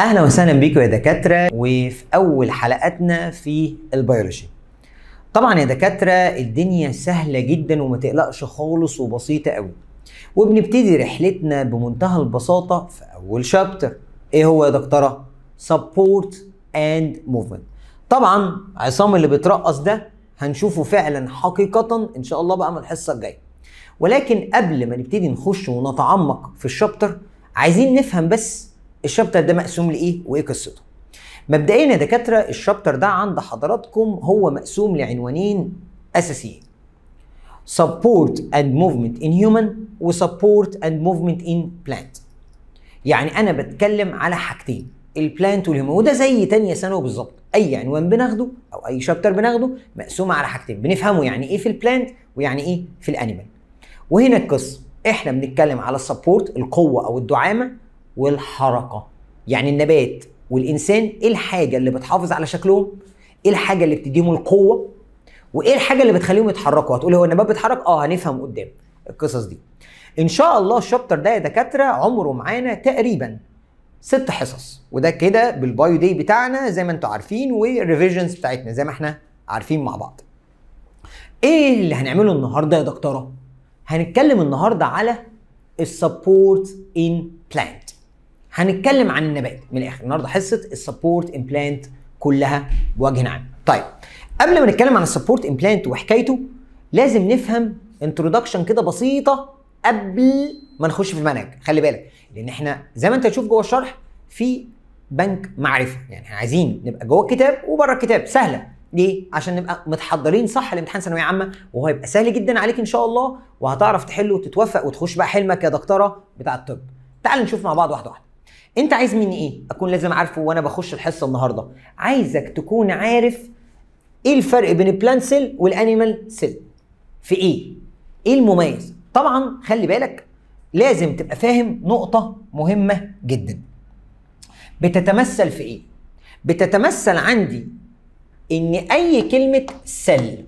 اهلا وسهلا بيكم يا دكاتره وفي اول حلقاتنا في البيولوجي طبعا يا دكاتره الدنيا سهله جدا وما تقلقش خالص وبسيطه قوي وبنبتدي رحلتنا بمنتهى البساطه في اول شابتر ايه هو يا دكتوره سبورت اند موفمنت طبعا عصام اللي بيترقص ده هنشوفه فعلا حقيقه ان شاء الله بقى من الحصه الجايه ولكن قبل ما نبتدي نخش ونتعمق في الشابتر عايزين نفهم بس الشابتر ده مقسوم لايه وايه قصته مبدئيا يا دكاتره الشابتر ده عند حضراتكم هو مقسوم لعنوانين اساسيين support and movement in human و support and movement in plant يعني انا بتكلم على حاجتين البلانت والهيومن وده زي تانية ثانوي بالظبط اي عنوان بناخده او اي شابتر بناخده مقسوم على حاجتين بنفهمه يعني ايه في البلانت ويعني ايه في الانيمال وهنا القصه احنا بنتكلم على السبورت القوه او الدعامه والحركه يعني النبات والانسان ايه الحاجه اللي بتحافظ على شكلهم ايه الحاجه اللي بتديهم القوه وايه الحاجه اللي بتخليهم يتحركوا هتقول هو النبات بيتحرك اه هنفهم قدام القصص دي ان شاء الله الشابتر ده يا دكاتره عمره معانا تقريبا ست حصص وده كده بالبايو داي بتاعنا زي ما انتم عارفين والريفيجنز بتاعتنا زي ما احنا عارفين مع بعض ايه اللي هنعمله النهارده يا دكتوره هنتكلم النهارده على السبورت ان بلانت هنتكلم عن النبات من الاخر النهارده حصه السبورت امبلانت كلها بوجه عام طيب قبل ما نتكلم عن السبورت امبلانت وحكايته لازم نفهم انترودكشن كده بسيطه قبل ما نخش في المنهج خلي بالك لان احنا زي ما انت هتشوف جوه الشرح في بنك معرفه يعني احنا عايزين نبقى جوه الكتاب وبره الكتاب سهله ليه عشان نبقى متحضرين صح لامتحان ثانويه عامه وهو هيبقى سهل جدا عليك ان شاء الله وهتعرف تحله وتتوفق وتخش بقى حلمك يا دكتوره بتاع الطب تعال نشوف مع بعض واحده واحده انت عايز مني ايه اكون لازم عارفه وانا بخش الحصه النهارده عايزك تكون عارف ايه الفرق بين البلانت سيل والانيمال سيل في ايه ايه المميز طبعا خلي بالك لازم تبقى فاهم نقطه مهمه جدا بتتمثل في ايه بتتمثل عندي ان اي كلمه سل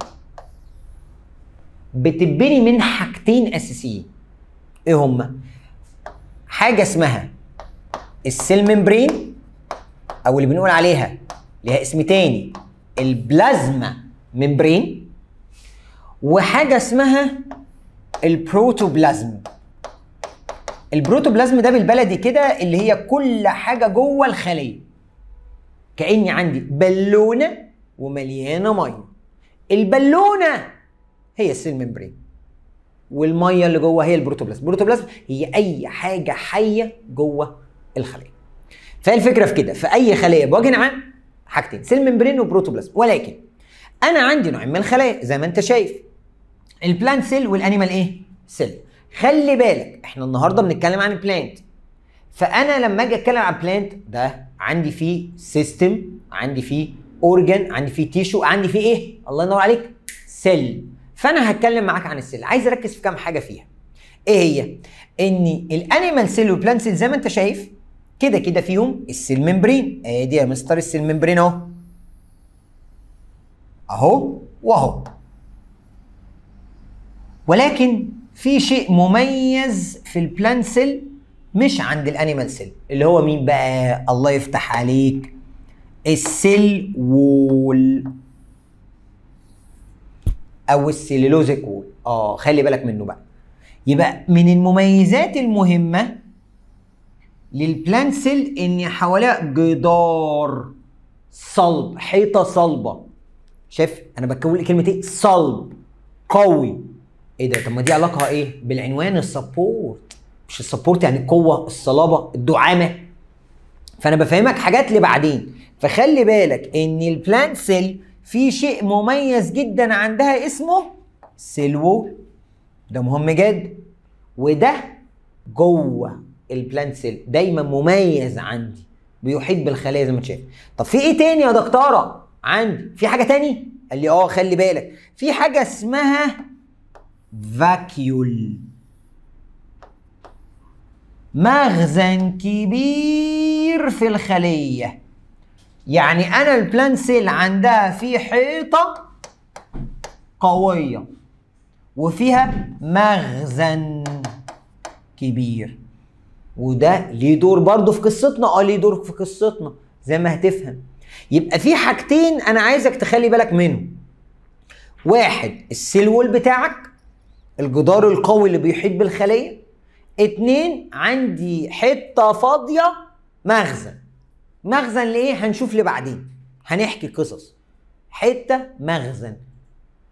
بتبني من حاجتين اساسيين ايه هما حاجه اسمها السيل ممبرين او اللي بنقول عليها ليها اسم تاني البلازما ممبرين وحاجه اسمها البروتوبلازم البروتوبلازم ده بالبلدي كده اللي هي كل حاجه جوه الخليه كاني عندي بالونه ومليانه ميه البالونه هي السيل ممبرين والميه اللي جوه هي البروتوبلازم البروتوبلازم هي اي حاجه حيه جوه الخليه فايه الفكره في كده في اي خليه بوجه عام حاجتين سيل ممبرين وبروتوبلازم ولكن انا عندي نوعين من الخلايا زي ما انت شايف البلانت سيل والانيمال ايه سيل خلي بالك احنا النهارده بنتكلم عن البلانت فانا لما اجي اتكلم عن بلانت ده عندي فيه سيستم عندي فيه اورجن عندي فيه تيشو عندي فيه ايه الله ينور عليك سيل فانا هتكلم معاك عن السيل عايز اركز في كام حاجه فيها ايه هي ان الانيمال سيل والبلانت سيل زي ما انت شايف كده كده فيهم السيل ممبرين ادي يا مستر السيل ممبرين اهو اهو واهو ولكن في شيء مميز في البلان سيل مش عند الانيمال سيل اللي هو مين بقى الله يفتح عليك السيل وول او السيلولوزيك وول اه خلي بالك منه بقى يبقى من المميزات المهمه للبلانت سيل ان حواليها جدار صلب حيطه صلبه شايف انا بتكون كلمه ايه صلب قوي ايه ده طب ما دي علاقه ايه بالعنوان السبورت مش السبورت يعني القوه الصلابه الدعامه فانا بفهمك حاجات لبعدين فخلي بالك ان البلانت سيل في شيء مميز جدا عندها اسمه سيلو ده مهم جدا وده جوه البلانت سيل دايما مميز عندي بيحيط بالخلايا زي ما انت شايف طب في ايه تاني يا دكتوره عندي في حاجه تاني قال لي اه خلي بالك في حاجه اسمها فاكيول مخزن كبير في الخليه يعني انا البلان سيل عندها في حيطه قويه وفيها مخزن كبير وده ليه دور برضه في قصتنا اه ليه دور في قصتنا زي ما هتفهم يبقى في حاجتين انا عايزك تخلي بالك منهم واحد السلول بتاعك الجدار القوي اللي بيحيط بالخليه اتنين عندي حته فاضيه مخزن مخزن لايه هنشوف لبعدين هنحكي قصص حته مخزن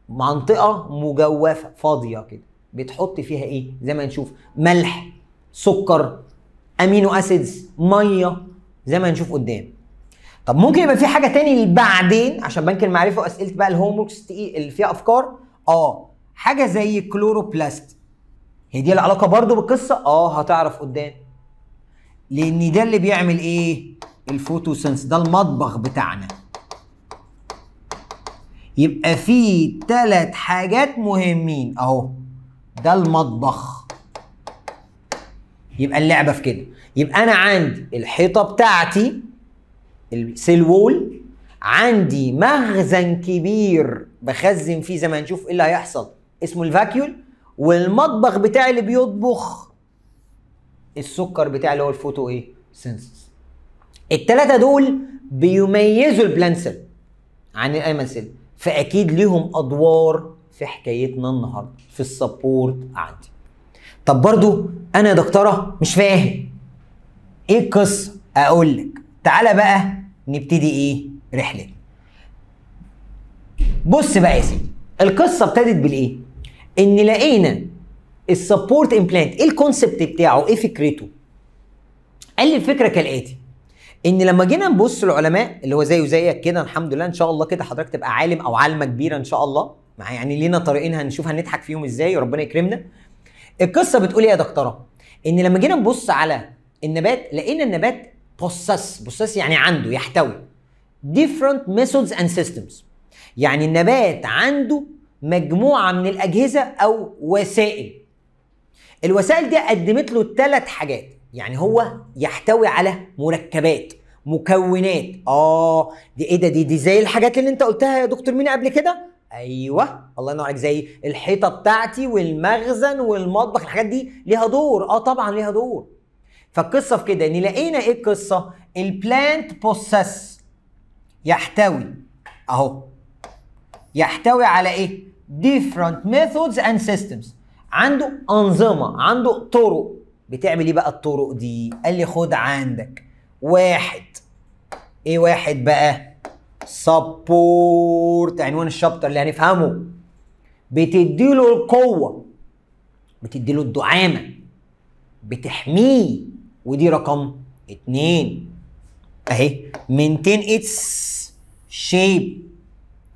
منطقه مجوفه فاضيه كده بتحط فيها ايه زي ما نشوف ملح سكر امينو اسيدز ميه زي ما هنشوف قدام طب ممكن يبقى في حاجه تاني بعدين عشان بنك المعرفه واسئله بقى الهوموركس اللي فيها افكار اه حاجه زي كلوروبلاست هي دي العلاقه برضو بالقصه اه هتعرف قدام لان ده اللي بيعمل ايه الفوتوسنس ده المطبخ بتاعنا يبقى في ثلاث حاجات مهمين اهو ده المطبخ يبقى اللعبه في كده يبقى انا عندي الحيطه بتاعتي السيل وول عندي مخزن كبير بخزن فيه زي ما هنشوف ايه اللي هيحصل اسمه الفاكيول والمطبخ بتاعي اللي بيطبخ السكر بتاعي اللي هو الفوتو ايه سينسس التلاتة دول بيميزوا البلانسل عن الايمن سيل فاكيد ليهم ادوار في حكايتنا النهارده في السبورت عندي طب برضو انا يا دكتوره مش فاهم ايه القصه اقول لك تعالى بقى نبتدي ايه رحلتنا بص بقى يا سيدي القصه ابتدت بالايه ان لقينا السبورت امبلانت ايه الكونسبت بتاعه ايه فكرته قال لي الفكره كالاتي ان لما جينا نبص العلماء اللي هو زيه زيك كده الحمد لله ان شاء الله كده حضرتك تبقى عالم او عالمه كبيره ان شاء الله يعني لينا طريقين هنشوف هنضحك فيهم ازاي وربنا يكرمنا القصه بتقول ايه يا دكتوره ان لما جينا نبص على النبات لقينا النبات بوسس بوسس يعني عنده يحتوي different methods and systems يعني النبات عنده مجموعه من الاجهزه او وسائل الوسائل دي قدمت له ثلاث حاجات يعني هو يحتوي على مركبات مكونات اه دي ايه ده دي دي زي الحاجات اللي انت قلتها يا دكتور مين قبل كده ايوه الله ينور عليك زي الحيطه بتاعتي والمخزن والمطبخ الحاجات دي ليها دور اه طبعا ليها دور فالقصه في كده ان لقينا ايه القصه البلانت بوسس يحتوي اهو يحتوي على ايه different methods and systems عنده انظمه عنده طرق بتعمل ايه بقى الطرق دي قال لي خد عندك واحد ايه واحد بقى سبورت عنوان يعني الشابتر اللي هنفهمه بتديله القوه بتديله الدعامه بتحميه ودي رقم اتنين اهي maintain its shape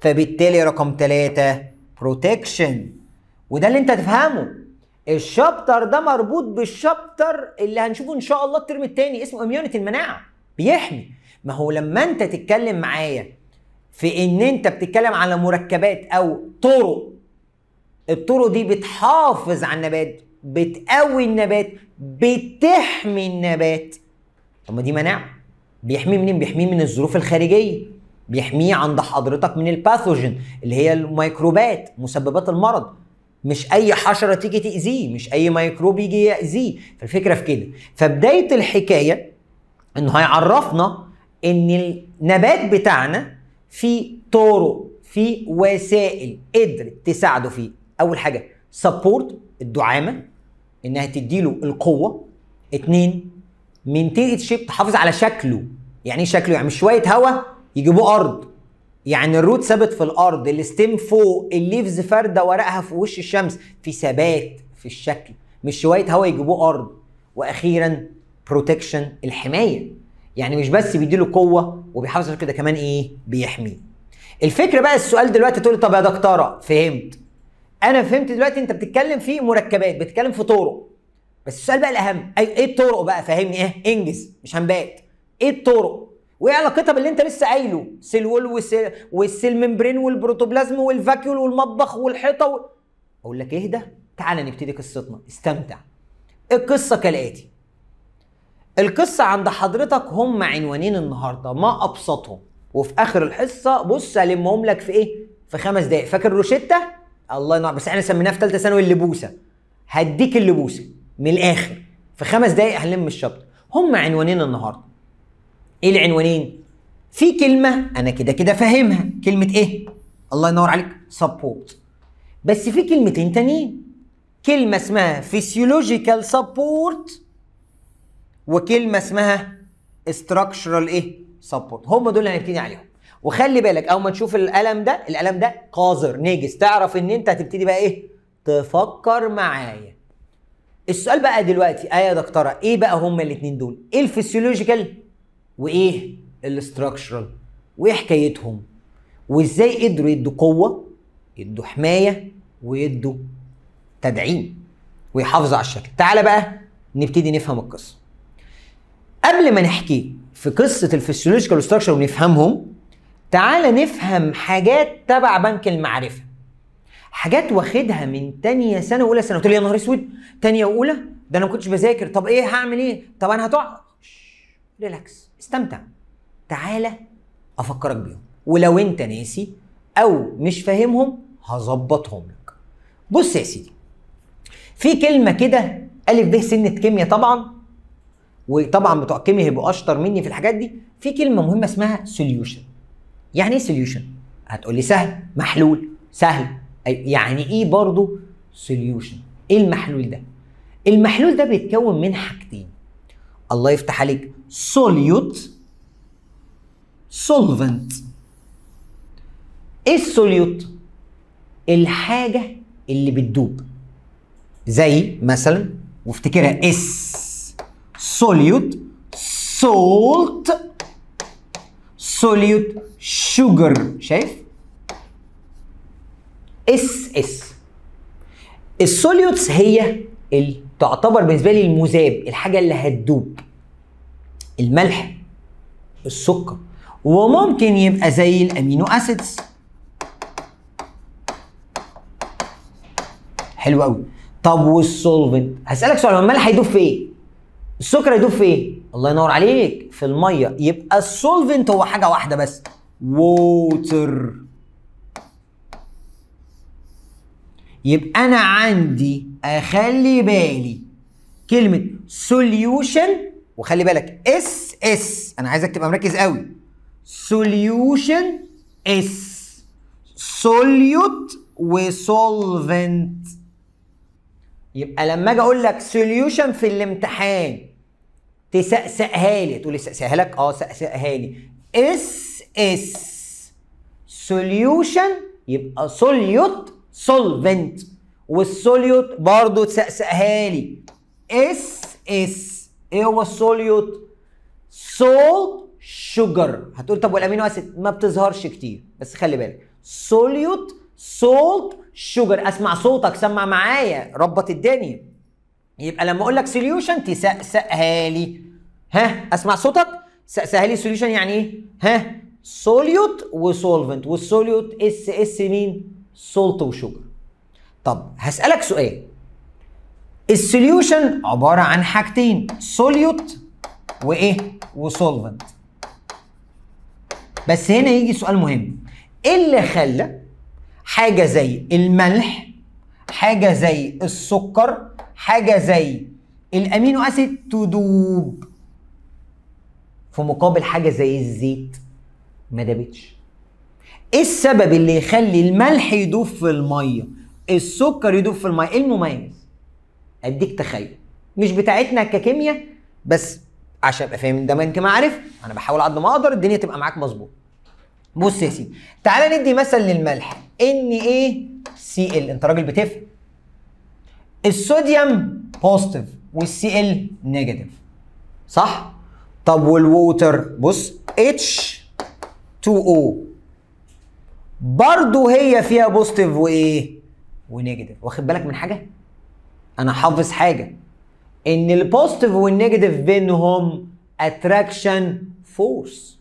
فبالتالي رقم تلاتة protection وده اللي انت هتفهمه الشابتر ده مربوط بالشابتر اللي هنشوفه ان شاء الله الترم التاني اسمه اميونيتي المناعه بيحمي ما هو لما انت تتكلم معايا في ان انت بتتكلم على مركبات او طرق الطرق دي بتحافظ على النبات بتقوي النبات بتحمي النبات طب ما دي مناعه بيحميه منين بيحميه من الظروف الخارجيه بيحميه عند حضرتك من الباثوجين اللي هي الميكروبات مسببات المرض مش اي حشره تيجي تاذيه مش اي ميكروب يجي ياذيه فالفكره في كده فبدايه الحكايه انه هيعرفنا ان النبات بتاعنا في طرق في وسائل قدرت تساعده فيه اول حاجه سبورت الدعامه انها تديله القوه اتنين مينتينت شيب تحافظ على شكله يعني ايه شكله يعني مش شويه هواء يجيبوه ارض يعني الروت ثابت في الارض الستيم فوق الليفز فارده ورقها في وش الشمس في ثبات في الشكل مش شويه هواء يجيبوه ارض واخيرا بروتكشن الحمايه يعني مش بس بيديله قوه وبيحافظ على كده كمان ايه بيحميه الفكره بقى السؤال دلوقتي تقول طب يا دكتوره فهمت انا فهمت دلوقتي انت بتتكلم في مركبات بتتكلم في طرق بس السؤال بقى الاهم ايه الطرق بقى فهمني ايه انجز مش هنبات ايه الطرق وايه علاقتها باللي انت لسه قايله سيل وول وسيل والسيل ممبرين والبروتوبلازم والفاكيول والمطبخ والحيطه و... اقول لك ايه ده تعالى نبتدي قصتنا استمتع القصه كالاتي القصة عند حضرتك هم عنوانين النهاردة ما أبسطهم وفي آخر الحصة بص ألمهم لك في إيه؟ في خمس دقايق فاكر روشتة؟ الله ينور بس احنا سميناها في ثالثة ثانوي اللبوسة هديك اللبوسة من الآخر في خمس دقايق هلم الشابتر هم عنوانين النهاردة إيه العنوانين؟ في كلمة أنا كده كده فاهمها كلمة إيه؟ الله ينور عليك سبورت بس في كلمتين تانيين كلمة اسمها فيسيولوجيكال سبورت وكلمه اسمها structural ايه سبورت هم دول اللي هنبتدي عليهم وخلي بالك اول ما تشوف الالم ده الالم ده قاذر نيجس تعرف ان انت هتبتدي بقى ايه تفكر معايا السؤال بقى دلوقتي ايه يا دكتوره ايه بقى هما الاثنين دول ايه الفسيولوجيكال وايه الاستراكشرال وايه حكايتهم وازاي قدروا يدوا قوه يدوا حمايه ويدوا تدعيم ويحافظوا على الشكل تعال بقى نبتدي نفهم القصه قبل ما نحكي في قصه الفسيولوجيكال ستراكشر ونفهمهم تعال نفهم حاجات تبع بنك المعرفه حاجات واخدها من تانية سنة وأولى سنة قلت لي يا نهار أسود تانية وأولى ده أنا ما كنتش بذاكر طب إيه هعمل إيه؟ طب أنا هتقع ريلاكس استمتع تعالى أفكرك بيهم ولو أنت ناسي أو مش فاهمهم هظبطهم لك بص يا سيدي في كلمة كده ألف ب سنة كيمياء طبعا وطبعا بتوع كيمي هيبقوا اشطر مني في الحاجات دي في كلمه مهمه اسمها سوليوشن يعني ايه سوليوشن هتقول لي سهل محلول سهل يعني ايه برضه سوليوشن ايه المحلول ده المحلول ده بيتكون من حاجتين الله يفتح عليك سوليوت سولفنت ايه السوليوت الحاجه اللي بتدوب زي مثلا وافتكرها اس سوليوت salt سوليوت شوجر شايف اس اس السوليوتس هي تعتبر بالنسبه لي المذاب الحاجه اللي هتدوب الملح السكر وممكن يبقى زي الامينو اسيدز حلو قوي طب والسولفنت هسالك سؤال الملح هيدوب في ايه السكر يدوب في ايه؟ الله ينور عليك في الميه يبقى السولفنت هو حاجه واحده بس ووتر يبقى انا عندي اخلي بالي كلمه سوليوشن وخلي بالك اس اس انا عايزك تبقى مركز قوي سوليوشن اس سوليوت وسولفنت يبقى لما اجي اقول لك سوليوشن في الامتحان تسقسقها لي تقول سقسقها لك اه سقسقها لي اس اس سوليوشن يبقى سوليوت سولفنت والسوليوت برضه تسقسقها لي اس اس ايه هو السوليوت سولت شوجر هتقول طب والامينو اسيد ما بتظهرش كتير بس خلي بالك سوليوت سولت شوجر اسمع صوتك سمع معايا ربط الدنيا يبقى لما اقول لك سوليوشن تسقسقها لي ها اسمع صوتك سقسقها لي سوليوشن يعني ايه ها سوليوت وسولفنت والسوليوت اس اس مين سولت وشوجر طب هسالك سؤال السوليوشن عباره عن حاجتين سوليوت وايه وسولفنت بس هنا يجي سؤال مهم ايه اللي خلى حاجه زي الملح حاجه زي السكر حاجه زي الامينو اسيد تدوب في مقابل حاجه زي الزيت ما دابتش ايه السبب اللي يخلي الملح يدوب في الميه السكر يدوب في الميه ايه المميز اديك تخيل مش بتاعتنا ككيمياء بس عشان ابقى فاهم ده ما انت ما عارف انا بحاول قد ما اقدر الدنيا تبقى معاك مظبوط بص يا سيدي تعالى ندي مثل للملح ان ايه سي ال انت راجل بتفهم الصوديوم بوزيتيف والسي ال نيجاتيف صح طب والووتر بص اتش 2 او برضه هي فيها بوزيتيف وايه ونيجاتيف واخد بالك من حاجه انا حافظ حاجه ان البوزيتيف والنيجاتيف بينهم اتراكشن فورس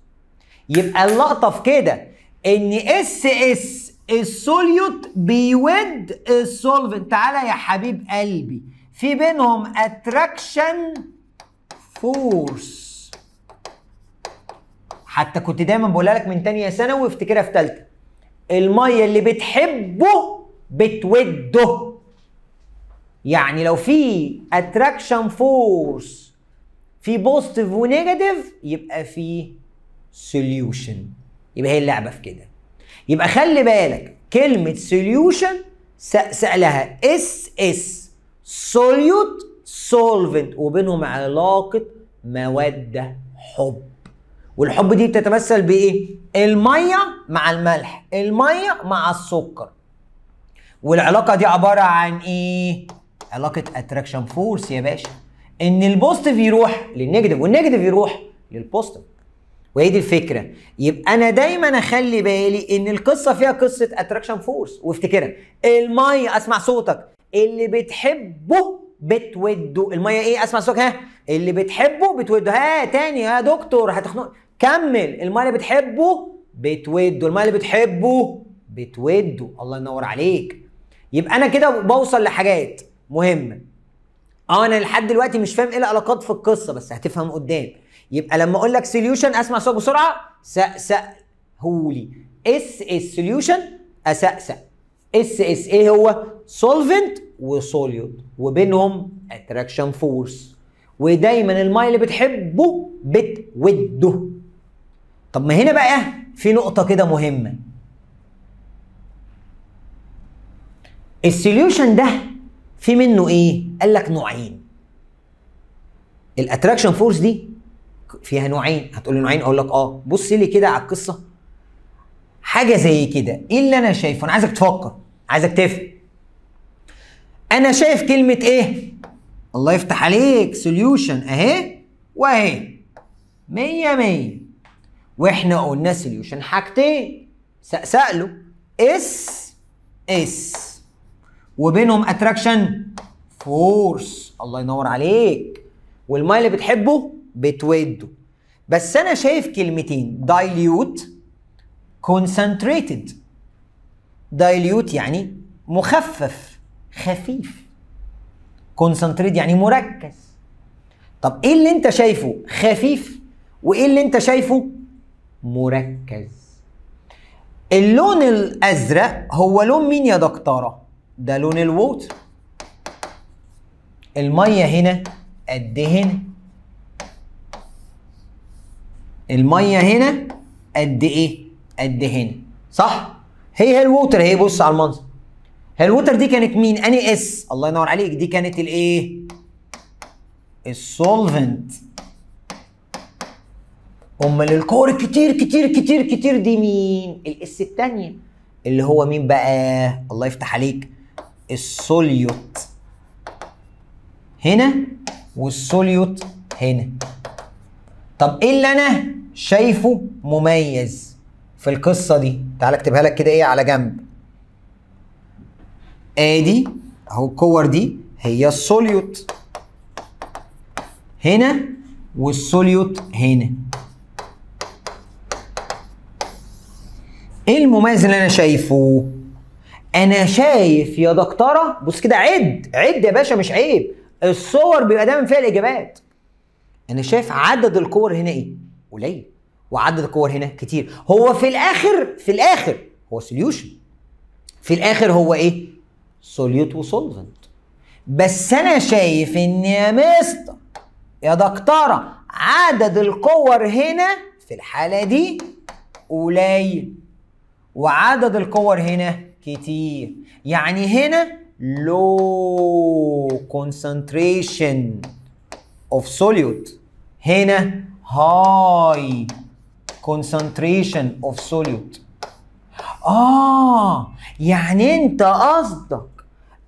يبقى اللقطه في كده ان اس اس السوليوت بيود السولفنت تعالى يا حبيب قلبي في بينهم اتراكشن فورس حتى كنت دايما بقولها لك من تانية ثانوي وافتكرها في تالتة المية اللي بتحبه بتوده يعني لو في اتراكشن فورس في بوزيتيف ونيجاتيف يبقى في سوليوشن يبقى هي اللعبه في كده يبقى خلي بالك كلمه سوليوشن سالها اس اس سوليوت سولفنت وبينهم علاقه موده حب والحب دي بتتمثل بايه الميه مع الملح الميه مع السكر والعلاقه دي عباره عن ايه علاقه اتراكشن فورس يا باشا ان البوستيف يروح للنيجاتيف والنيجاتيف يروح للبوستيف وهي دي الفكره يبقى انا دايما اخلي بالي ان القصه فيها قصه اتراكشن فورس وافتكرها الميه اسمع صوتك اللي بتحبه بتوده الميه ايه اسمع صوتك ها اللي بتحبه بتوده ها تاني يا دكتور هتخنق كمل الميه اللي بتحبه بتوده الميه اللي بتحبه بتوده الله ينور عليك يبقى انا كده بوصل لحاجات مهمه اه انا لحد دلوقتي مش فاهم ايه العلاقات في القصه بس هتفهم قدام يبقى لما اقول لك سوليوشن اسمع صوت بسرعه هولي اس اس سوليوشن اسأسأ اس اس ايه هو؟ سولفنت وسوليود وبينهم اتراكشن فورس ودايما الميه اللي بتحبه بتوده طب ما هنا بقى في نقطه كده مهمه السوليوشن ده في منه ايه؟ قال لك نوعين الاتراكشن فورس دي فيها نوعين هتقول لي نوعين اقول لك اه بص لي كده على القصه حاجه زي كده ايه اللي انا شايفه انا عايزك تفكر عايزك تفهم انا شايف كلمه ايه الله يفتح عليك سوليوشن اهي واهي مية مية واحنا قلنا سوليوشن حاجتين سأسأله اس اس وبينهم اتراكشن فورس الله ينور عليك والميه اللي بتحبه بتودوا بس انا شايف كلمتين دايليوت كونسنتريتد دايليوت يعني مخفف خفيف كونسنتريت يعني مركز طب ايه اللي انت شايفه خفيف وايه اللي انت شايفه مركز اللون الازرق هو لون مين يا دكتوره ده لون الووتر الميه هنا قد هنا الميه هنا قد ايه قد هنا صح هي هي الووتر هي بص على المنظر هي الووتر دي كانت مين اني اس الله ينور عليك دي كانت الايه السولفنت امال الكور كتير كتير كتير كتير دي مين الاس الثانيه اللي هو مين بقى الله يفتح عليك السوليوت هنا والسوليوت هنا طب ايه اللي انا شايفه مميز في القصه دي تعالى اكتبها لك كده ايه على جنب ادي اهو الكور دي هي السوليوت هنا والسوليوت هنا ايه المميز اللي انا شايفه انا شايف يا دكتوره بص كده عد عد يا باشا مش عيب الصور بيبقى دايما فيها الاجابات انا شايف عدد الكور هنا ايه قليل وعدد الكور هنا كتير هو في الاخر في الاخر هو سوليوشن في الاخر هو ايه سوليوت وسولفنت بس انا شايف ان يا مستر يا دكتوره عدد الكور هنا في الحاله دي قليل وعدد الكور هنا كتير يعني هنا لو كونسنتريشن of solute هنا high concentration of solute اه يعني انت قصدك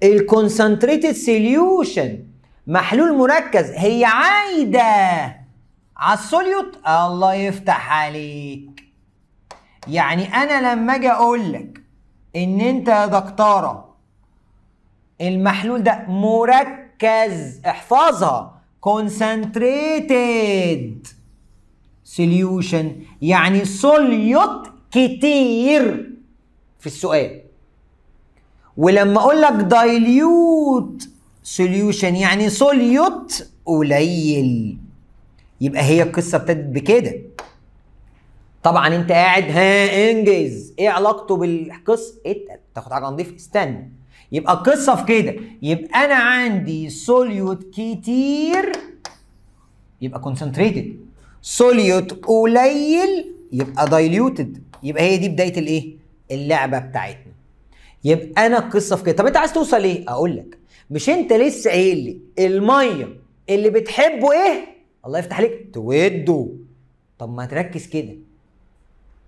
الكونسنتريتد سوليوشن محلول مركز هي عايده على السوليوت الله يفتح عليك يعني انا لما اجي اقول لك ان انت يا دكتوره المحلول ده مركز احفظها concentrated solution يعني سوليوت كتير في السؤال ولما اقول لك dilute solution يعني سوليوت قليل يبقى هي القصه ابتدت بكده طبعا انت قاعد ها انجز ايه علاقته بالقصه ايه تاخد حاجه نضيف استنى يبقى القصه في كده يبقى انا عندي سوليوت كتير يبقى كونسنتريتد سوليوت قليل يبقى دايليوتد يبقى هي دي بدايه الايه اللعبه بتاعتنا يبقى انا القصه في كده طب انت عايز توصل ايه اقول لك مش انت لسه قايل لي الميه اللي بتحبه ايه الله يفتح عليك تودو طب ما تركز كده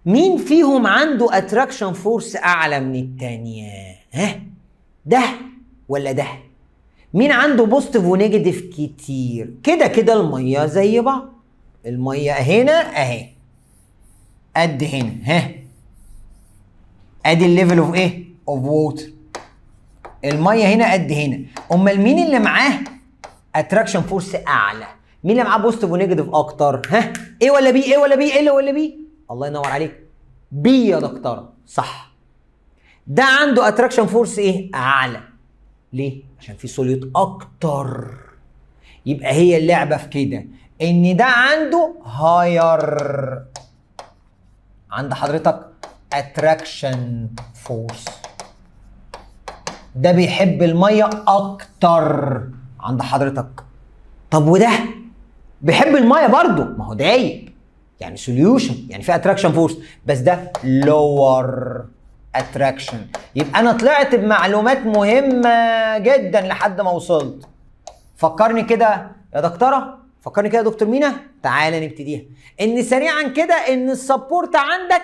مين فيهم عنده اتراكشن فورس اعلى من الثانيه ها ده ولا ده مين عنده بوزيتيف ونيجاتيف كتير كده كده الميه زي بعض الميه هنا اهي قد هنا ها ادي الليفل اوف ايه اوف ووتر الميه هنا قد هنا امال مين اللي معاه اتراكشن فورس اعلى مين اللي معاه بوزيتيف ونيجاتيف اكتر ها ايه ولا بي ايه ولا بي ايه ولا بي الله ينور عليك بي يا دكتوره صح ده عنده اتراكشن فورس ايه اعلى ليه عشان في سوليوت اكتر يبقى هي اللعبه في كده ان ده عنده هاير عند حضرتك اتراكشن فورس ده بيحب الميه اكتر عند حضرتك طب وده بيحب الميه برضه ما هو دايب يعني سوليوشن يعني في اتراكشن فورس بس ده لور اتراكشن يبقى انا طلعت بمعلومات مهمه جدا لحد ما وصلت فكرني كده يا دكتوره فكرني كده يا دكتور مينا تعالى نبتديها ان سريعا كده ان السبورت عندك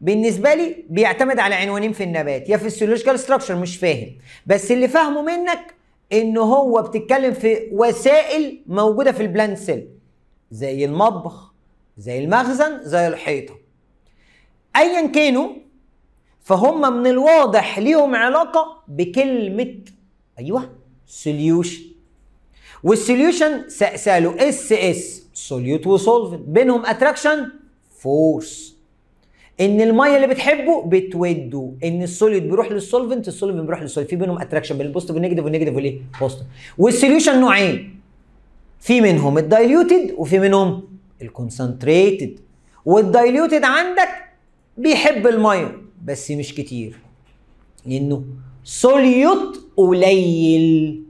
بالنسبه لي بيعتمد على عنوانين في النبات يا فيسيولوجيكال ستراكشر مش فاهم بس اللي فاهمه منك ان هو بتتكلم في وسائل موجوده في البلانت سيل زي المطبخ زي المخزن زي الحيطه ايا كانوا فهم من الواضح ليهم علاقه بكلمه ايوه سوليوشن والسوليوشن سالوا اس اس سوليوت وسولفنت بينهم اتراكشن فورس ان الميه اللي بتحبه بتوده ان السوليد بيروح للسولفنت السولفنت بيروح للسوليد في بينهم اتراكشن بين البوستيف والنيجاتيف والنيجاتيف والايه بوستيف والسوليوشن نوعين في منهم الدايليوتد وفي منهم الكونسنتريتد والدايليوتد عندك بيحب الميه بس مش كتير لانه سوليوت قليل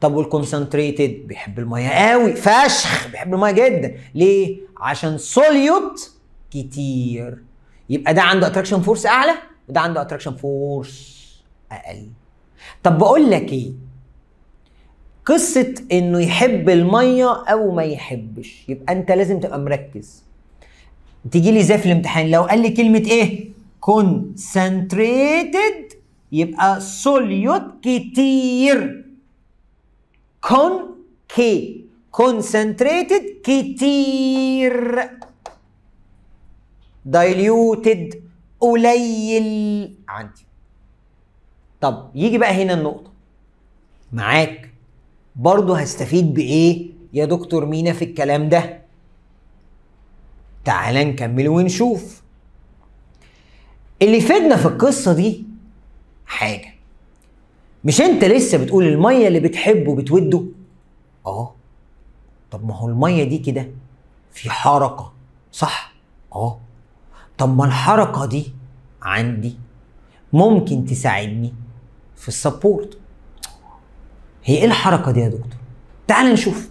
طب والكونسنتريتد بيحب الميه قوي فشخ بيحب الميه جدا ليه عشان سوليوت كتير يبقى ده عنده اتراكشن فورس اعلى وده عنده اتراكشن فورس اقل طب بقول لك ايه قصه انه يحب الميه او ما يحبش يبقى انت لازم تبقى مركز تيجي لي ازاي في الامتحان لو قال لي كلمه ايه concentrated يبقى solute كتير con كي concentrated كتير diluted قليل عندي طب يجي بقى هنا النقطة معاك برضه هستفيد بإيه يا دكتور مينا في الكلام ده تعال نكمل ونشوف اللي يفيدنا في القصه دي حاجه مش انت لسه بتقول الميه اللي بتحبه بتوده اه طب ما هو الميه دي كده في حركه صح اه طب ما الحركه دي عندي ممكن تساعدني في السبورت هي ايه الحركه دي يا دكتور تعال نشوف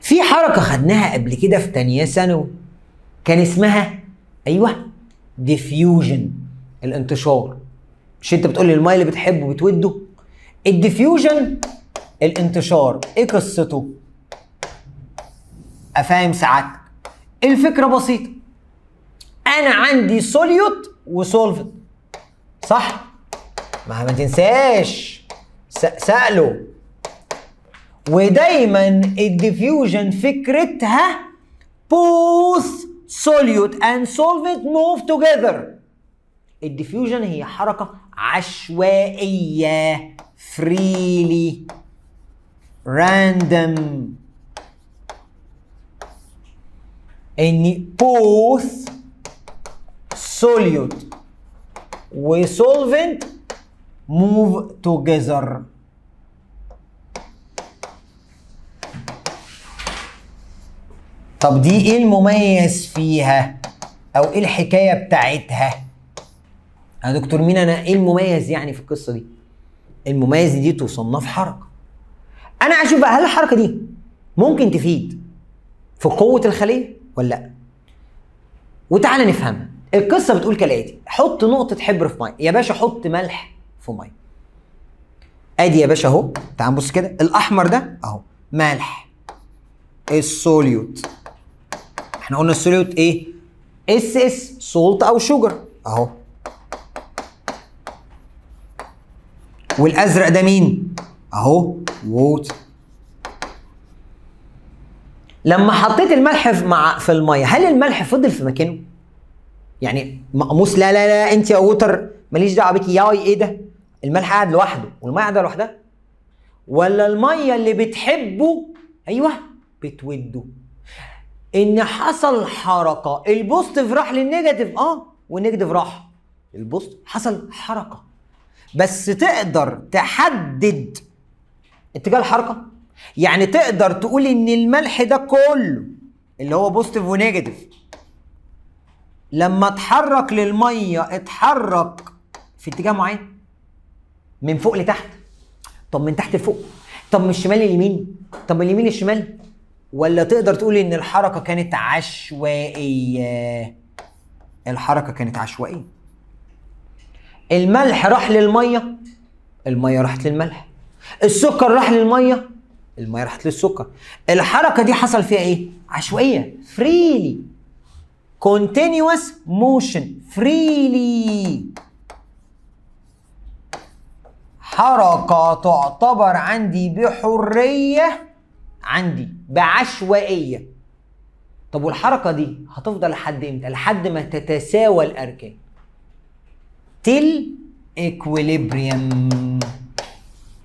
في حركه خدناها قبل كده في تانية ثانوي كان اسمها ايوه ديفيوجن الانتشار مش انت بتقول لي الميه اللي بتحبه بتوده الديفيوجن الانتشار ايه قصته افهم سعادتك الفكره بسيطه انا عندي سوليوت وسولفت صح ما ما تنساش سأله ودايما الديفيوجن فكرتها بوث solute and solvent move together الديفيوجن هي حركة عشوائية freely random ان both solute solvent move together طب دي ايه المميز فيها او ايه الحكايه بتاعتها يا دكتور مين انا ايه المميز يعني في القصه دي المميز دي تصنف حركه انا اشوف هل الحركه دي ممكن تفيد في قوه الخليه ولا لا وتعالى نفهمها القصه بتقول كالاتي حط نقطه حبر في ميه يا باشا حط ملح في ميه ادي يا باشا اهو تعال نبص كده الاحمر ده اهو ملح السوليوت احنا قلنا السوليوت ايه؟ اس اس سولت او شوجر اهو والازرق ده مين؟ اهو ووتر لما حطيت الملح في مع في الميه هل الملح فضل في مكانه؟ يعني مقموس لا لا لا انت يا ووتر ماليش دعوه بيكي ياي ايه ده؟ الملح قاعد لوحده والميه قاعده لوحدها ولا الميه اللي بتحبه ايوه بتوده ان حصل حركه البوزيتيف راح للنيجاتيف اه والنيجاتيف راح البوست حصل حركه بس تقدر تحدد اتجاه الحركه يعني تقدر تقول ان الملح ده كله اللي هو بوزيتيف ونيجاتيف لما اتحرك للميه اتحرك في اتجاه معين من فوق لتحت طب من تحت لفوق طب من الشمال لليمين طب من اليمين للشمال ولا تقدر تقول ان الحركه كانت عشوائيه الحركه كانت عشوائيه الملح راح للميه الميه راحت للملح السكر راح للميه الميه راحت للسكر الحركه دي حصل فيها ايه عشوائيه فريلي continuous motion فريلي حركه تعتبر عندي بحريه عندي بعشوائيه طب والحركه دي هتفضل لحد امتى لحد ما تتساوى الاركان تل اكويليبريم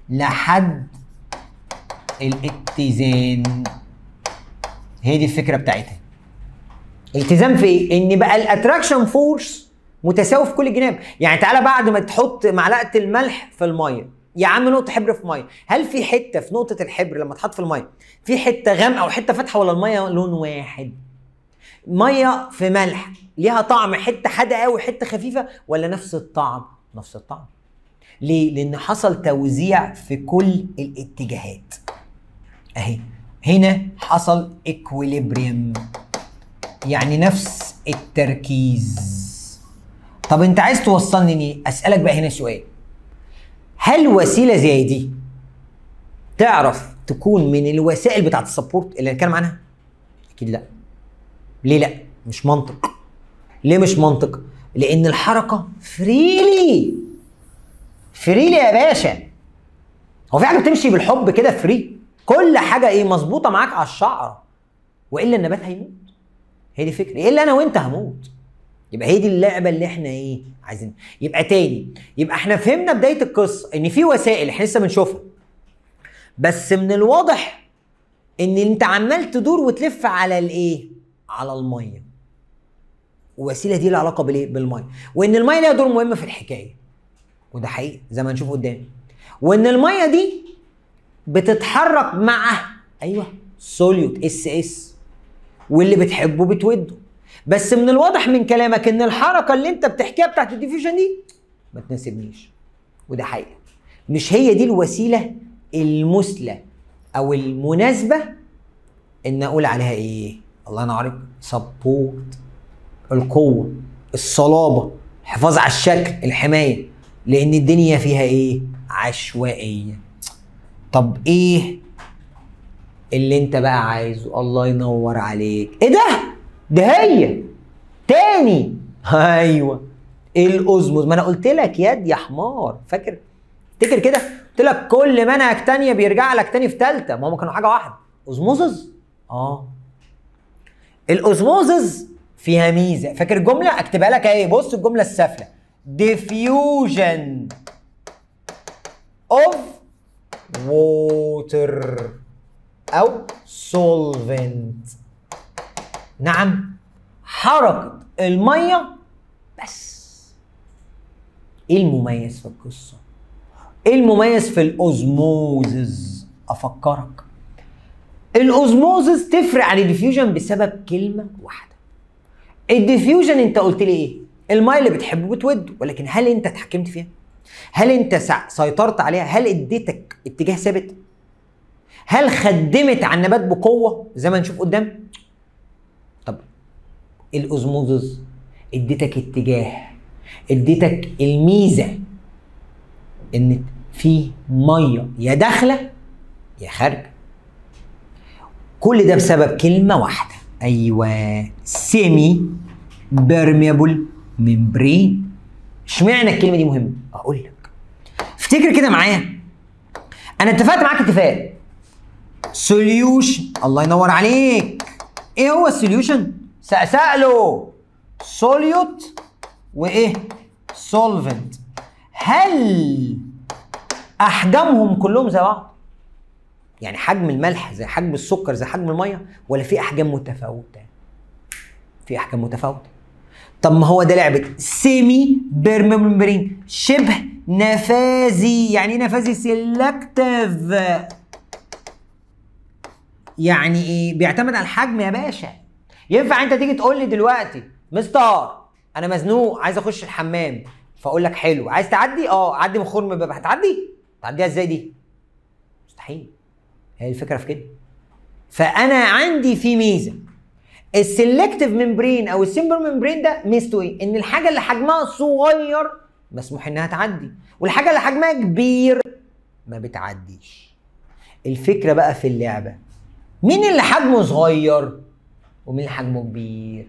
لحد الاتزان هي دي الفكره بتاعتها التزام في ايه ان بقى الاتراكشن فورس متساوي في كل الجناب يعني تعالى بعد ما تحط معلقه الملح في الميه يا عم نقطه حبر في ميه هل في حته في نقطه الحبر لما اتحط في الميه في حته غامقه او حته فاتحه ولا الميه لون واحد ميه في ملح ليها طعم حته حادقه قوي حته خفيفه ولا نفس الطعم نفس الطعم ليه لان حصل توزيع في كل الاتجاهات اهي هنا حصل اكويليبريم يعني نفس التركيز طب انت عايز توصلني ليه اسالك بقى هنا سؤال هل وسيله زي دي تعرف تكون من الوسائل بتاعت السبورت اللي هنتكلم عنها اكيد لا ليه لا مش منطق ليه مش منطق لان الحركه فريلي فريلي يا باشا هو في حاجه بتمشي بالحب كده فري كل حاجه ايه مظبوطه معاك على الشعره والا النبات هيموت هي دي فكره الا انا وانت هموت يبقى هي دي اللعبه اللي احنا ايه عايزين يبقى تاني يبقى احنا فهمنا بدايه القصه ان في وسائل احنا لسه بنشوفها بس من الواضح ان انت عمال تدور وتلف على الايه على الميه الوسيله دي لها علاقه بالايه بالميه وان الميه ليها دور مهم في الحكايه وده حقيقي زي ما هنشوف قدام وان الميه دي بتتحرك مع ايوه سوليوت اس اس واللي بتحبه بتوده بس من الواضح من كلامك ان الحركه اللي انت بتحكيها بتاعت الديفيوجن دي ما تناسبنيش وده حقيقه مش هي دي الوسيله المثلى او المناسبه ان اقول عليها ايه الله ينور سبورت القوه الصلابه الحفاظ على الشكل الحمايه لان الدنيا فيها ايه عشوائيه طب ايه اللي انت بقى عايزه الله ينور عليك ايه ده ده هي تاني ايوه إيه الاوزموز ما انا قلت لك يد يا حمار فاكر تفتكر كده قلت لك كل منهج تانية بيرجع لك تاني في تالتة ما هم كانوا حاجه واحده اوزموزز اه الاوزموزز فيها ميزه فاكر الجمله اكتبها لك اهي بص الجمله السافله ديفيوجن اوف ووتر او سولفنت نعم حركة المية بس ايه المميز في القصة؟ ايه المميز في الاوزموزز؟ افكرك الاوزموزز تفرق عن الديفيوجن بسبب كلمة واحدة الديفيوجن انت قلت لي ايه؟ المية اللي بتحبه وبتوده ولكن هل انت اتحكمت فيها؟ هل انت سيطرت عليها؟ هل اديتك اتجاه ثابت؟ هل خدمت على النبات بقوة زي ما نشوف قدام؟ الاوزموزز اديتك اتجاه اديتك الميزه ان في ميه يا داخله يا خارجه كل ده بسبب كلمه واحده ايوه سيمي بيرميبل ممبرين اشمعنى الكلمه دي مهمه اقول لك افتكر كده معايا انا اتفقت معاك اتفاق سوليوشن الله ينور عليك ايه هو السوليوشن سأسأله سوليوت وإيه سولفنت هل أحجامهم كلهم زي بعض؟ يعني حجم الملح زي حجم السكر زي حجم المية ولا في أحجام متفاوتة؟ في أحجام متفاوتة طب ما هو ده لعبة سيمي بيرمبرين شبه نفاذي يعني ايه نفاذي سيلكتيف يعني ايه بيعتمد على الحجم يا باشا ينفع انت تيجي تقول لي دلوقتي مستر انا مزنوق عايز اخش الحمام فاقول لك حلو عايز تعدي اه عدي من خرم الباب هتعدي تعديها ازاي دي مستحيل هي الفكره في كده فانا عندي في ميزه السلكتيف ممبرين او السيمبل ممبرين ده ميزته ايه ان الحاجه اللي حجمها صغير مسموح انها تعدي والحاجه اللي حجمها كبير ما بتعديش الفكره بقى في اللعبه مين اللي حجمه صغير ومين حجمه كبير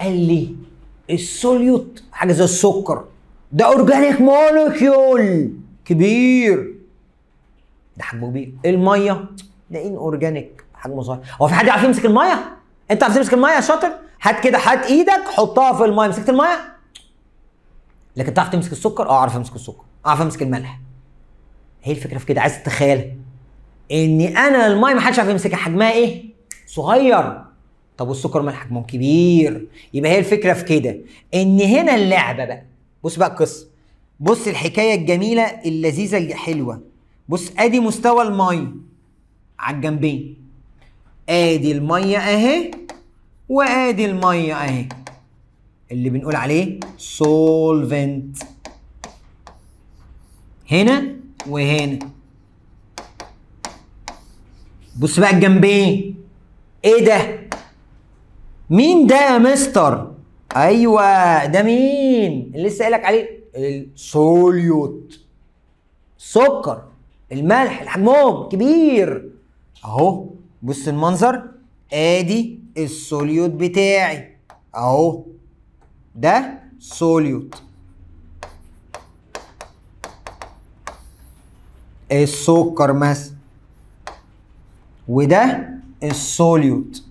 قال لي السوليوت حاجه زي السكر ده اورجانيك مولكيول كبير ده حجمه كبير الميه إيه لاقين اورجانيك حجمه صغير هو في حد يعرف يمسك الميه انت عارف تمسك الميه يا شاطر هات كده هات ايدك حطها في الميه مسكت الميه لكن تعرف تمسك السكر اه اعرف امسك السكر اعرف امسك الملح هي الفكره في كده عايز تتخيلها ان انا الميه ما حدش عارف يمسكها حجمها ايه صغير طب والسكر مال حجمهم كبير يبقى هي الفكره في كده ان هنا اللعبه بقى بص بقى القصه بص الحكايه الجميله اللذيذه الحلوه بص ادي مستوى الميه على الجنبين ادي الميه اهي وادي الميه اهي اللي بنقول عليه سولفنت هنا وهنا بص بقى الجنبين ايه ده مين ده يا مستر ايوه ده مين اللي لسه قايلك عليه السوليوت السكر الملح الحمام كبير اهو بص المنظر ادي السوليوت بتاعي اهو ده سوليوت السكر مثلا وده السوليوت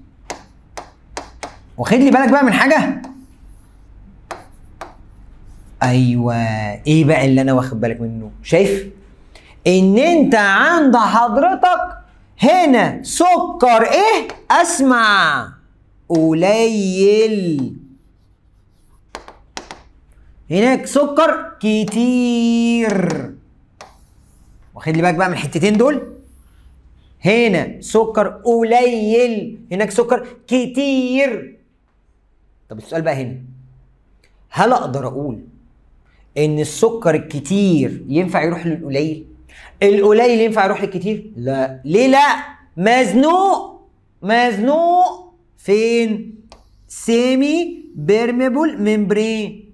واخد لي بالك بقى من حاجه ايوه ايه بقى اللي انا واخد بالك منه شايف ان انت عند حضرتك هنا سكر ايه اسمع قليل هناك سكر كتير واخد لي بالك بقى من الحتتين دول هنا سكر قليل هناك سكر كتير طب السؤال بقى هنا هل اقدر اقول ان السكر الكتير ينفع يروح للقليل القليل ينفع يروح للكتير لا ليه لا مزنوق مزنوق فين سيمي بيرميبل ممبرين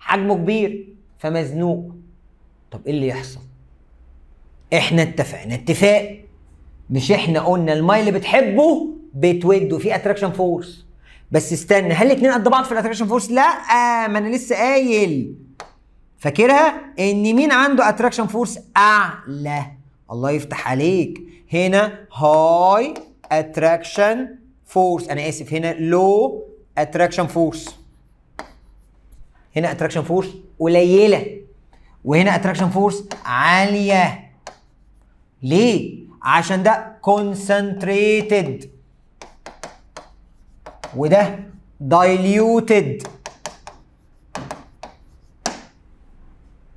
حجمه كبير فمزنوق طب ايه اللي يحصل احنا اتفقنا اتفاق مش احنا قلنا الماي اللي بتحبه بتوده في اتراكشن فورس بس استنى هل الاثنين قد بعض في الاتراكشن فورس لا ما انا لسه قايل فاكرها ان مين عنده اتراكشن فورس اعلى الله يفتح عليك هنا هاي اتراكشن فورس انا اسف هنا لو اتراكشن فورس هنا اتراكشن فورس قليله وهنا اتراكشن فورس عاليه ليه عشان ده concentrated وده diluted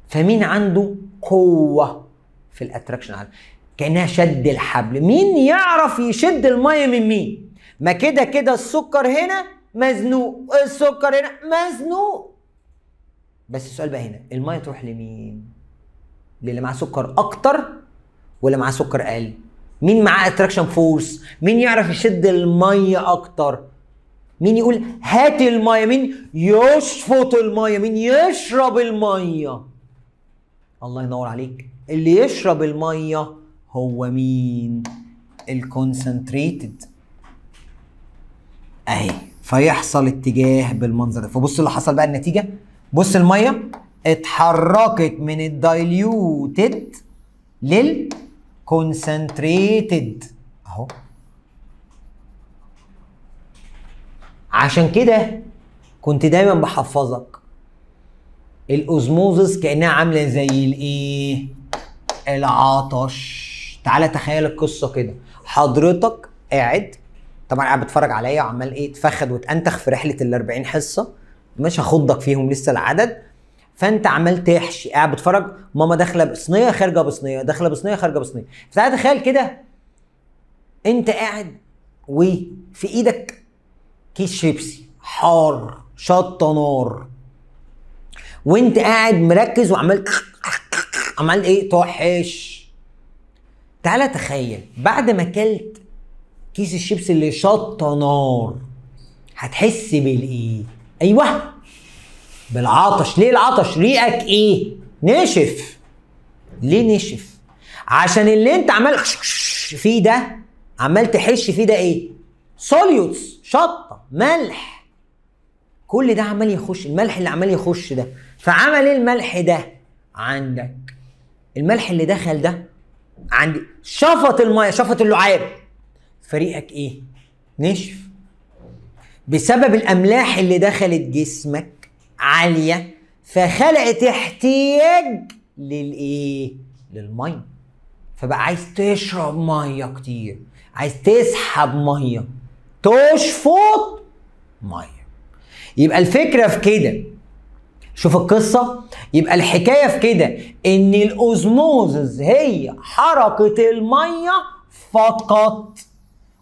فمين عنده قوة في الاتراكشن كأنها شد الحبل مين يعرف يشد المية من مين ما كده كده السكر هنا مزنوق السكر هنا مزنوق بس السؤال بقى هنا المية تروح لمين للي معاه سكر أكتر ولا معاه سكر اقل مين معاه اتراكشن فورس مين يعرف يشد الميه اكتر مين يقول هات الميه مين يشفط الميه مين يشرب الميه الله ينور عليك اللي يشرب الميه هو مين الكونسنتريتد اهي فيحصل اتجاه بالمنظر ده فبص اللي حصل بقى النتيجه بص الميه اتحركت من الدايليوتد لل كونسنتريتد اهو عشان كده كنت دايما بحفظك الاوزموزس كانها عامله زي الايه العطش تعالى تخيل القصه كده حضرتك قاعد طبعا قاعد بتفرج عليا وعمال ايه تفخد وتنتخ في رحله ال 40 حصه مش هخضك فيهم لسه العدد فانت عمال تحشي قاعد بتفرج ماما داخله بصينيه خارجه بصينيه داخله بصينيه خارجه بصينيه فتعالى تخيل كده انت قاعد وفي ايدك كيس شيبسي حار شطه نار وانت قاعد مركز وعمال عمال ايه توحش تعالى تخيل بعد ما اكلت كيس الشيبسي اللي شطه نار هتحس بالايه ايوه بالعطش ليه العطش ريقك ايه نشف ليه نشف عشان اللي انت عمال فيه ده عمال تحش فيه ده ايه سوليوتس شطه ملح كل ده عمال يخش الملح اللي عمال يخش ده فعمل ايه الملح ده عندك الملح اللي دخل ده عندي شفط الميه شفط اللعاب فريقك ايه نشف بسبب الاملاح اللي دخلت جسمك عاليه فخلقت احتياج للايه؟ للميه فبقى عايز تشرب ميه كتير عايز تسحب ميه تشفط ميه يبقى الفكره في كده شوف القصة يبقى الحكاية في كده إن الأوزموزز هي حركة المية فقط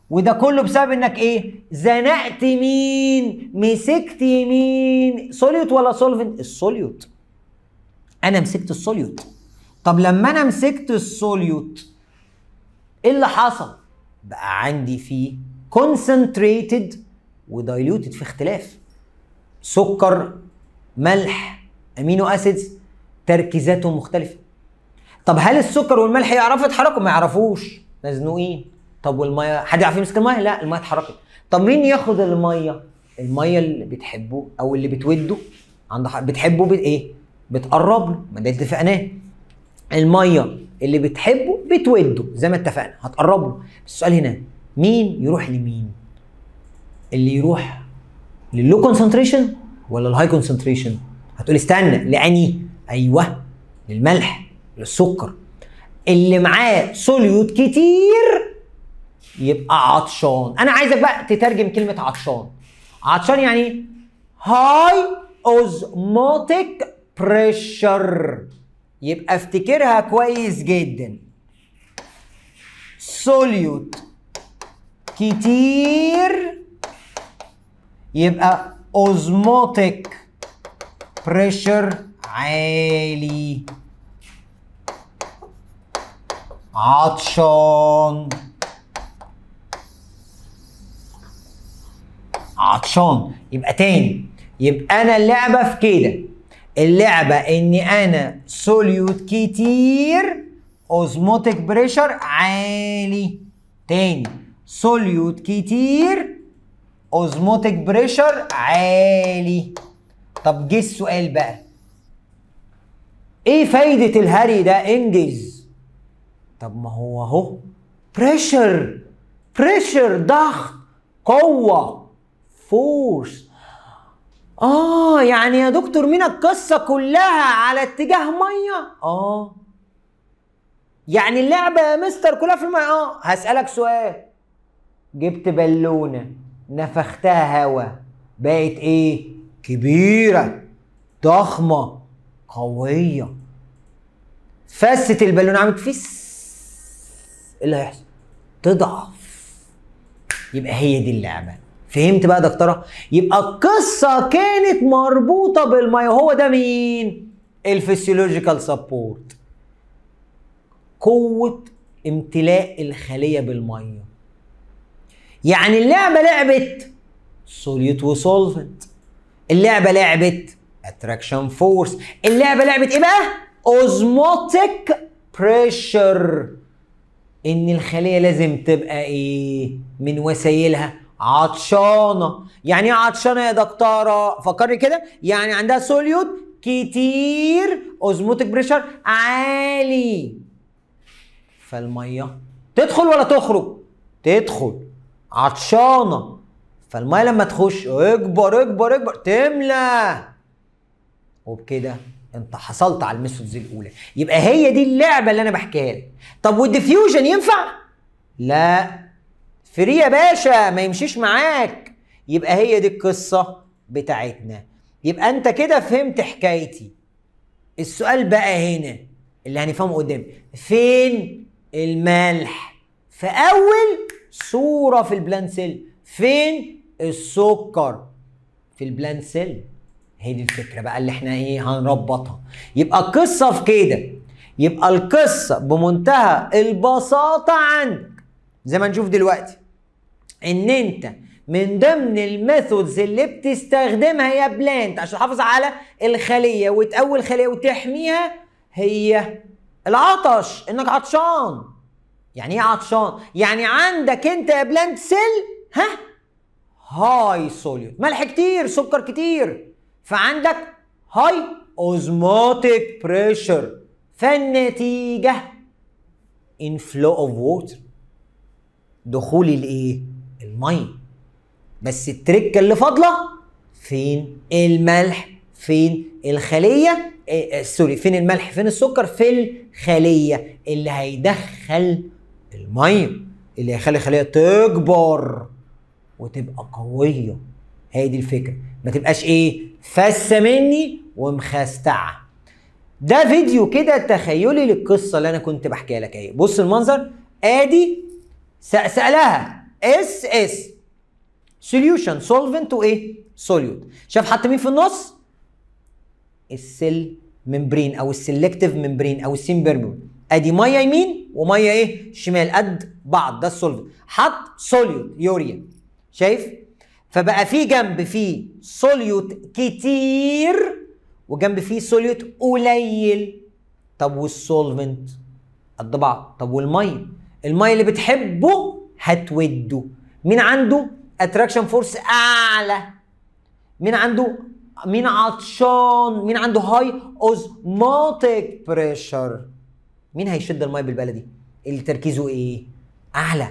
وده كله بسبب انك ايه زنقت مين مسكت مين سوليوت ولا سولفنت السوليوت انا مسكت السوليوت طب لما انا مسكت السوليوت ايه اللي حصل بقى عندي فيه كونسنتريتد ودايلوتد في اختلاف سكر ملح امينو اسيدز تركيزاتهم مختلفه طب هل السكر والملح يعرفوا يتحركوا ما يعرفوش مزنوقين طب والميه حد يعرف يمسك الميه لا الميه اتحركت طب مين ياخد الميه الميه اللي بتحبه او اللي بتوده عند بتحبه بت ايه بتقرب له ما ده اتفقناه الميه اللي بتحبه بتوده زي ما اتفقنا هتقرب له بس السؤال هنا مين يروح لمين اللي يروح للو كونسنتريشن ولا الهاي كونسنتريشن هتقول استنى لاني ايوه للملح للسكر اللي معاه سوليوت كتير يبقى عطشان انا عايزك بقى تترجم كلمه عطشان عطشان يعني هاي اوزموتيك بريشر يبقى افتكرها كويس جدا سوليوت كتير يبقى اوزموتيك بريشر عالي عطشان عطشان يبقى تاني يبقى انا اللعبه في كده اللعبه اني انا سوليوت كتير اوزموتيك بريشر عالي تاني سوليوت كتير اوزموتيك بريشر عالي طب جه السؤال بقى ايه فايده الهري ده انجز طب ما هو اهو بريشر بريشر ضغط قوه فورس اه يعني يا دكتور مين القصه كلها على اتجاه ميه اه يعني اللعبه يا مستر كلها في الميه اه هسالك سؤال جبت بالونه نفختها هوا بقت ايه كبيره ضخمه قويه فست البالونه عملت فيس ايه اللي هيحصل تضعف يبقى هي دي اللعبه فهمت بقى يا دكتوره يبقى القصه كانت مربوطه بالميه هو ده مين الفسيولوجيكال سبورت قوه امتلاء الخليه بالميه يعني اللعبه لعبه سوليوت وسولفنت اللعبه لعبه اتراكشن فورس اللعبه لعبه ايه بقى اوزموتيك بريشر ان الخليه لازم تبقى ايه من وسائلها عطشانه يعني ايه عطشانه يا دكتوره فكرني كده يعني عندها سوليود كتير اوزموتيك بريشر عالي فالميه تدخل ولا تخرج تدخل عطشانه فالميه لما تخش اكبر اكبر اكبر تملى وبكده انت حصلت على الميثودز الاولى يبقى هي دي اللعبه اللي انا بحكيها لك طب والديفيوجن ينفع لا فري يا باشا ما يمشيش معاك يبقى هي دي القصة بتاعتنا يبقى انت كده فهمت حكايتي السؤال بقى هنا اللي هنفهمه قدام فين الملح في اول صورة في البلان سيل فين السكر في البلان سيل هي دي الفكرة بقى اللي احنا ايه هنربطها يبقى القصة في كده يبقى القصة بمنتهى البساطة عندك زي ما نشوف دلوقتي ان انت من ضمن الميثودز اللي بتستخدمها يا بلانت عشان تحافظ على الخليه وتقوي الخليه وتحميها هي العطش انك عطشان يعني ايه عطشان يعني عندك انت يا بلانت سيل ها هاي سوليوت ملح كتير سكر كتير فعندك هاي اوزموتيك بريشر فالنتيجه انفلو اوف ووتر دخول الايه الميه بس التركه اللي فاضله فين الملح فين الخليه آه، آه، سوري فين الملح فين السكر في الخليه اللي هيدخل الميه اللي هيخلي الخليه تكبر وتبقى قويه هي دي الفكره ما تبقاش ايه فاسه مني ومخستعه ده فيديو كده تخيلي للقصه اللي انا كنت بحكيها لك اهي بص المنظر ادي سألها اس اس سوليوشن سولفنت وايه؟ سوليوت شاف حط مين في النص؟ السيل ممبرين او السلكتيف ممبرين او السيمبرمول ادي ميه يمين وميه ايه؟ شمال قد بعض ده السولفنت حط سوليوت يوريا شايف؟ فبقى في جنب فيه سوليوت كتير وجنب فيه سوليوت قليل طب والسولفنت قد بعض طب والميه الميه اللي بتحبه هتوده مين عنده اتراكشن فورس اعلى مين عنده مين عطشان مين عنده هاي اوزماتيك بريشر مين هيشد الميه بالبلدي اللي تركيزه ايه اعلى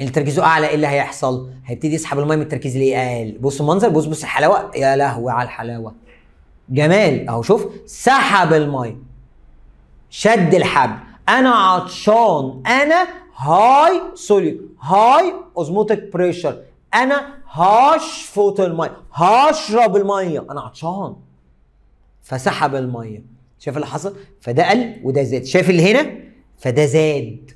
اللي تركيزه اعلى ايه اللي هيحصل هيبتدي يسحب الميه من التركيز اللي اقل بص المنظر بص بص الحلاوه يا لهوي على الحلاوه جمال اهو شوف سحب الميه شد الحبل انا عطشان انا هاي سوري هاي اوزموتيك بريشر انا هاش فوت الميه هشرب الميه انا عطشان فسحب الميه شايف اللي حصل فده قل وده زاد شايف اللي هنا فده زاد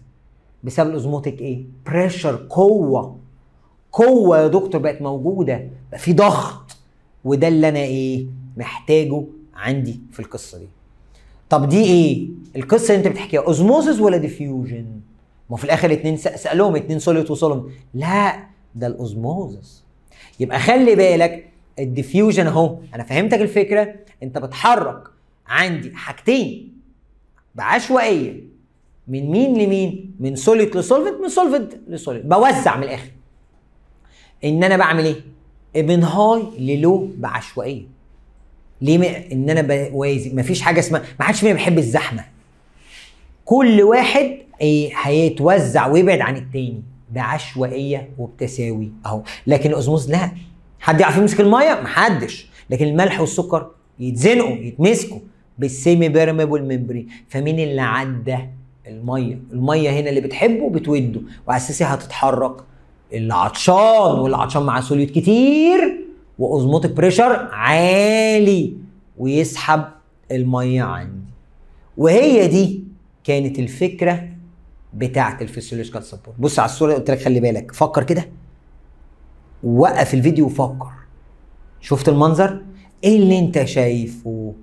بسبب الاوزموتيك ايه بريشر قوه قوه يا دكتور بقت موجوده بقى في ضغط وده اللي انا ايه محتاجه عندي في القصه دي طب دي ايه القصه اللي انت بتحكيها اوزموزس ولا ديفيوجن ما في الاخر اتنين سالهم اتنين سوليد وصلهم لا ده الاوزموزس يبقى خلي بالك الديفيوجن اهو انا فهمتك الفكره انت بتحرك عندي حاجتين بعشوائيه من مين لمين من سوليد لسولفنت من سولفنت لسوليد بوزع من الاخر ان انا بعمل ايه من هاي للو بعشوائيه ليه ان انا بوازي مفيش حاجه اسمها ما حدش فينا بيحب الزحمه كل واحد ايه هيتوزع ويبعد عن التاني بعشوائيه وبتساوي اهو لكن الاوزموز لا حد يعرف يمسك الميه محدش لكن الملح والسكر يتزنقوا يتمسكوا بالسيمي بيرمبل ميمبرين فمين اللي عدى الميه الميه هنا اللي بتحبه بتوده وعلى اساسها هتتحرك العطشان والعطشان مع سوليوت كتير واوزموتيك بريشر عالي ويسحب الميه عندي وهي دي كانت الفكره بتاعت الفسيولوجيكال سبورت بص على الصوره قلت لك خلي بالك فكر كده وقف الفيديو وفكر شفت المنظر ايه اللي انت شايفه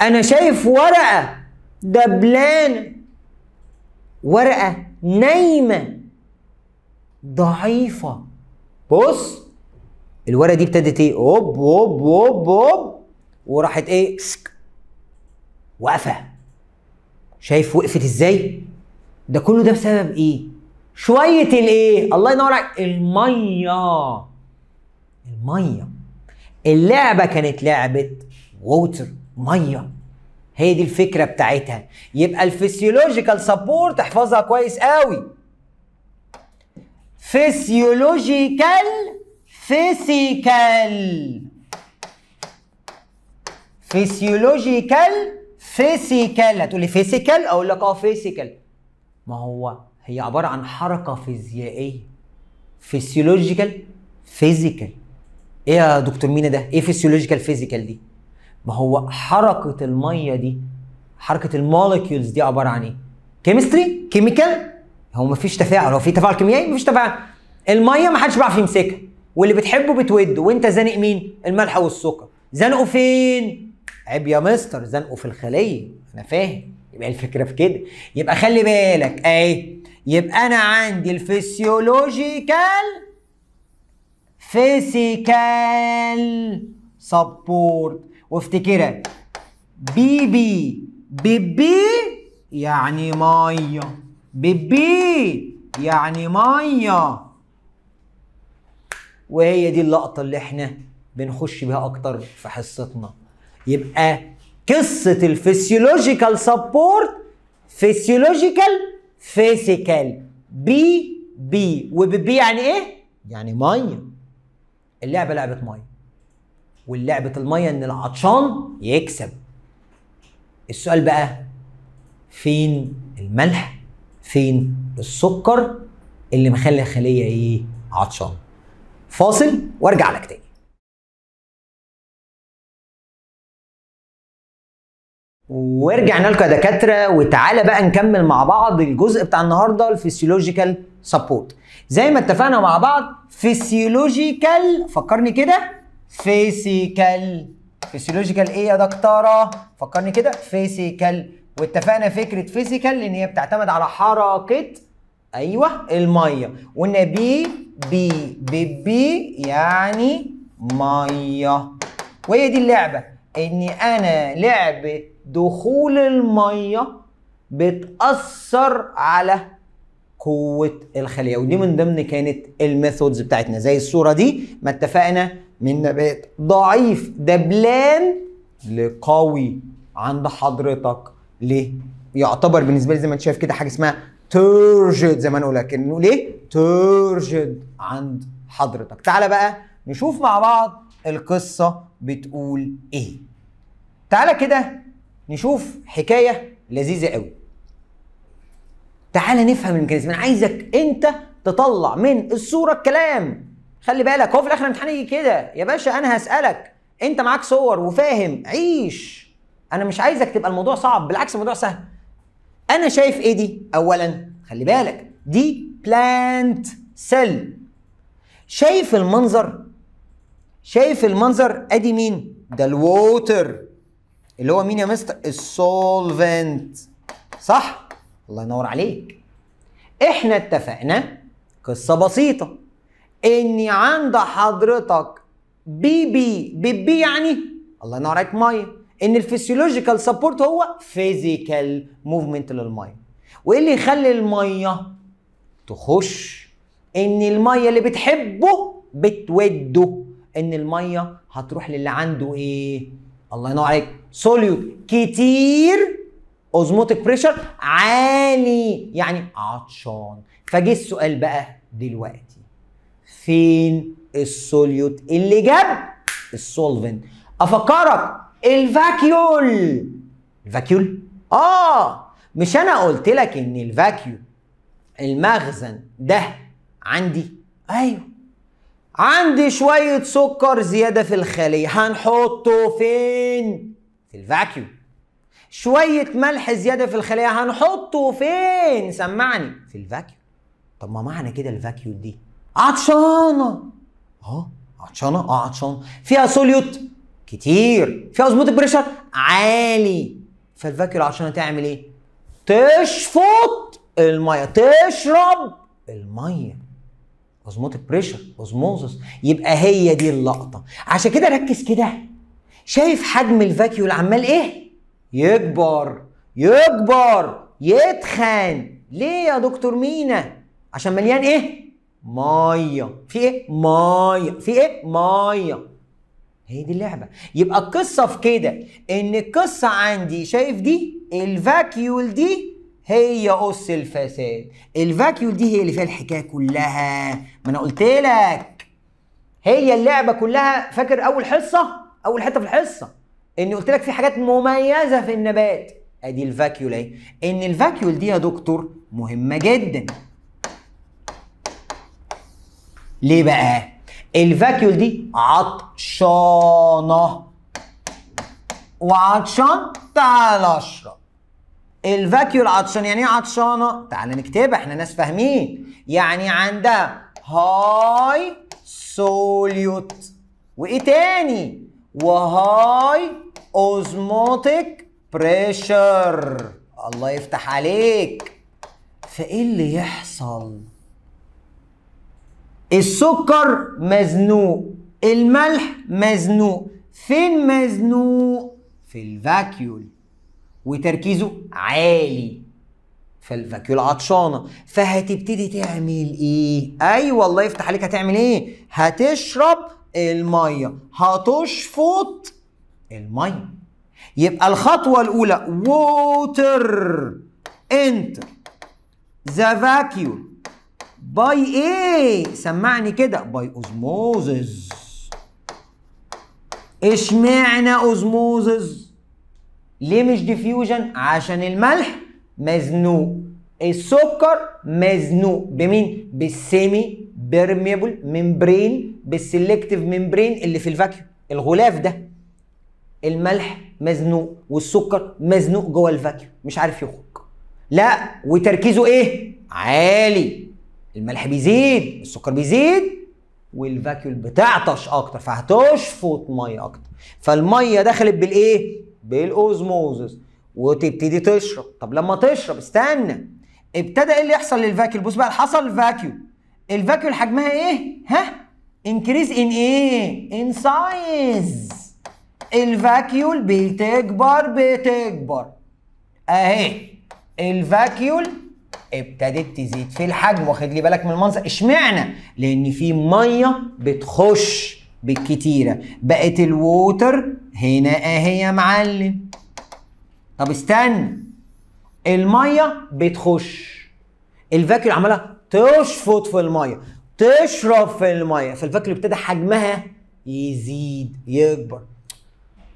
انا شايف ورقه دبلانه ورقه نايمه ضعيفه بص الورقه دي ابتدت ايه اوب اوب اوب اوب وراحت ايه واقفه شايف وقفت ازاي ده كله ده بسبب ايه شويه الايه الله ينور عليك الميه الميه اللعبه كانت لعبه ووتر ميه هي دي الفكره بتاعتها يبقى الفسيولوجيكال سبورت احفظها كويس قوي فسيولوجيكال physical physiological physical هتقولي physical اقول لك اه physical ما هو هي عباره عن حركه فيزيائيه physiological physical ايه يا دكتور مينا ده ايه physiological physical دي ما هو حركه الميه دي حركه المولكيولز دي عباره عن ايه كيمستري كيميكال هو مفيش تفاعل هو في تفاعل كيميائي مفيش تفاعل الميه ما حدش بيعرف يمسكها واللي بتحبه بتوده وانت زانق مين الملح والسكر زنقه فين عيب يا مستر زنقه في الخليه انا فاهم يبقى الفكره في كده يبقى خلي بالك اهي يبقى انا عندي الفسيولوجيكال فيسيكال سبورت وافتكرها بي بي بي بي يعني ميه بي بي يعني ميه وهي دي اللقطة اللي احنا بنخش بيها أكتر في حصتنا يبقى قصة الفسيولوجيكال سبورت فسيولوجيكال فيسيكال بي بي وبي يعني ايه؟ يعني مية اللعبة لعبة مية واللعبة المية ان العطشان يكسب السؤال بقى فين الملح؟ فين السكر اللي مخلي الخلية ايه؟ عطشان فاصل وارجع لك تاني ورجعنا لكم يا دكاتره وتعالى بقى نكمل مع بعض الجزء بتاع النهارده الفسيولوجيكال سبورت زي ما اتفقنا مع بعض فسيولوجيكال فكرني كده فيسيكال فسيولوجيكال ايه يا دكتوره فكرني كده فيسيكال واتفقنا فكره فيسيكال ان هي بتعتمد على حركه ايوه الميه ونبي بي بي بي بي يعني ميه وهي دي اللعبه ان انا لعبه دخول الميه بتاثر على قوه الخليه ودي من ضمن كانت الميثودز بتاعتنا زي الصوره دي ما اتفقنا من نبات ضعيف دبلان لقوي عند حضرتك ليه يعتبر بالنسبه لي زي ما انت شايف كده حاجه اسمها ترجد زي ما نقول لك انه ليه ترجد عند حضرتك تعالى بقى نشوف مع بعض القصه بتقول ايه تعالى كده نشوف حكايه لذيذه قوي تعالى نفهم الميكانيزم انا عايزك انت تطلع من الصوره الكلام خلي بالك هو في الاخر الامتحان يجي كده يا باشا انا هسالك انت معاك صور وفاهم عيش انا مش عايزك تبقى الموضوع صعب بالعكس الموضوع سهل انا شايف ايه دي اولا خلي بالك دي بلانت سيل شايف المنظر شايف المنظر ادي مين ده الووتر اللي هو مين يا مستر السولفنت صح الله ينور عليك احنا اتفقنا قصه بسيطه اني عند حضرتك بي بي بي, بي يعني الله ينور عليك ميه ان الفسيولوجيكال سبورت هو فيزيكال موفمنت للميه وايه اللي يخلي الميه تخش ان الميه اللي بتحبه بتوده ان الميه هتروح للي عنده ايه الله ينور عليك سوليوت كتير اوزموتيك بريشر عالي يعني عطشان فجه السؤال بقى دلوقتي فين السوليوت اللي جاب السولفنت افكرك الفاكيول الفاكيول اه مش انا قلت لك ان الفاكيول المخزن ده عندي ايوه عندي شويه سكر زياده في الخليه هنحطه فين في الفاكيوم شويه ملح زياده في الخليه هنحطه فين سمعني في الفاكيوم طب ما معنى كده الفاكيوم دي عطشانه اه عطشانه اه عطشانه فيها سوليوت كتير فيها اوزموتيك بريشر عالي فالفاكيول عشان تعمل ايه؟ تشفط الميه تشرب الميه اوزموتيك بريشر اوزموزس يبقى هي دي اللقطه عشان كده ركز كده شايف حجم الفاكيول عمال ايه؟ يكبر يكبر يتخن ليه يا دكتور مينا؟ عشان مليان ايه؟ ميه في ايه؟ ميه في ايه؟ ميه هي دي اللعبه يبقى القصه في كده ان القصه عندي شايف دي الفاكيول دي هي اس الفساد الفاكيول دي هي اللي فيها الحكايه كلها ما انا قلت لك هي اللعبه كلها فاكر اول حصه اول حته في الحصه اني قلت لك في حاجات مميزه في النبات ادي الفاكيول اهي ان الفاكيول دي يا دكتور مهمه جدا ليه بقى الفاكيول دي عطشانه وعطشان تعال اشرب الفاكيول عطشان يعني ايه عطشانه تعال نكتبها احنا ناس فاهمين يعني عندها هاي سوليوت وايه تاني وهاي اوزموتيك بريشر الله يفتح عليك فايه اللي يحصل السكر مزنوق الملح مزنوق فين مزنوق في الفاكيول وتركيزه عالي فالفاكيول عطشانه فهتبتدي تعمل ايه ايوه الله يفتح عليك هتعمل ايه هتشرب الميه هتشفط الميه يبقى الخطوه الاولى ووتر انتر ذا فاكيول باي ايه سمعني كده باي اوزموزز اشمعنى اوزموزز ليه مش ديفيوجن عشان الملح مزنوق السكر مزنوق بمين بالسيمي بيرميبل ميمبرين بالسلكتيف ميمبرين اللي في الفاكيوم الغلاف ده الملح مزنوق والسكر مزنوق جوه الفاكيوم مش عارف يخرج لا وتركيزه ايه عالي الملح بيزيد السكر بيزيد والفاكيول بتعطش اكتر فهتشفط ميه اكتر فالميه دخلت بالايه بالاوزموزس وتبتدي تشرب طب لما تشرب استنى ابتدى ايه اللي يحصل للفاكيول بص بقى حصل فاكيول الفاكيول حجمها ايه ها انكريز ان ايه ان سايز الفاكيول بتكبر بتكبر اهي الفاكيول ابتدت تزيد في الحجم واخد لي بالك من المنظر اشمعنى لان في ميه بتخش بالكتيره بقت الووتر هنا اهي يا معلم طب استنى الميه بتخش الفاكيو عماله تشفط في الميه تشرب في الميه فالفاكيو ابتدى حجمها يزيد يكبر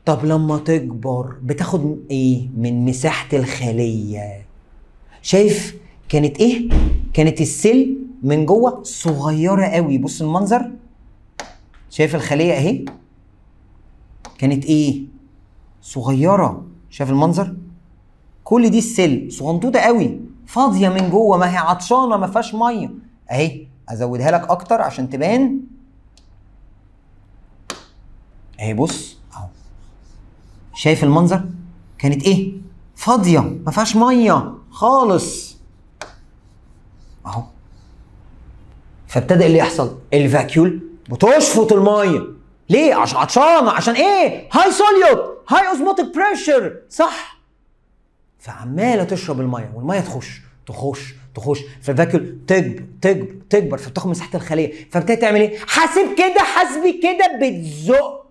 طب لما تكبر بتاخد ايه من مساحه الخليه شايف كانت ايه كانت السيل من جوه صغيره قوي بص المنظر شايف الخليه اهي كانت ايه صغيره شايف المنظر كل دي السيل صغنطوطه قوي فاضيه من جوه ما هي عطشانه ما فيهاش ميه اهي ازودها لك اكتر عشان تبان اهي بص اهو شايف المنظر كانت ايه فاضيه ما فيهاش ميه خالص اهو فابتدا اللي يحصل الفاكيول بتشفط الميه ليه عشان عطشانه عشان ايه هاي سوليوت هاي اوزموتيك بريشر صح فعماله تشرب الميه والميه تخش تخش تخش فالفاكيول تكبر تكبر تكبر فبتاخد مساحه الخليه فبتبتدي تعمل ايه حاسب كده حاسبي كده بتزق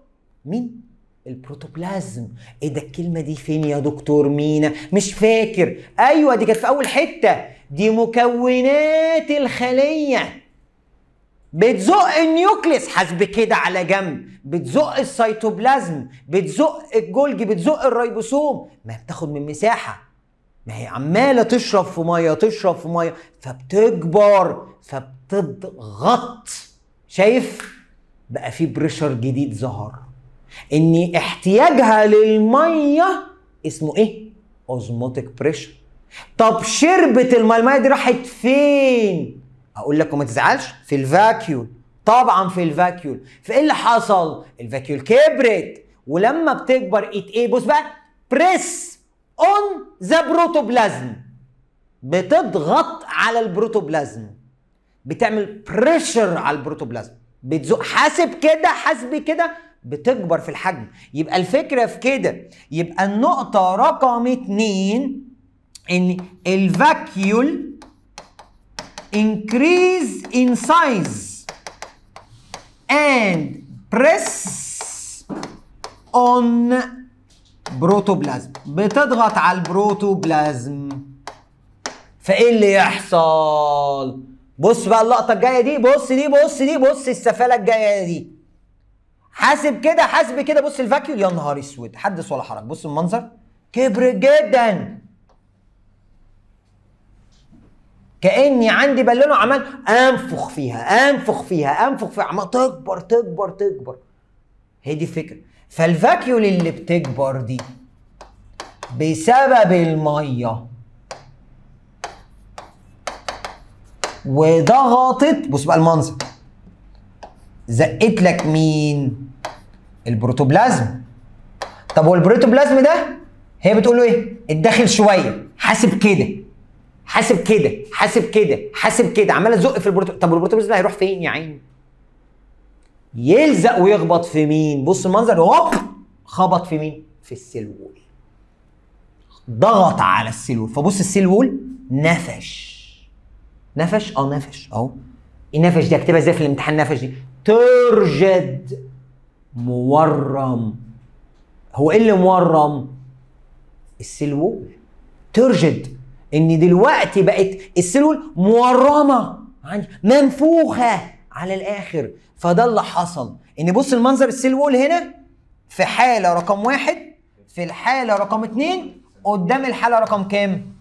مين البروتوبلازم ايه ده الكلمه دي فين يا دكتور مينا مش فاكر ايوه دي كانت في اول حته دي مكونات الخليه بتزق النيوكليس حسب كده على جنب بتزق السيتوبلازم بتزق الجولج بتزق الريبوسوم ما بتاخد من مساحه ما هي عماله تشرب في ميه تشرب في ميه فبتكبر فبتضغط شايف بقى في بريشر جديد ظهر ان احتياجها للميه اسمه ايه اوزموتيك بريشر طب شربت الميه الميه دي راحت فين اقول لك وما تزعلش في الفاكيول طبعا في الفاكيول فايه اللي حصل الفاكيول كبرت ولما بتكبر ات ايه بص بقى بريس اون ذا بروتوبلازم بتضغط على البروتوبلازم بتعمل بريشر على البروتوبلازم بتزق حاسب كده حاسب كده بتكبر في الحجم يبقى الفكره في كده يبقى النقطه رقم اتنين ان الفاكيول increase in size and press on بروتوبلازم بتضغط على البروتوبلازم فايه اللي يحصل بص بقى اللقطه الجايه دي بص دي بص دي بص السفاله الجايه دي حاسب كده حاسب كده بص الفاكيو يا نهار اسود حدث ولا حرج بص المنظر كبر جدا كاني عندي بالونه عمال انفخ فيها انفخ فيها انفخ فيها عمال تكبر تكبر تكبر هي دي الفكره فالفاكيو اللي بتكبر دي بسبب الميه وضغطت بص بقى المنظر زقت لك مين البروتوبلازم طب والبروتوبلازم ده هي بتقول له ايه الداخل شويه حاسب كده حاسب كده حاسب كده حاسب كده عمال ازق في البروتوبلازم طب البروتوبلازم هيروح فين يا عيني يلزق ويخبط في مين بص المنظر هوب خبط في مين في السيل وول ضغط على السيل وول فبص السيل وول نفش نفش اه نفش اهو إيه النفش دي اكتبها ازاي في الامتحان نفش دي ترجد مورم هو ايه اللي مورم السلول ترجد ان دلوقتي بقت السلول مورمه منفوخه على الاخر فده اللي حصل ان بص المنظر السلول هنا في حاله رقم واحد في الحاله رقم اتنين قدام الحاله رقم كام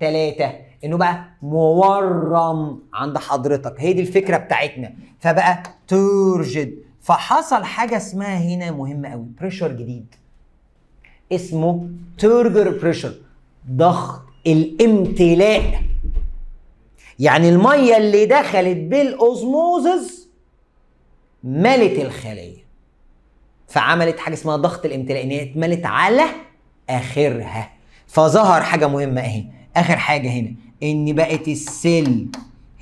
تلاته انه بقى مورم عند حضرتك هي دي الفكره بتاعتنا فبقى ترجد فحصل حاجه اسمها هنا مهمه قوي بريشر جديد اسمه ترجر بريشر ضغط الامتلاء يعني الميه اللي دخلت بالاوزموزز ملت الخليه فعملت حاجه اسمها ضغط الامتلاء ان هي اتملت على اخرها فظهر حاجه مهمه اهي اخر حاجه هنا ان بقت السيل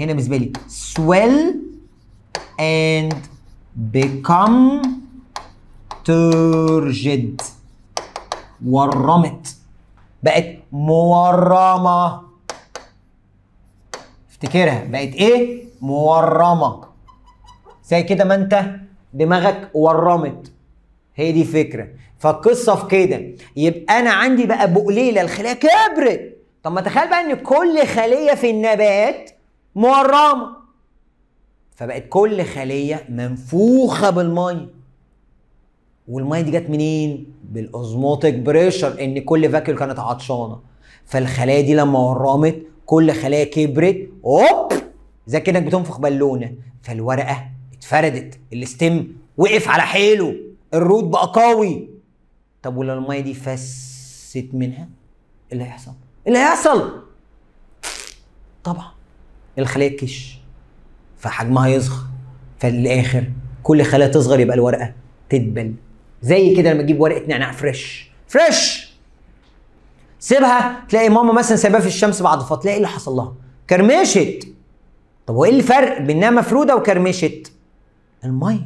هنا بالنسبه لي سويل and become turgid ورمت بقت مورمة افتكرها بقت ايه مورمة زي كده ما انت دماغك ورمت هي دي فكرة فالقصة في كده يبقى انا عندي بقى بقليلة الخلية كبرت طب ما تخيل بقى ان كل خلية في النبات مورمة فبقت كل خليه منفوخه بالميه والميه دي جت منين بالاوزموتيك بريشر ان كل فاكيول كانت عطشانه فالخلايا دي لما ورمت كل خلايا كبرت اوب زي كانك بتنفخ بالونه فالورقه اتفردت الستيم وقف على حيله الروت بقى قوي طب ولو الميه دي فست منها ايه اللي هيحصل إيه اللي هيحصل طبعا الخلايا تكش فحجمها يصغر فالاخر كل خلايا تصغر يبقى الورقه تدبل زي كده لما تجيب ورقه نعناع فريش فريش سيبها تلاقي ماما مثلا سايباها في الشمس بعد فتره ايه اللي حصل لها كرمشت طب وايه الفرق بين انها مفروده وكرمشت الميه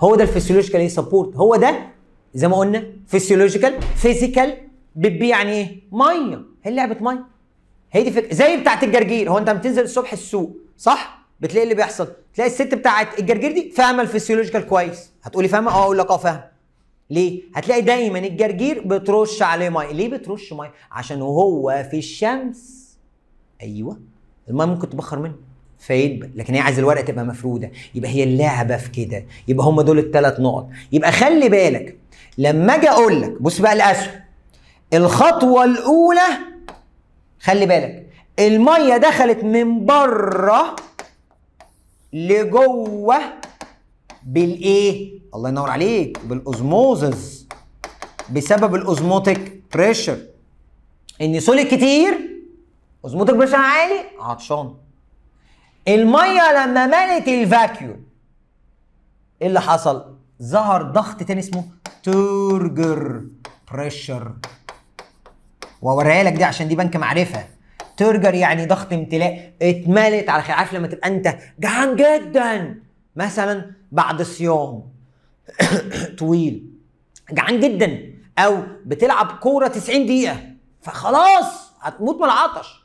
هو ده الفسيولوجيكال ايه سبورت هو ده زي ما قلنا فسيولوجيكال فيزيكال بيبي يعني ايه ميه هي لعبه ميه هي دي فكره زي بتاعه الجرجير هو انت بتنزل الصبح السوق صح بتلاقي اللي بيحصل تلاقي الست بتاعت الجرجير دي فاهمه الفسيولوجيكال كويس هتقولي فاهمه اه اقول لك اه فاهمه ليه هتلاقي دايما الجرجير بترش عليه ميه ليه بترش ميه عشان وهو في الشمس ايوه الميه ممكن تبخر منه فايد لكن هي عايز الورقه تبقى مفروده يبقى هي اللعبه في كده يبقى هم دول الثلاث نقط يبقى خلي بالك لما اجي اقول لك بص بقى الاسهم الخطوه الاولى خلي بالك الميه دخلت من بره لجوه بالايه الله ينور عليك بالاوزموزز بسبب الاوزموتيك بريشر ان سوليد كتير اوزموتيك بريشر عالي عطشان الميه لما ملت الفاكيوم ايه اللي حصل ظهر ضغط تاني اسمه تورجر بريشر واوريها لك دي عشان دي بنك معرفه ترجر يعني ضغط امتلاء اتملت على خير عارف لما تبقى انت جعان جدا مثلا بعد صيام طويل جعان جدا او بتلعب كوره 90 دقيقه فخلاص هتموت من العطش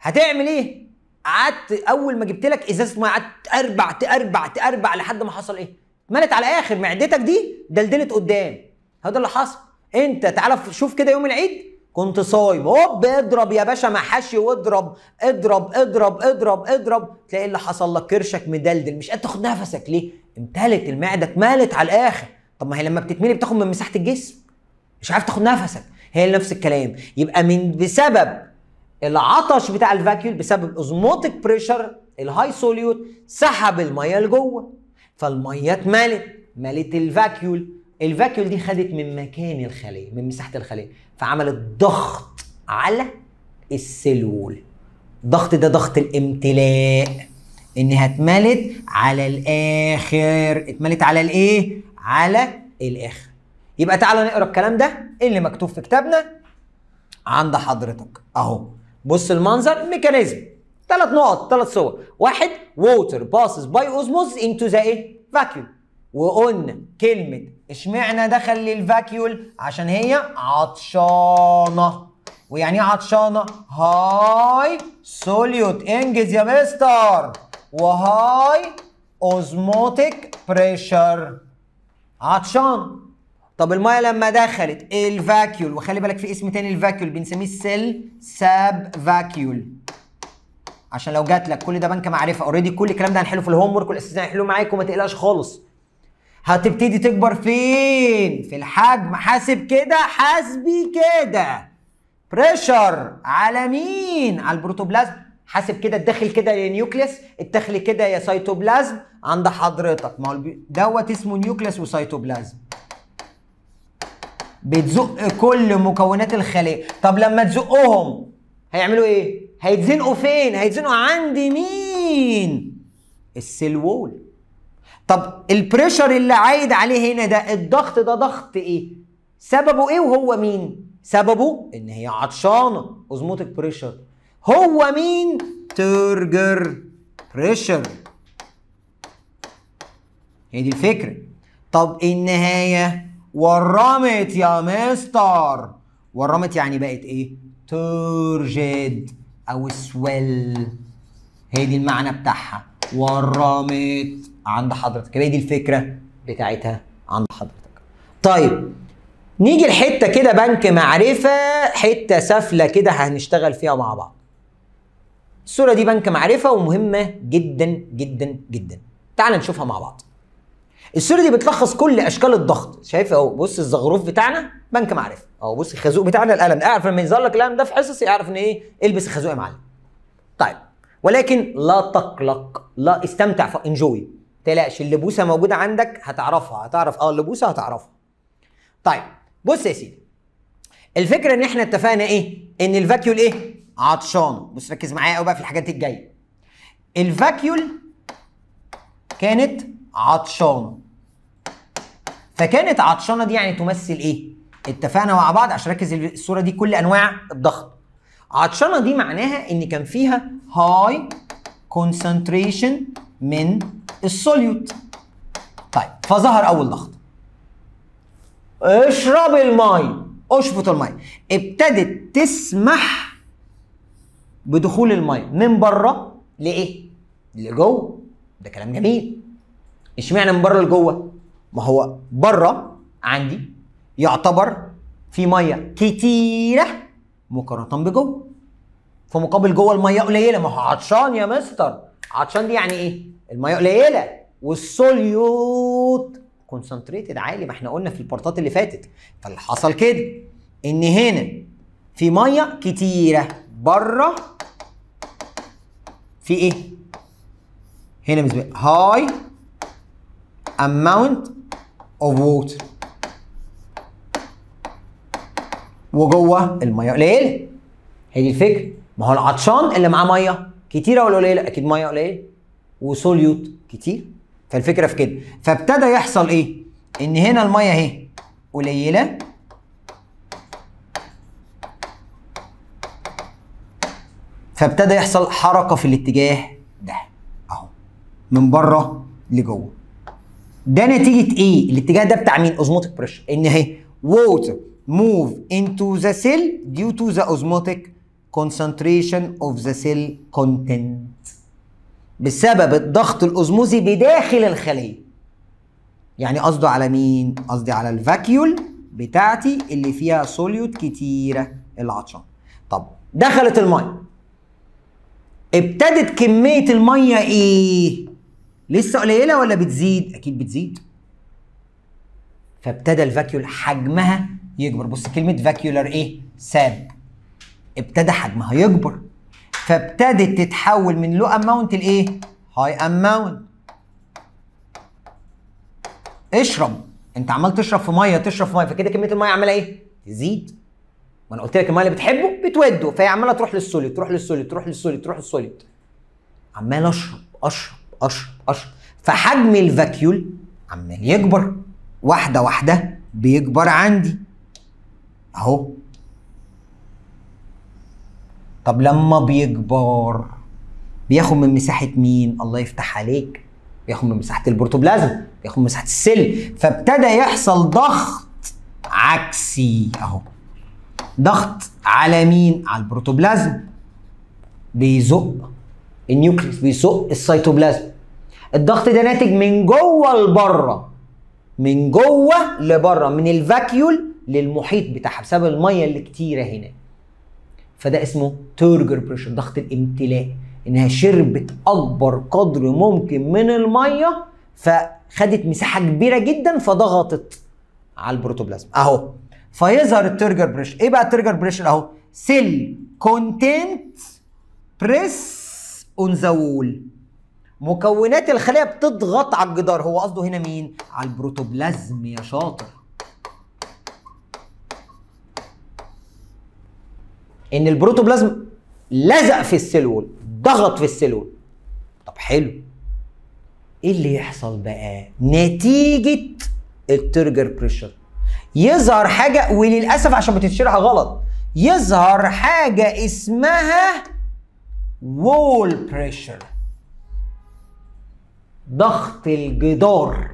هتعمل ايه قعدت اول ما جبت لك ازازه ميه قعدت اربع تاربع تاربع لحد ما حصل ايه ملت على الاخر معدتك دي دلدلت قدام هذا اللي حصل انت تعالى شوف كده يوم العيد كنت صايم هوب اضرب يا باشا محاشي واضرب اضرب اضرب اضرب اضرب تلاقي اللي حصل لك كرشك مدلدل مش قادر تاخد نفسك ليه؟ امتلت المعده اتملت على الاخر طب ما هي لما بتتملي بتاخد من مساحه الجسم مش عارف تاخد نفسك هي نفس الكلام يبقى من بسبب العطش بتاع الفاكيول بسبب اوزموتيك بريشر الهاي سوليوت سحب الميه لجوه فالميه اتملت ملت الفاكيول الفاكيول دي خدت من مكان الخليه من مساحه الخليه فعملت ضغط على السلول الضغط ده ضغط الامتلاء انها اتملت على الاخر اتملت على الايه على الاخر يبقى تعالى نقرا الكلام ده اللي مكتوب في كتابنا عند حضرتك اهو بص المنظر ميكانيزم ثلاث نقط ثلاث صور واحد ووتر باسز باي اوزموز انتو ذا ايه فاكيوم وقلنا كلمة اشمعنى دخل للفاكيول عشان هي عطشانة ويعني ايه عطشانة؟ هاي سوليوت انجز يا مستر وهاي اوزموتيك بريشر عطشانة طب المية لما دخلت الفاكيول وخلي بالك في اسم تاني الفاكيول بنسميه السيل ساب فاكيول عشان لو جات لك كل ده بنك معرفه اوريدي كل الكلام ده هنحله في الهوم ورك والاستاذ هيحله معاك وما تقلقش خالص هتبتدي تكبر فين في الحجم حاسب كده حاسبي كده بريشر على مين على البروتوبلازم حاسب كده الداخل كده للنيوكليس الداخل كده يا سيتوبلازم عند حضرتك ما هو دوت اسمه نيوكليس وسيتوبلازم بتزق كل مكونات الخليه طب لما تزقهم هيعملوا ايه هيتزنقوا فين هيتزنقوا عند مين السيل وول طب البريشر اللي عايد عليه هنا ده الضغط ده ضغط ايه سببه ايه وهو مين سببه ان هي عطشانه اوزموتيك بريشر هو مين ترجر بريشر هي دي الفكره طب النهايه ورمت يا مستر ورمت يعني بقت ايه ترجد او سويل هي دي المعنى بتاعها ورمت عند حضرتك هي دي الفكره بتاعتها عند حضرتك طيب نيجي لحته كده بنك معرفه حته سافله كده هنشتغل فيها مع بعض الصوره دي بنك معرفه ومهمه جدا جدا جدا تعال نشوفها مع بعض الصوره دي بتلخص كل اشكال الضغط شايف اهو بص الزغروف بتاعنا بنك معرفه اهو بص الخازوق بتاعنا القلم اعرف لما يظهر لك القلم ده في حصصي اعرف ان ايه البس الخازوق يا معلم طيب ولكن لا تقلق لا استمتع انجوي تقلقش اللبوسه موجوده عندك هتعرفها هتعرف اه اللبوسه هتعرفها طيب بص يا سيدي الفكره ان احنا اتفقنا ايه ان الفاكيول ايه عطشانه بص ركز معايا قوي بقى في الحاجات الجايه الفاكيول كانت عطشانه فكانت عطشانه دي يعني تمثل ايه اتفقنا مع بعض عشان ركز الصوره دي كل انواع الضغط عطشانه دي معناها ان كان فيها هاي كونسنتريشن من السوليوت طيب فظهر اول ضغط اشرب الماء اشفط الماء ابتدت تسمح بدخول الماء من بره لايه لجوه ده كلام جميل اشمعنى من بره لجوه ما هو بره عندي يعتبر في ميه كتيره مقارنه بجوه فمقابل جوه الميه قليله ما هو عطشان يا مستر عطشان دي يعني ايه؟ الميه قليله والسوليوت كونسنتريتد عالي ما احنا قلنا في البارتات اللي فاتت فاللي حصل كده ان هنا في ميه كتيره بره في ايه؟ هنا بالنسبه هاي اماونت اوف ووتر وجوه الميه قليله هي دي الفكره ما هو العطشان اللي معاه ميه كتيره ولا قليله اكيد ميه قليله وسوليوت كتير فالفكره في كده فابتدى يحصل ايه ان هنا الميه اهي قليله فابتدى يحصل حركه في الاتجاه ده اهو من بره لجوه ده نتيجه ايه الاتجاه ده بتاع مين اوزموتيك بريشر ان اهي water move into the cell due to the osmotic concentration of the cell content بسبب الضغط الأزموزي بداخل الخلية يعني قصده على مين؟ قصدي على الفاكيول بتاعتي اللي فيها سوليوت كتيرة العطشان طب دخلت المية ابتدت كمية المية ايه؟ لسه قليلة ولا بتزيد؟ أكيد بتزيد فابتدى الفاكيول حجمها يكبر بص كلمة فاكيولر ايه؟ ساب ابتدى حجمها يكبر فابتدت تتحول من لو اماونت لايه؟ هاي اماونت اشرب انت عمال تشرب في ميه تشرب في ميه فكده كميه الميه عماله ايه؟ تزيد ما انا قلت لك الميه اللي بتحبه بتوده فهي عماله تروح للسوليد تروح للسوليد تروح للسوليد تروح للسوليد عمال اشرب اشرب اشرب اشرب فحجم الفاكيول عمال يكبر واحده واحده بيكبر عندي اهو طب لما بيكبر بياخد من مساحه مين الله يفتح عليك بياخد من مساحه البروتوبلازم بياخد من مساحه السل فابتدى يحصل ضغط عكسي اهو ضغط على مين على البروتوبلازم بيزق النيوكليس بيزق السيتوبلازم الضغط ده ناتج من جوه لبره من جوه لبره من الفاكيول للمحيط بتاعها بسبب الميه اللي كتيره هناك فده اسمه تيرجر بريشر ضغط الامتلاء انها شربت اكبر قدر ممكن من الميه فخدت مساحه كبيره جدا فضغطت على البروتوبلازم اهو فيظهر التورجر بريشر ايه بقى التورجر بريشر اهو سيل كونتنت بريس اون ذا وول مكونات الخليه بتضغط على الجدار هو قصده هنا مين على البروتوبلازم يا شاطر ان البروتوبلازم لزق في السلول ضغط في السلول طب حلو ايه اللي يحصل بقى نتيجه الترجر بريشر يظهر حاجه وللاسف عشان بتتشرح غلط يظهر حاجه اسمها وول بريشر ضغط الجدار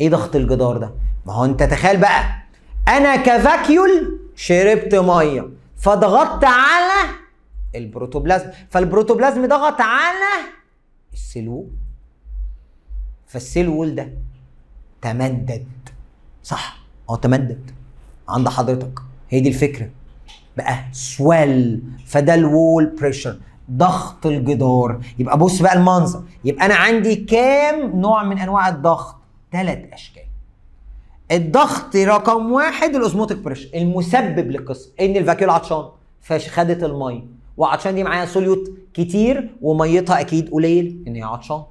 ايه ضغط الجدار ده ما هو انت تخيل بقى انا كفاكيول شربت ميه فضغطت على البروتوبلازم فالبروتوبلازم ضغط على السلو فالسلول وول ده تمدد صح هو تمدد عند حضرتك هي دي الفكره بقى سوال فده الوول بريشر ضغط الجدار يبقى بص بقى المنظر يبقى انا عندي كام نوع من انواع الضغط ثلاث اشكال الضغط رقم واحد الاوزموتيك بريشر المسبب للقصه ان الفاكيول عطشان فخدت الميه وعطشان دي معايا سوليوت كتير وميتها اكيد قليل ان هي عطشان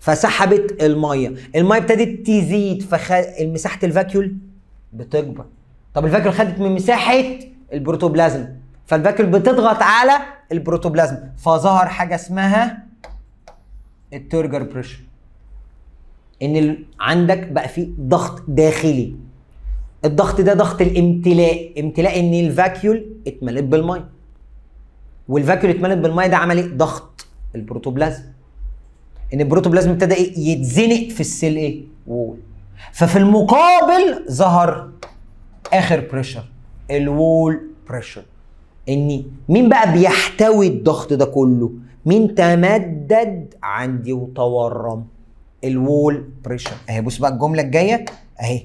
فسحبت الميه الميه ابتدت تزيد فخ... الفاكيول بتكبر طب الفاكيول خدت من مساحه البروتوبلازم فالفاكيول بتضغط على البروتوبلازم فظهر حاجه اسمها الترجر بريشر ان عندك بقى في ضغط داخلي الضغط ده ضغط الامتلاء امتلاء ان الفاكيول اتملت بالميه والفاكيول اتملت بالميه ده عمل ايه ضغط البروتوبلازم ان البروتوبلازم ابتدى ايه يتزنق في السيل ايه وول ففي المقابل ظهر اخر بريشر الوول بريشر ان مين بقى بيحتوي الضغط ده كله مين تمدد عندي وتورم الوول بريشر اهي بص بقى الجمله الجايه اهي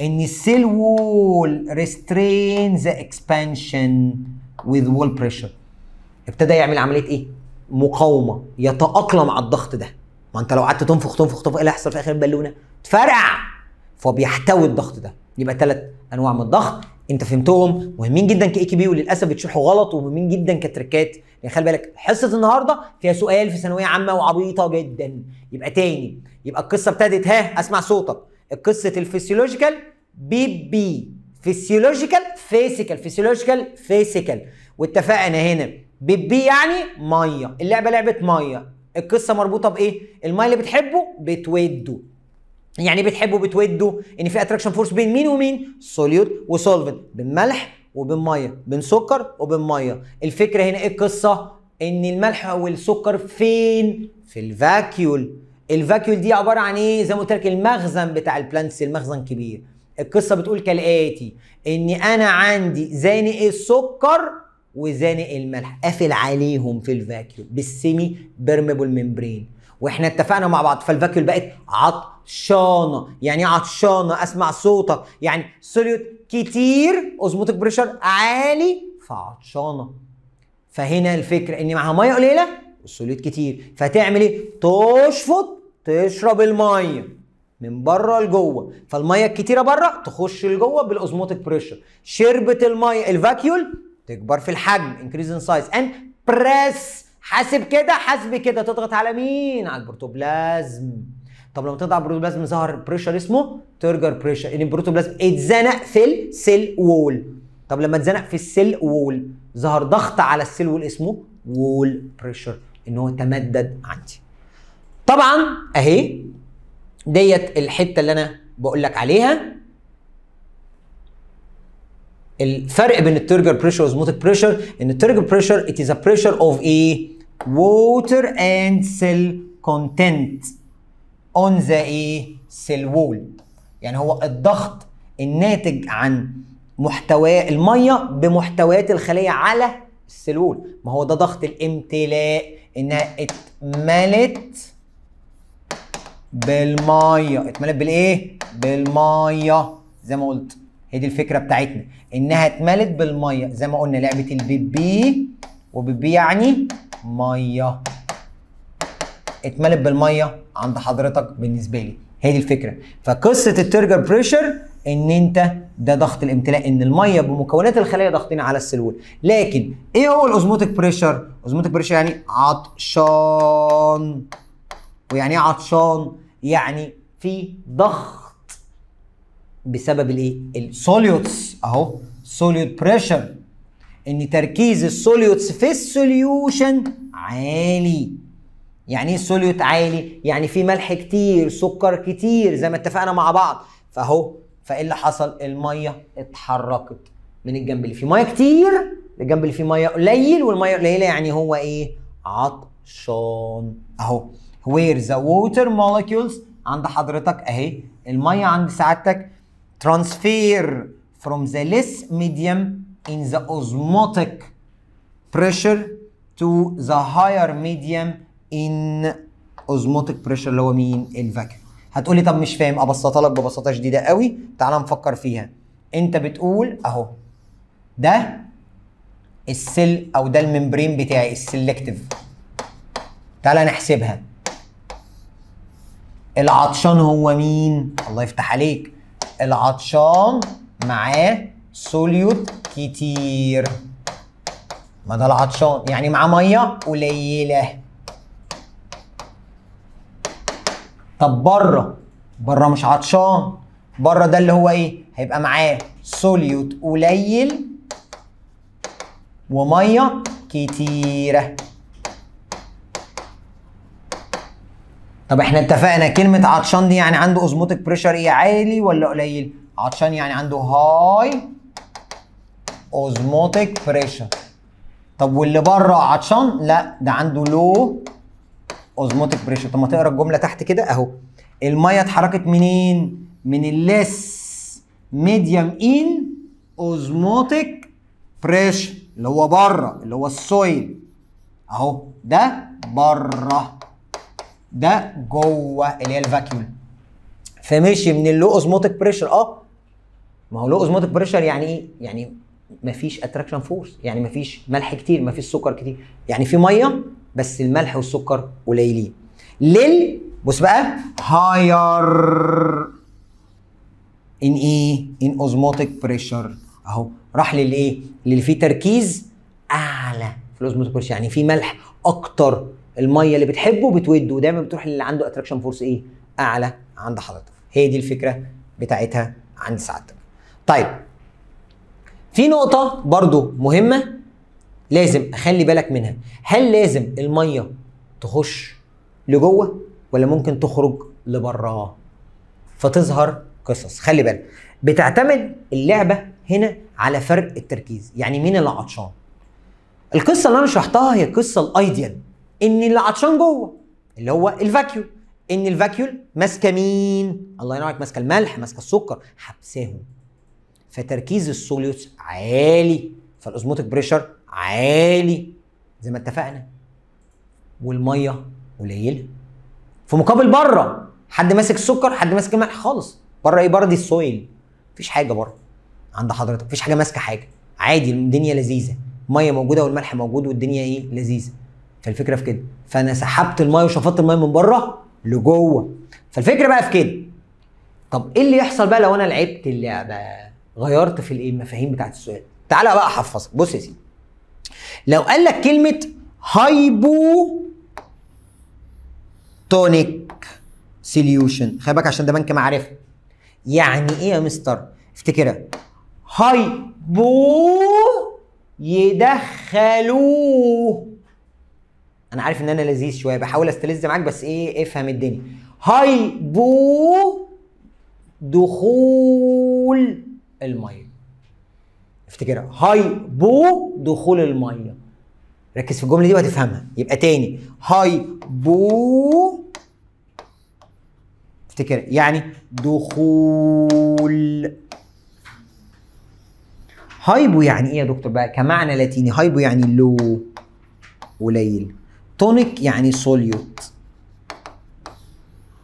ان السيل وول ريسترين ذا اكسبانشن وذ وول بريشر ابتدى يعمل عمليه ايه؟ مقاومه يتاقلم على الضغط ده ما انت لو قعدت تنفخ تنفخ تنفخ ايه اللي هيحصل في اخر البالونه؟ تفرقع فبيحتوي الضغط ده يبقى ثلاث انواع من الضغط انت فهمتهم مهمين جدا كاي كي بي وللاسف بتشرحوا غلط ومهمين جدا كتركات يعني خلي بالك حصه النهارده فيها سؤال في ثانويه عامه وعبيطه جدا يبقى تاني يبقى القصه ابتدت ها اسمع صوتك قصه الفسيولوجيكال بي بي فيسيولوجيكال فيسيكال فيسيولوجيكال فيسيكال واتفقنا هنا بي بي يعني ميه اللعبه لعبه ميه القصه مربوطه بايه الميه اللي بتحبه بتوده يعني بتحبه بتوده ان في اتراكشن فورس بين مين ومين سوليود وسولفنت بالملح وبين ميه بين سكر وبين ميه الفكره هنا ايه القصه ان الملح والسكر فين في الفاكيول الفاكيول دي عباره عن ايه زي ما قلت لك المخزن بتاع البلانتس المخزن كبير القصه بتقول كالاتي ان انا عندي زانق إيه؟ السكر وزانق إيه؟ الملح قافل عليهم في الفاكيول بالسيمي بيرميبل ممبرين واحنا اتفقنا مع بعض فالفاكيول بقت عطشانه يعني ايه عطشانه اسمع صوتك يعني سوليوت كتير اوزموتيك بريشر عالي فعطشانه فهنا الفكره ان معاها ميه قليله والسوليوت كتير فتعمل ايه تشفط تشرب الميه من بره لجوه فالميه الكتيره بره تخش لجوه بالاوزموتيك بريشر شربت الميه الفاكيول تكبر في الحجم انكريز ان سايز اند بريس حاسب كده حاسب كده تضغط على مين على البروتوبلازم طب لما تضغط على البروتوبلازم ظهر بريشر اسمه ترجر بريشر ان يعني البروتوبلازم اتزنق في السيل وول طب لما اتزنق في السيل وول ظهر ضغط على السيل وول اسمه وول بريشر ان هو تمدد عندي طبعا اهي ديت الحته اللي انا بقول لك عليها الفرق بين الترجر بريشر والزموتك بريشر ان الترجر بريشر ات از ا بريشر اوف ايه water and cell content on the A cell wall يعني هو الضغط الناتج عن محتوى الميه بمحتويات الخليه على السيل وول ما هو ده ضغط الامتلاء انها اتملت بالميه اتملت بالايه بالميه زي ما قلت هي دي الفكره بتاعتنا انها اتملت بالميه زي ما قلنا لعبه البيبي وبيبي يعني ميه اتملت بالميه عند حضرتك بالنسبه لي هي دي الفكره فقصه الترجر بريشر ان انت ده ضغط الامتلاء ان الميه بمكونات الخليه ضاغطين على السلول لكن ايه هو الاوزموتيك بريشر اوزموتيك بريشر يعني عطشان ويعني ايه عطشان يعني في ضغط بسبب الايه السوليوتس اهو سوليوت بريشر ان تركيز السوليوتس في السوليوشن عالي يعني ايه السوليوت عالي يعني في ملح كتير سكر كتير زي ما اتفقنا مع بعض فاهو فايه اللي حصل الميه اتحركت من الجنب اللي فيه ميه كتير للجنب اللي فيه ميه قليل والميه قليله يعني هو ايه عطشان اهو وير ذا ووتر مولكيولز عند حضرتك اهي الميه عند سعادتك ترانسفير فروم ذا ليس ميديوم in the osmotic pressure to the higher medium in osmotic pressure اللي هو مين الفاكيوم هتقولي طب مش فاهم ابسطها لك ببساطه شديده قوي تعال نفكر فيها انت بتقول اهو ده السل او ده الممبرين بتاعي السلكتيف تعال نحسبها العطشان هو مين الله يفتح عليك العطشان معاه سوليوت كتير ما ده العطشان يعني معاه ميه قليله طب بره بره مش عطشان بره ده اللي هو ايه هيبقى معاه سوليوت قليل وميه كتيره طب احنا اتفقنا كلمه عطشان دي يعني عنده اوزموتيك بريشر ايه عالي ولا قليل عطشان يعني عنده هاي اوزموتيك بريشر طب واللي بره عطشان لا ده عنده لو اوزموتيك بريشر طب ما تقرا الجمله تحت كده اهو الميه اتحركت منين من الليس ميديم ان اوزموتيك بريشر اللي هو بره اللي هو السويل اهو ده بره ده جوه اللي هي الفاكيوم فمشي من اللو اوزموتيك بريشر اه ما هو لو اوزموتيك بريشر يعني ايه يعني مفيش اتراكشن فورس يعني مفيش ملح كتير مفيش سكر كتير يعني في ميه بس الملح والسكر قليلين لل بص بقى هاير ان ايه ان اوزموتيك بريشر اهو راح للايه للي فيه تركيز اعلى في الاوزموتيك بريشر يعني في ملح اكتر الميه اللي بتحبه بتوده ودايما بتروح للي عنده اتراكشن فورس ايه اعلى عند حضرتك هي دي الفكره بتاعتها عند سعادتك طيب في نقطه برضو مهمه لازم اخلي بالك منها هل لازم الميه تخش لجوه ولا ممكن تخرج لبرا فتظهر قصص خلي بالك بتعتمد اللعبه هنا على فرق التركيز يعني مين اللي عطشان القصه اللي انا شرحتها هي قصة الايديال ان اللي عطشان جوه اللي هو الفاكيو ان الفاكيول ماسكه مين الله ينورك ماسكه الملح ماسكه السكر حبساهم فتركيز السوليوس عالي فالاوزموتيك بريشر عالي زي ما اتفقنا والميه قليله في مقابل بره حد ماسك السكر حد ماسك الملح خالص بره ايه بره دي السويل مفيش حاجه بره عند حضرتك مفيش حاجه ماسكه حاجه عادي الدنيا لذيذه الميه موجوده والملح موجود والدنيا ايه لذيذه فالفكره في كده فانا سحبت الميه وشفطت الميه من بره لجوه فالفكره بقى في كده طب ايه اللي يحصل بقى لو انا لعبت اللعبه غيرت في الايه المفاهيم بتاعه السؤال تعالى بقى احفظك بص يا سيدي لو قال لك كلمه هايبو تونيك سوليوشن خلي بالك عشان ده بنك معرفه يعني ايه يا مستر افتكرها هايبو يدخلوا انا عارف ان انا لذيذ شويه بحاول استلذ معاك بس ايه افهم الدنيا هايبو دخول الميه افتكرها هايبو دخول الميه ركز في الجمله دي وهتفهمها يبقى تاني هايبو افتكرها يعني دخول هايبو يعني ايه يا دكتور بقى كمعنى لاتيني هايبو يعني لو قليل تونيك يعني سوليوت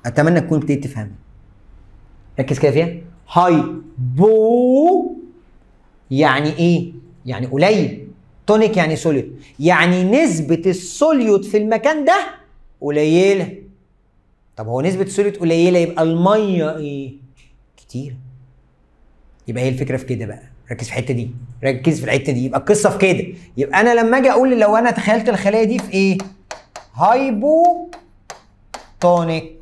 اتمنى تكون ابتديت تفهمها ركز كده فيها هايبو يعني ايه؟ يعني قليل تونيك يعني سوليوت يعني نسبة السوليوت في المكان ده قليلة طب هو نسبة السوليوت قليلة يبقى المية ايه؟ كتير يبقى هي الفكرة في كده بقى ركز في الحتة دي ركز في الحتة دي يبقى القصة في كده يبقى أنا لما أجي أقول لو أنا تخيلت الخلايا دي في ايه؟ هايبو تونيك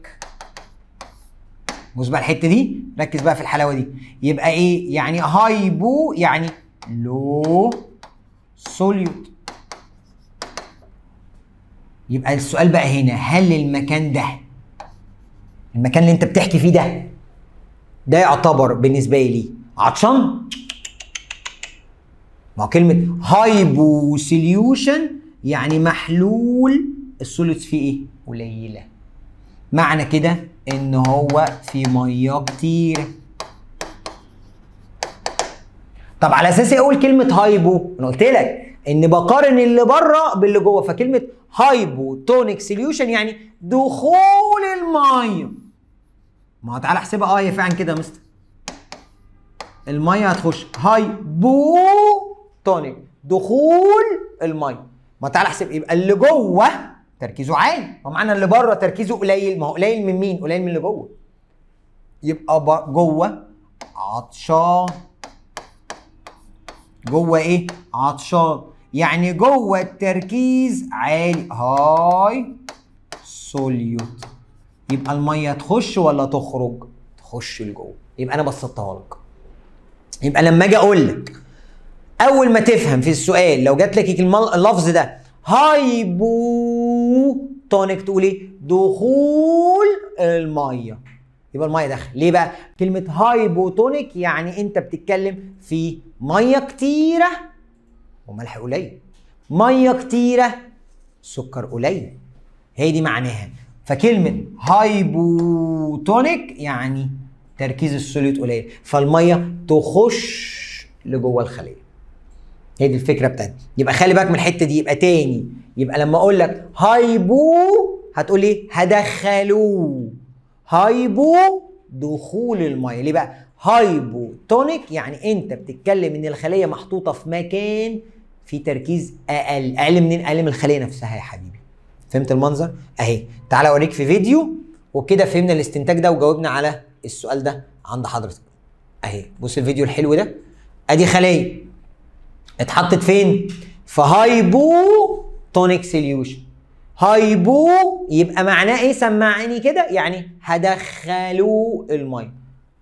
بص بقى الحته دي ركز بقى في الحلاوه دي يبقى ايه يعني هايبو يعني لو سوليوت يبقى السؤال بقى هنا هل المكان ده المكان اللي انت بتحكي فيه ده ده يعتبر بالنسبه لي عطشان ما هو كلمه هايبو سوليوشن يعني محلول السوليوتس فيه ايه قليله معنى كده ان هو في ميه كتير طب على اساس ايه اقول كلمه هايبو انا قلت لك ان بقارن اللي بره باللي جوه فكلمه هايبو تونيك سوليوشن يعني دخول الميه ما هو تعالى احسبها اه هي فعلا كده يا مستر الميه هتخش هايبو تونيك دخول الميه ما تعالى احسب يبقى اللي جوه تركيزه عالي هو معنى اللي بره تركيزه قليل ما هو قليل من مين قليل من اللي جوه يبقى جوه عطشان جوه ايه عطشان يعني جوه التركيز عالي هاي سوليوت يبقى الميه تخش ولا تخرج تخش لجوه يبقى انا بسطها لك يبقى لما اجي اقول لك اول ما تفهم في السؤال لو جات لك اللفظ ده هايبوتونيك تقول ايه دخول الميه يبقى الميه داخل ليه بقى كلمه هايبوتونيك يعني انت بتتكلم في ميه كتيره وملح قليل ميه كتيره سكر قليل هي دي معناها فكلمه هايبوتونيك يعني تركيز السوليوت قليل فالميه تخش لجوه الخليه هي دي الفكره بتاعتي يبقى خلي بالك من الحته دي يبقى تاني يبقى لما اقول لك هايبو هتقول ايه هدخلوه هايبو دخول الميه ليه بقى هايبو تونيك يعني انت بتتكلم ان الخليه محطوطه في مكان في تركيز اقل اقل منين اقل من الخليه نفسها يا حبيبي فهمت المنظر اهي تعالى اوريك في فيديو وكده فهمنا الاستنتاج ده وجاوبنا على السؤال ده عند حضرتك اهي بص الفيديو الحلو ده ادي خليه اتحطت فين؟ في هايبو تونيك سوليوشن هايبو يبقى معناه ايه سمعني كده يعني هدخلوا الميه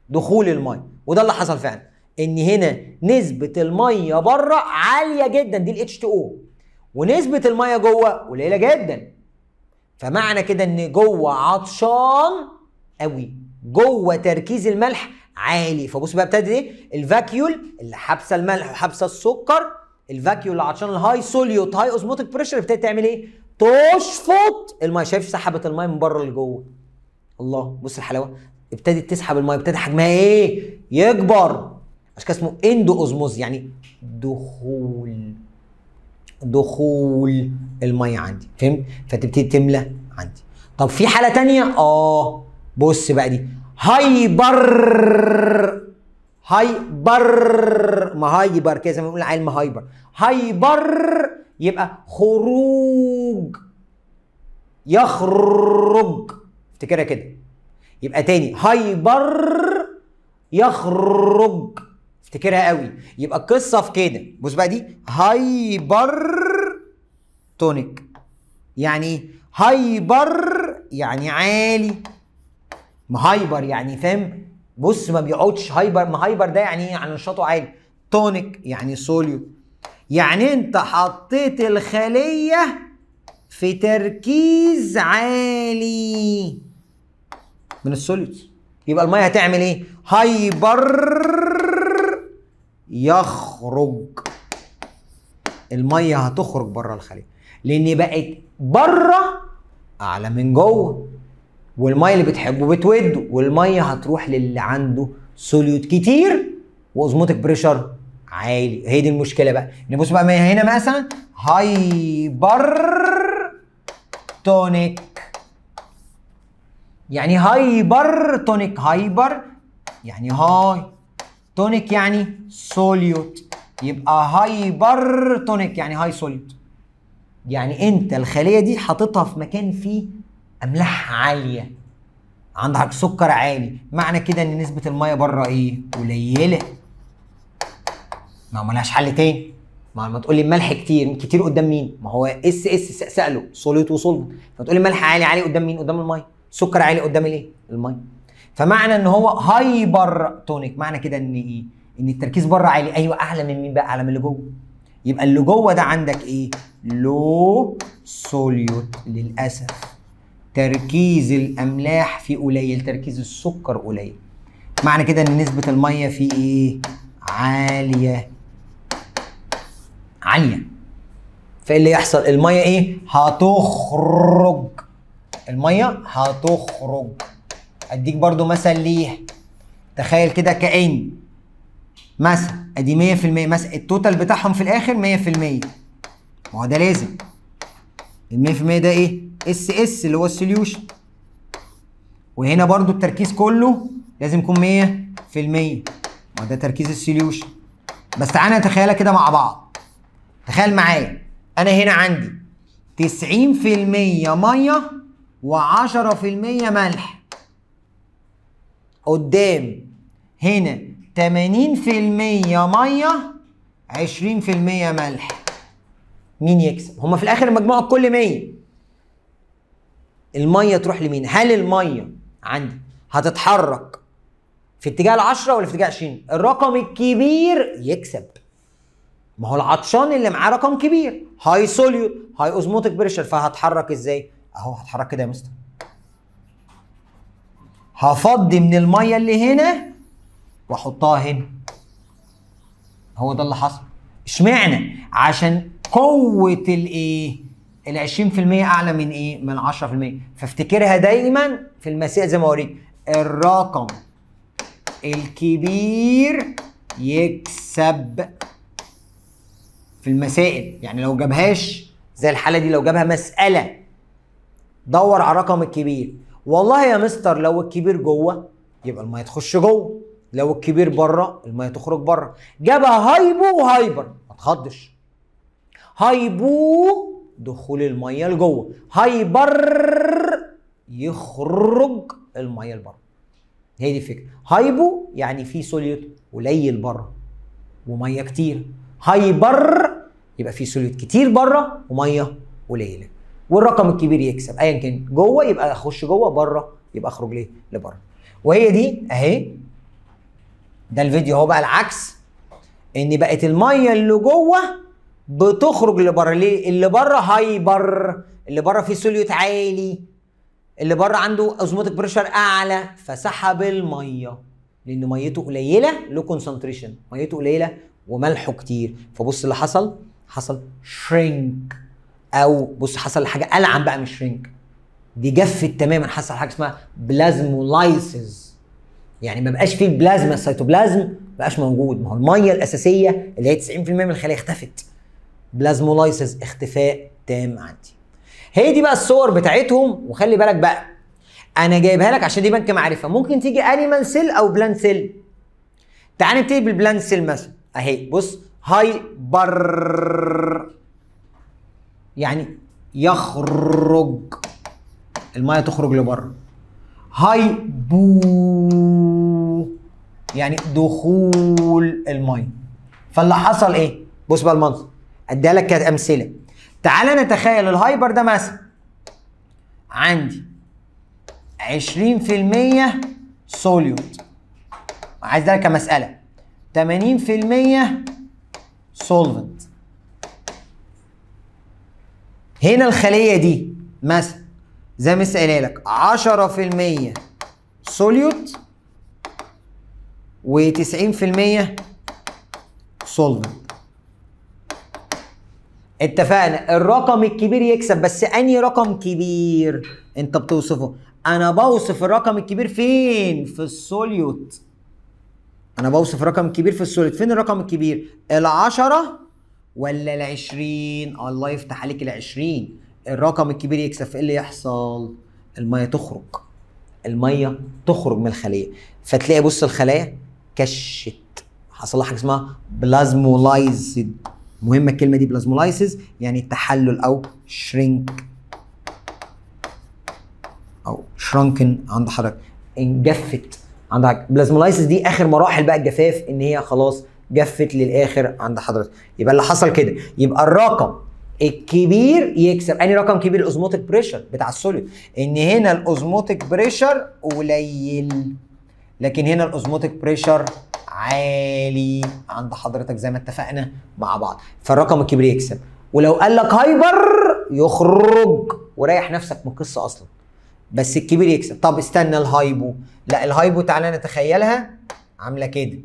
دخول الميه وده اللي حصل فعلا ان هنا نسبه الميه بره عاليه جدا دي الاتش تو او ونسبه الميه جوه قليله جدا فمعنى كده ان جوه عطشان قوي جوه تركيز الملح عالي فبص بقى ابتدت ايه الفاكيول اللي حابسه الملح وحابسه السكر الفاكيول اللي عشان الهاي سوليوت هاي اوزموتيك بريشر ابتدت تعمل ايه تشفط الميه شايف سحبت الميه من بره لجوه الله بص الحلاوه ابتدت تسحب الميه ابتدى حجمها ايه يكبر عشان كده اسمه اندو اوزموز يعني دخول دخول الميه عندي فهمت فتبتدي تملى عندي طب في حاله تانية اه بص بقى دي هايبر هايبر ما هايبر كده زي ما بنقول علم هايبر هايبر يبقى خروج يخرج افتكرها كده يبقى تاني هايبر يخرج افتكرها قوي يبقى القصه في كده بص بقى دي هايبر تونيك يعني إيه؟ هايبر يعني عالي مهايبر يعني فاهم بص ما بيقعدش هايبر مهايبر ده يعني ايه يعني نشاطه عالي تونيك يعني سوليو يعني انت حطيت الخليه في تركيز عالي من السوليوت يبقى الميه هتعمل ايه هايبر يخرج الميه هتخرج بره الخليه لان بقت بره اعلى من جوه والميه اللي بتحبه بتوده والميه هتروح للي عنده سوليوت كتير واوزموتيك بريشر عالي هي دي المشكله بقى نبص يعني بقى هنا مثلا هايبر تونيك يعني هايبر تونيك هايبر يعني هاي تونيك يعني سوليوت يبقى هايبر تونيك يعني هاي سوليوت يعني انت الخليه دي حاططها في مكان فيه املاح عاليه عندك سكر عالي معنى كده ان نسبه الميه بره ايه قليله ما هو ملهاش حل تاني ما ما تقول لي ملح كتير كتير قدام مين ما هو اس اس ساله سوليت وصولت فتقول لي ملح عالي عالي قدام مين قدام الميه سكر عالي قدام الايه الميه فمعنى ان هو هايبر تونيك معنى كده ان ايه ان التركيز بره عالي ايوه اعلى من مين بقى اعلى من اللي جوه يبقى اللي جوه ده عندك ايه لو سوليوت للاسف تركيز الاملاح فيه قليل تركيز السكر قليل معنى كده ان نسبه الميه فيه ايه عاليه عاليه فايه اللي يحصل الميه ايه هتخرج الميه هتخرج اديك برضو مثل ليه تخيل كده كان مثلا ادي 100% مثلا التوتال بتاعهم في الاخر 100% ما هو ده لازم المية في المية ده ايه؟ اس اس اللي هو السوليوشن وهنا برضو التركيز كله لازم يكون مية في المية ما ده تركيز السوليوشن بس تعالى نتخيلها كده مع بعض تخيل معايا انا هنا عندي تسعين في المية مية وعشرة في المية ملح قدام هنا تمانين في المية مية عشرين في المية ملح مين يكسب هما في الاخر المجموع الكل 100 الميه تروح لمين هل الميه عندي هتتحرك في اتجاه ال10 ولا في اتجاه 20 الرقم الكبير يكسب ما هو العطشان اللي معاه رقم كبير هاي سوليوت هاي اوزموتيك بريشر فهتحرك ازاي اهو هتحرك كده يا مستر هفضي من الميه اللي هنا واحطها هنا هو ده اللي حصل اشمعنى عشان قوه الايه ال 20% اعلى من ايه من 10% فافتكرها دايما في المسائل زي ما اوريك الرقم الكبير يكسب في المسائل يعني لو جابهاش زي الحاله دي لو جابها مساله دور على الرقم الكبير والله يا مستر لو الكبير جوه يبقى الميه تخش جوه لو الكبير بره الميه تخرج بره جابها هايبو وهايبر ما تخضش هايبو دخول الميه لجوه هايبر يخرج الميه لبره هي دي الفكره هايبو يعني في سوليوت قليل بره وميه كتير هايبر يبقى في سوليوت كتير بره وميه قليله والرقم الكبير يكسب ايا كان جوه يبقى اخش جوه بره يبقى اخرج ليه لبره وهي دي اهي ده الفيديو هو بقى العكس ان بقت الميه اللي جوه بتخرج لبره ليه؟ اللي بره هايبر اللي بره فيه سوليوت عالي اللي بره عنده اوزموتيك بريشر اعلى فسحب الميه لان ميته قليله لو كونسنتريشن ميته قليله وملحه كتير فبص اللي حصل حصل شرينك او بص حصل حاجه العن بقى من شرينك دي جفت تماما حصل حاجه اسمها بلازمولايسز يعني ما بقاش فيه البلازما السيتوبلازم ما بقاش موجود ما هو الميه الاساسيه اللي هي 90% من الخلايا اختفت بلازمولايسز اختفاء تام عندي هي دي بقى الصور بتاعتهم وخلي بالك بقى انا جايبها لك عشان دي بنك معرفه ممكن تيجي انيمال سيل او بلانت سيل تعال نبتدي بالبلانت سيل مثلا اهي بص بر يعني يخرج الميه تخرج لبره بو يعني دخول الميه فاللي حصل ايه بص بقى المنظر اديها لك كامثله تعال نتخيل الهايبر ده مثلا عندي 20% سوليوت عايز ده كمساله 80% سولفنت هنا الخليه دي مثلا زي ما قايله لك 10% سوليوت و90% سولفنت اتفقنا الرقم الكبير يكسب بس انهي رقم كبير انت بتوصفه انا بوصف الرقم الكبير فين في السوليوت انا بوصف رقم كبير في السوليوت فين الرقم الكبير العشرة ولا العشرين الله يفتح عليك العشرين الرقم الكبير يكسب ايه اللي يحصل المية تخرج المية تخرج من الخلية فتلاقي بص الخلايا كشت حصل لها حاجة اسمها بلازمولايزد مهمه الكلمه دي بلازمولايسيس يعني التحلل او شرينك او شرانكن عند حضرتك انجفت عند حضرتك بلازمولايسيس دي اخر مراحل بقى الجفاف ان هي خلاص جفت للاخر عند حضرتك يبقى اللي حصل كده يبقى الرقم الكبير يكسب اني رقم كبير الاوزموتيك بريشر بتاع السوليد ان هنا الاوزموتيك بريشر قليل لكن هنا الاوزموتيك بريشر عالي عند حضرتك زي ما اتفقنا مع بعض فالرقم الكبير يكسب ولو قال لك هايبر يخرج وريح نفسك من القصه اصلا بس الكبير يكسب طب استنى الهايبو لا الهايبو تعالى نتخيلها عامله كده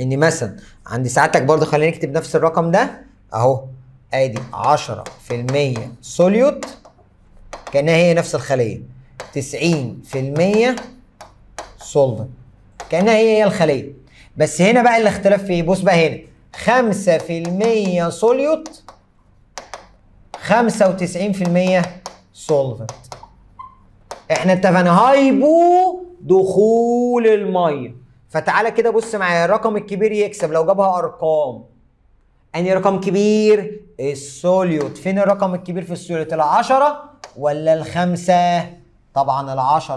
ان مثلا عند ساعتك برضو خلينا نكتب نفس الرقم ده اهو ادي 10% سوليوت كانها هي نفس الخليه 90% سولفنت كانها هي هي الخليه بس هنا بقى الاختلاف في ايه بص بقى هنا 5% سوليوت 95% سولفنت احنا اتفقنا هايبو دخول الميه فتعالى كده بص معايا الرقم الكبير يكسب لو جابها ارقام اني رقم كبير السوليوت فين الرقم الكبير في السوليوت ال10 ولا الخمسة طبعا ال10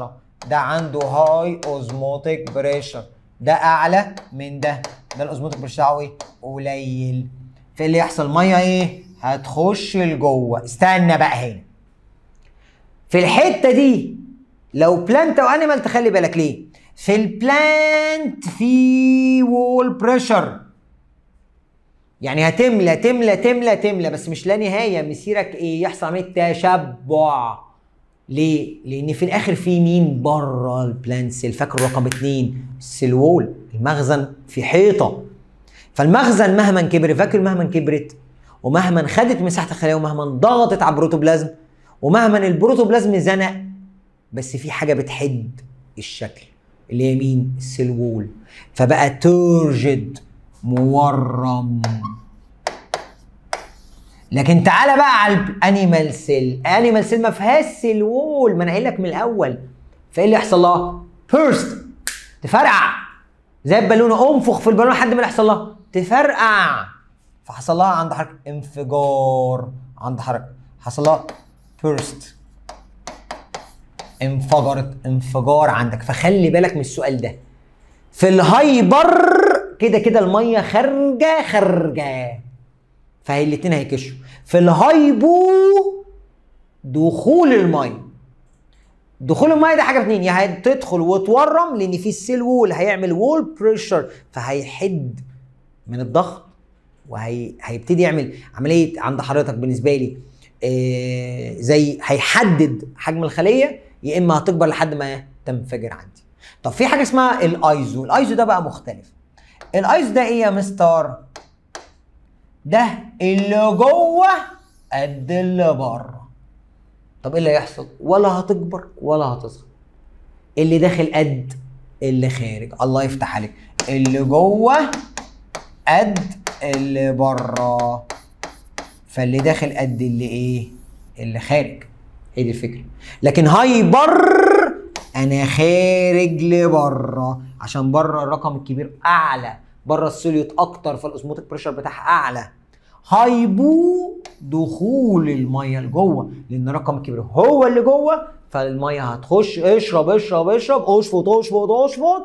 ده عنده هاي اوزموتيك بريشر ده اعلى من ده ده الاوزموتيك بريشر بتاعه ايه قليل فاللي يحصل ميه ايه هتخش لجوه استنى بقى هنا في الحته دي لو بلانت او انيمال تخلي بالك ليه في البلانت في وول بريشر يعني هتملى تملى تملى تملى بس مش لا نهايه مسيرك ايه يحصل عمليه تشبع ليه؟ لان في الاخر في مين بره البلان سيل فاكر رقم اثنين السيل وول المخزن في حيطه فالمخزن مهما كبر فاكر مهما كبرت ومهما خدت مساحه الخلايا ومهما ضغطت على البروتوبلازم ومهما البروتوبلازم زنق بس في حاجه بتحد الشكل اللي هي مين؟ السيل وول فبقى ترجد مورم لكن تعالى بقى على الانيمال سيل انيمال سيل ما فيهاش سيل وول ما انا قايل لك من الاول فايه اللي يحصل لها بيرست تفرقع زي البالونه انفخ في البالونه لحد ما يحصل لها تفرقع فحصل لها عند حركه انفجار عند حركه حصل لها بيرست انفجرت انفجار عندك فخلي بالك من السؤال ده في الهايبر كده كده الميه خارجه خارجه فهي الاتنين هيكشوا في الهايبو دخول الميه دخول الميه ده حاجه اتنين يا هتدخل وتورم لان في السيل وول هيعمل وول بريشر فهيحد من الضغط وهيبتدي يعمل عمليه عند حضرتك بالنسبه لي آه، زي هيحدد حجم الخليه يا اما هتكبر لحد ما تنفجر عندي. طب في حاجه اسمها الايزو، الايزو ده بقى مختلف. الايزو ده ايه يا مستر؟ ده اللي جوه قد اللي بره طب ايه اللي هيحصل ولا هتكبر ولا هتصغر اللي داخل قد اللي خارج الله يفتح عليك اللي جوه قد اللي بره فاللي داخل قد اللي ايه اللي خارج هي دي الفكره لكن هايبر انا خارج لبره عشان بره الرقم الكبير اعلى بره السوليوت اكتر فالاسموتيك بريشر بتاعها اعلى هيبو دخول الميه لجوه لان رقم كبير هو اللي جوه فالميه هتخش اشرب اشرب اشرب اشفط اشفط اشفط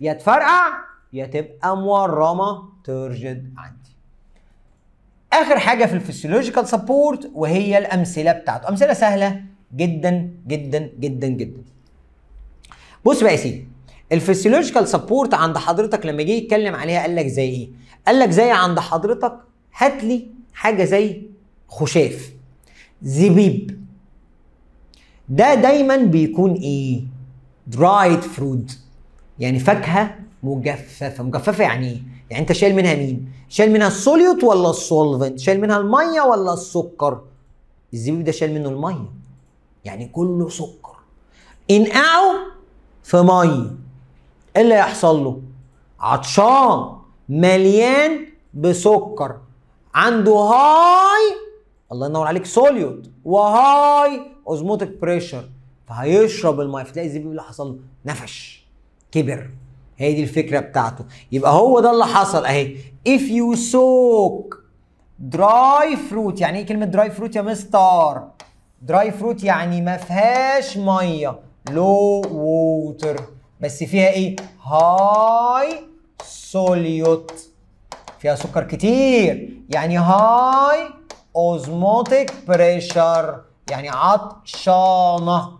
يا تفرقع يا تبقى مورمه ترجد عندي. اخر حاجه في الفسيولوجيكال سبورت وهي الامثله بتاعته، امثله سهله جدا جدا جدا جدا. بص بقى يا سيدي الفسيولوجيكال سبورت عند حضرتك لما جه يتكلم عليها قال لك زي ايه؟ قال لك زي عند حضرتك هات لي حاجه زي خشاف زبيب ده دايما بيكون ايه؟ درايد فرود يعني فاكهه مجففه، مجففه يعني ايه؟ يعني انت شايل منها مين؟ شايل منها السوليوت ولا السولفنت؟ شايل منها الميه ولا السكر؟ الزبيب ده شايل منه الميه يعني كله سكر انقعه في ميه ايه اللي هيحصل له عطشان مليان بسكر عنده هاي الله ينور عليك سوليوت وهاي اوزموتيك بريشر فهيشرب الميه فتلاقي الزبيب اللي حصل له نفش كبر هي دي الفكره بتاعته يبقى هو ده اللي حصل اهي if you soak dry fruit يعني ايه كلمه dry fruit يا مستر dry fruit يعني ما فيهاش ميه low water بس فيها ايه هاي سوليوت فيها سكر كتير يعني هاي اوزموتيك بريشر يعني عطشانه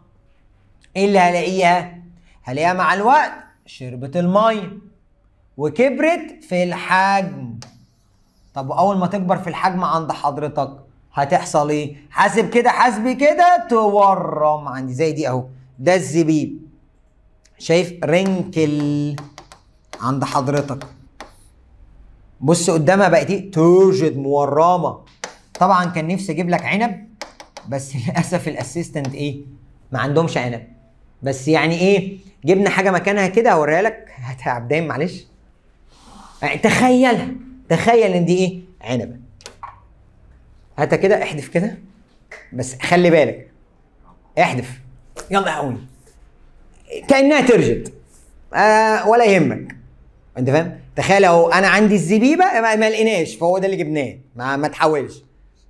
ايه اللي هلاقيها هلاقيها مع الوقت شربت الميه وكبرت في الحجم طب واول ما تكبر في الحجم عند حضرتك هتحصل ايه حاسب كده حاسبي كده تورم عندي زي دي اهو ده الزبيب شايف رينكل عند حضرتك بص قدامها بقت ايه توجد مورمه طبعا كان نفسي اجيب لك عنب بس للاسف الاسيستنت ايه ما عندهمش عنب بس يعني ايه جبنا حاجه مكانها كده هوريها لك هتعب دايم معلش تخيل تخيل ان دي ايه عنب هاتها كده احدف كده بس خلي بالك احدف يلا يا قوي كانها ترجد آه ولا يهمك انت فاهم تخيل اهو انا عندي الزبيبه ما لقيناش فهو ده اللي جبناه ما, ما تحاولش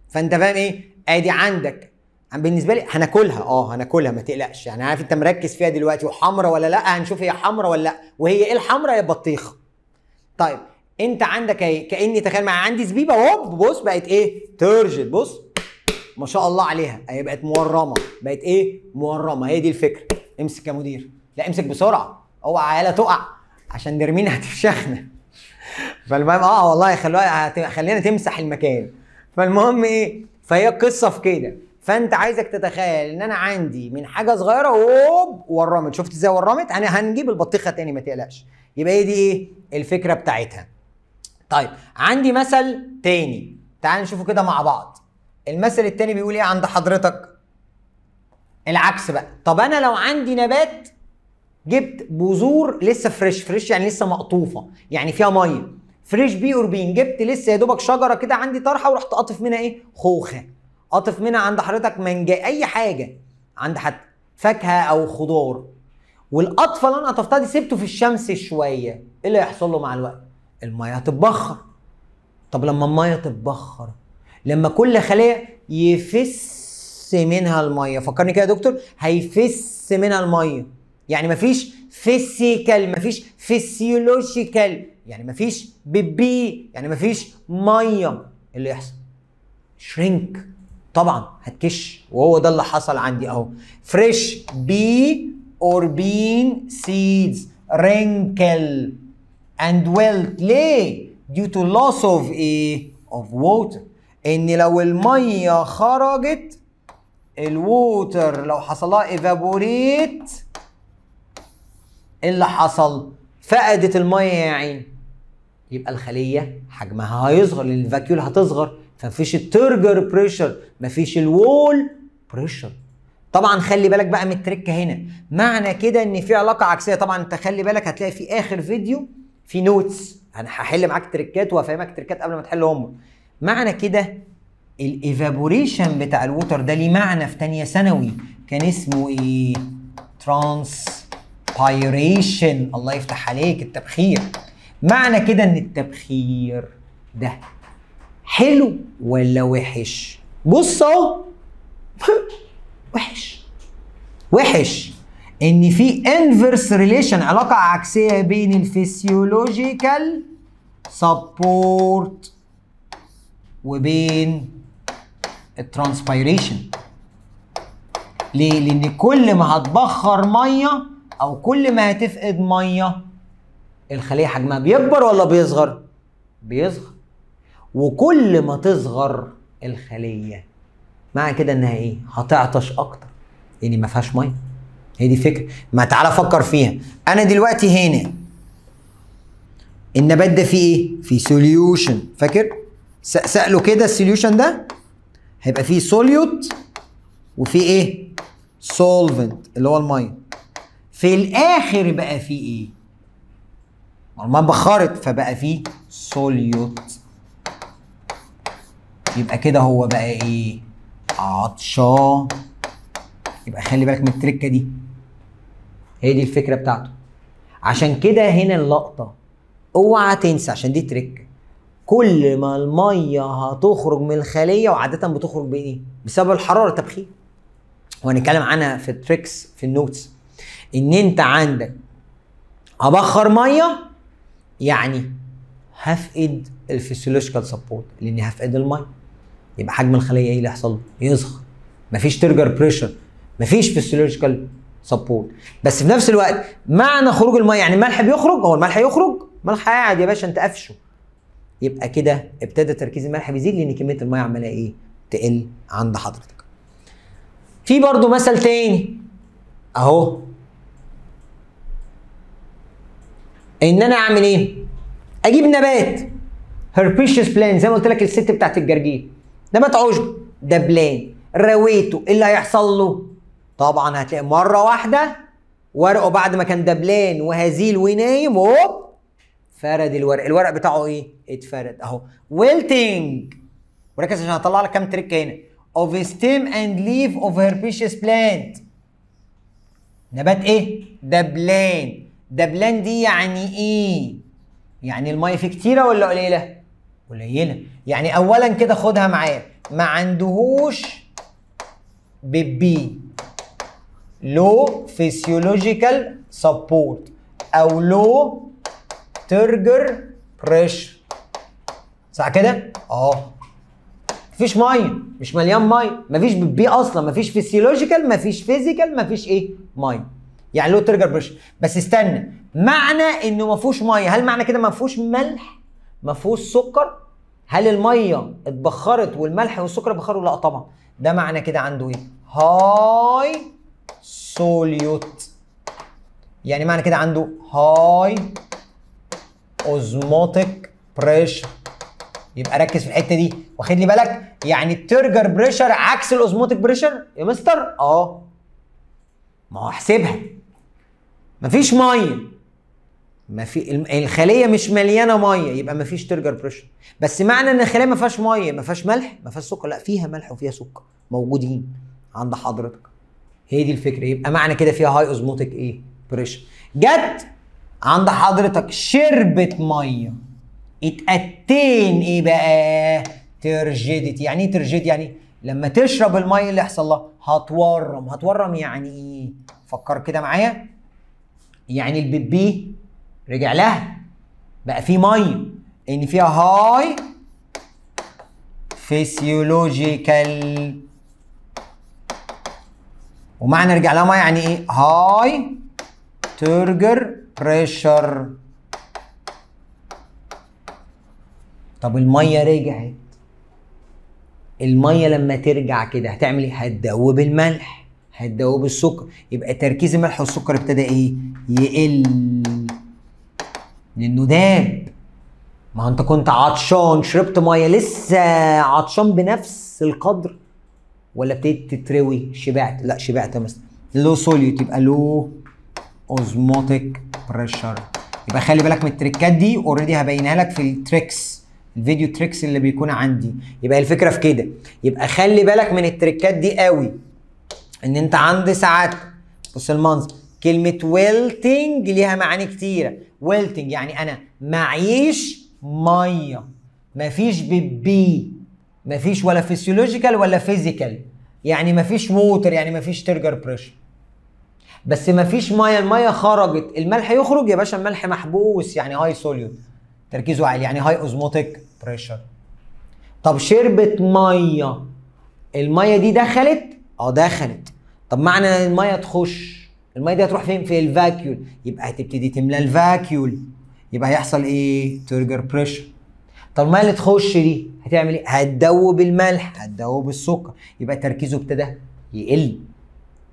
فانت فاهم ايه ادي عندك بالنسبه لي هناكلها اه هناكلها ما تقلقش يعني عارف انت مركز فيها دلوقتي وحمرا ولا لا هنشوف هي حمرا ولا لا وهي ايه الحمرا يا بطيخه طيب انت عندك ايه كاني تخيل مع عندي زبيبه هوب بص بقت ايه ترجل بص ما شاء الله عليها هي بقت مورمه بقت ايه مورمه هي دي الفكره امسك يا مدير لا امسك بسرعه اوعى عيالها تقع عشان نرمينا هتفشخنا فالمهم اه والله خلوها خلينا تمسح المكان فالمهم ايه فهي القصه في كده فانت عايزك تتخيل ان انا عندي من حاجه صغيره هوب ورمت شفت ازاي ورمت انا هنجيب البطيخه تاني ما تقلقش يبقى هي دي ايه الفكره بتاعتها طيب عندي مثل تاني تعال نشوفه كده مع بعض المثل التاني بيقول ايه عند حضرتك العكس بقى طب انا لو عندي نبات جبت بذور لسه فريش فريش يعني لسه مقطوفه يعني فيها ميه فريش بي اوربين جبت لسه يا دوبك شجره كده عندي طرحه ورحت قاطف منها ايه خوخه قاطف منها عند حضرتك مانجا اي حاجه عند حد فاكهه او خضار والقطفه اللي انا قطفتها دي سبته في الشمس شويه ايه اللي هيحصل له مع الوقت الميه هتتبخر طب لما الميه تتبخر لما كل خليه يفس منها الميه فكرني كده يا دكتور هيفس منها الميه يعني مفيش فيسيكال مفيش فيسيولوجيكال يعني مفيش بيبي يعني مفيش ميه إيه اللي يحصل شرينك طبعا هتكش وهو ده اللي حصل عندي اهو فريش بي اور بين سيدز رينكل اند ويلت ليه due to loss of ايه of water ان لو الميه خرجت الووتر لو حصل لها ايفابوريت اللي حصل فقدت الميه يا عين يبقى الخليه حجمها هيصغر لان الفاكيول هتصغر فمفيش الترجر بريشر مفيش الوول بريشر طبعا خلي بالك بقى من التركه هنا معنى كده ان في علاقه عكسيه طبعا انت خلي بالك هتلاقي في اخر فيديو في نوتس انا هحل معاك تركات وافهمك تركات قبل ما تحل هم معنى كده الايفابوريشن بتاع الووتر ده ليه معنى في ثانيه ثانوي كان اسمه ايه ترانسبايريشن الله يفتح عليك التبخير معنى كده ان التبخير ده حلو ولا وحش بص اهو وحش وحش ان في انفرس ريليشن علاقه عكسيه بين الفسيولوجيكال سبورت وبين الترانسبيريشن ليه لان كل ما هتبخر ميه او كل ما هتفقد ميه الخليه حجمها بيكبر ولا بيصغر بيصغر وكل ما تصغر الخليه معنى كده انها ايه هتعطش اكتر يعني ما فيهاش ميه هي دي فكره ما تعالى فكر فيها انا دلوقتي هنا النبات ده فيه ايه فيه سوليوشن فاكر سأله كده السوليوشن ده هيبقى فيه سوليوت وفي ايه سولفنت اللي هو الميه في الاخر بقى فيه ايه الميه بخرت فبقى فيه سوليوت يبقى كده هو بقى ايه عطشان يبقى خلي بالك من التركه دي هي دي الفكره بتاعته عشان كده هنا اللقطه اوعى تنسى عشان دي تركه كل ما الميه هتخرج من الخليه وعاده بتخرج بايه؟ بسبب الحراره تبخير. وهنتكلم عنها في التريكس في النوتس. ان انت عندك ابخر ميه يعني هفقد الفسيولوجيكال سبورت لاني هفقد الميه. يبقى حجم الخليه ايه اللي يحصل له؟ يصغر. مفيش ترجر بريشر. مفيش فسيولوجيكال سبورت. بس في نفس الوقت معنى خروج الميه يعني الملح بيخرج هو الملح يخرج؟ ملح قاعد يا باشا انت قفشه. يبقى كده ابتدى تركيز الملح بيزيد لان كميه الميه عماله ايه تقل عند حضرتك في برضو مثل تاني اهو ان انا اعمل ايه اجيب نبات هربيشيوس بلان زي ما قلت لك الست بتاعت الجرجير نبات عشب ده بلان رويته ايه اللي هيحصل له طبعا هتلاقي مره واحده ورقه بعد ما كان دبلان وهزيل ونايم هوب فرد الورق الورق بتاعه ايه اتفرد اهو ويلتنج وركز عشان هطلع لك كام تريك هنا of stem and leaf of herbaceous plant نبات ايه دبلان دبلان دي يعني ايه يعني الميه فيه كتيره ولا قليله قليله يعني اولا كده خدها معايا ما عندهوش بيبي لو فيسيولوجيكال سبورت او لو ترجر بريشر صح كده؟ اه مفيش ميه مش مليان ميه مفيش بي اصلا مفيش فيسيولوجيكال مفيش فيزيكال مفيش ايه؟ ميه يعني له ترجر بريشر بس استنى معنى انه ما فيهوش ميه هل معنى كده ما فيهوش ملح؟ ما فيهوش سكر؟ هل الميه اتبخرت والملح والسكر اتبخروا؟ لا طبعا ده معنى كده عنده ايه؟ هاي سوليوت يعني معنى كده عنده هاي اوزموتيك بريشر يبقى ركز في الحته دي واخد لي بالك يعني الترجر بريشر عكس الاوزموتيك بريشر يا مستر اه ما هو احسبها مفيش ميه ما في الخليه مش مليانه ميه يبقى ما فيش ترجر بريشر بس معنى ان الخليه ما فيهاش ميه ما فيهاش ملح ما فيهاش سكر لا فيها ملح وفيها سكر موجودين عند حضرتك هي دي الفكره يبقى معنى كده فيها هاي اوزموتيك ايه بريشر جت عند حضرتك شربت ميه اتقتين ايه بقى ترجدت يعني ايه ترجد؟ يعني لما تشرب الميه اللي يحصل لها هتورم هتورم يعني ايه فكر كده معايا يعني البيبي رجع لها بقى فيه ميه ان فيها هاي فيسيولوجيكال ومعنى رجع لها ميه يعني ايه هاي ترجر بريشر طب الميه رجعت الميه لما ترجع كده هتعمل ايه هتدوب الملح هتدوب السكر يبقى تركيز الملح والسكر ابتدى ايه يقل لانه داب ما انت كنت عطشان شربت ميه لسه عطشان بنفس القدر ولا ابتديت تتروي شبعت لا شبعت مثلا لو سوليوت يبقى لو اوزموتيك بريشر يبقى خلي بالك من التريكات دي اوريدي هبينها لك في التريكس الفيديو تريكس اللي بيكون عندي يبقى الفكره في كده يبقى خلي بالك من التريكات دي قوي ان انت عند ساعات بص المنظر كلمه ويلتنج ليها معاني كتيره ويلتنج يعني انا معيش ميه مفيش بيبي مفيش ولا فيسيولوجيكال ولا فيزيكال يعني مفيش ووتر يعني مفيش ترجر بريشر بس ما فيش ميه الميه خرجت الملح يخرج يا باشا الملح محبوس يعني هاي سوليوت تركيزه عالي يعني هاي اوزموتيك بريشر طب شربت ميه الميه دي دخلت اه دخلت طب معنى الميه تخش الميه دي هتروح فين في الفاكيول يبقى هتبتدي تملى الفاكيول يبقى هيحصل ايه ترجر بريشر طب الميه اللي تخش دي هتعمل ايه هتدوب الملح هتدوب السكر يبقى تركيزه ابتدى يقل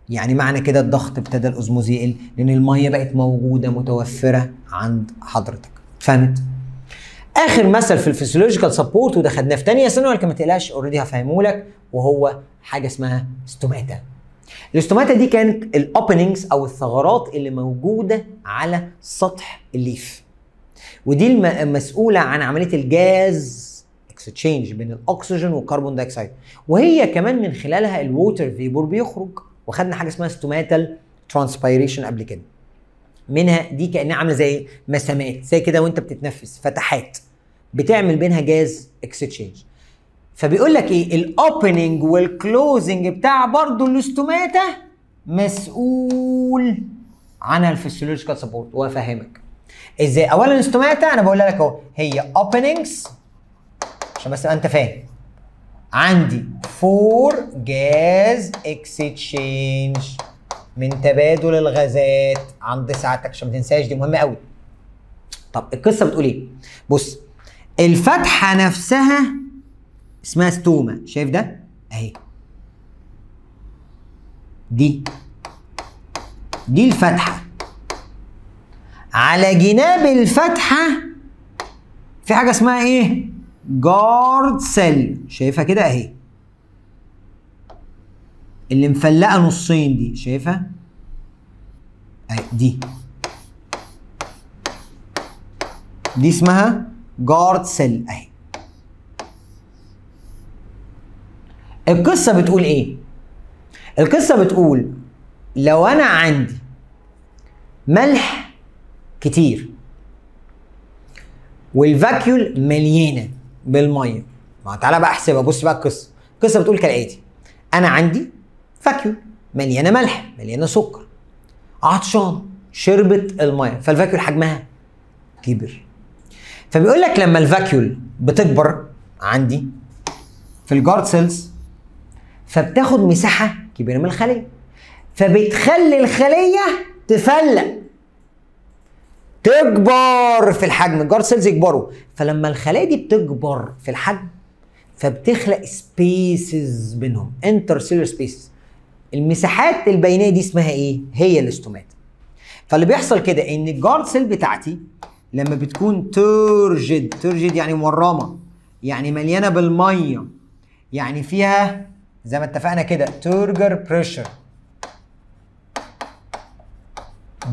يعني معنى كده الضغط ابتدى الاوزموز يقل لأن المية بقت موجودة متوفرة عند حضرتك فهمت؟ آخر مثل في الفسيولوجيكال سبورت وده خدناه في ثانيه ثانوي ولكن ما تقلقش اوريدي هفهمه لك وهو حاجة اسمها ستوماتا الاستوماتا دي كانت الاوبننجز او الثغرات اللي موجوده على سطح الليف ودي المسؤوله عن عمليه الجاز اكسشينج بين الاكسجين والكربون دايكسايد وهي كمان من خلالها الووتر فيبور بيخرج وخدنا حاجه اسمها ستوماتال ترانسبيريشن قبل كده منها دي كانها عامله زي مسامات زي كده وانت بتتنفس فتحات بتعمل بينها جاز اكسشينج فبيقول لك ايه الاوبننج والكلوزنج بتاع برضه الاستوماتا مسؤول عن الفسيولوجيكال سبورت وافهمك ازاي اولا الاستوماتا انا بقول لك اهو هي اوبننجز عشان بس انت فاهم عندي فور جاز اكسشينج من تبادل الغازات عند ساعتك عشان ما تنساش دي مهمه قوي طب القصه بتقول ايه بص الفتحه نفسها اسمها ستوما شايف ده اهي دي دي الفتحه على جناب الفتحه في حاجه اسمها ايه جارد سيل شايفها كده اهي اللي مفلقه نصين دي شايفها اهي دي دي اسمها جارد سيل اهي القصه بتقول ايه القصه بتقول لو انا عندي ملح كتير والفاكيول مليانه بالميه ما تعالى بقى احسبها بص بقى القصه القصه بتقول كالاتي انا عندي فاكيول مليانه ملح مليانه سكر عطشان شربت الميه فالفاكيول حجمها كبر فبيقول لك لما الفاكيول بتكبر عندي في الجارد سيلز فبتاخد مساحه كبيره من الخليه فبتخلي الخليه تفلق تكبر في الحجم الجارد سيلز يكبروا فلما الخلايا دي بتكبر في الحجم فبتخلق سبيسز بينهم انترسيلر سبيسز المساحات البينيه دي اسمها ايه هي الاستومات فاللي بيحصل كده ان الجارد سيل بتاعتي لما بتكون ترجد ترجد يعني مورمه يعني مليانه بالميه يعني فيها زي ما اتفقنا كده ترجر بريشر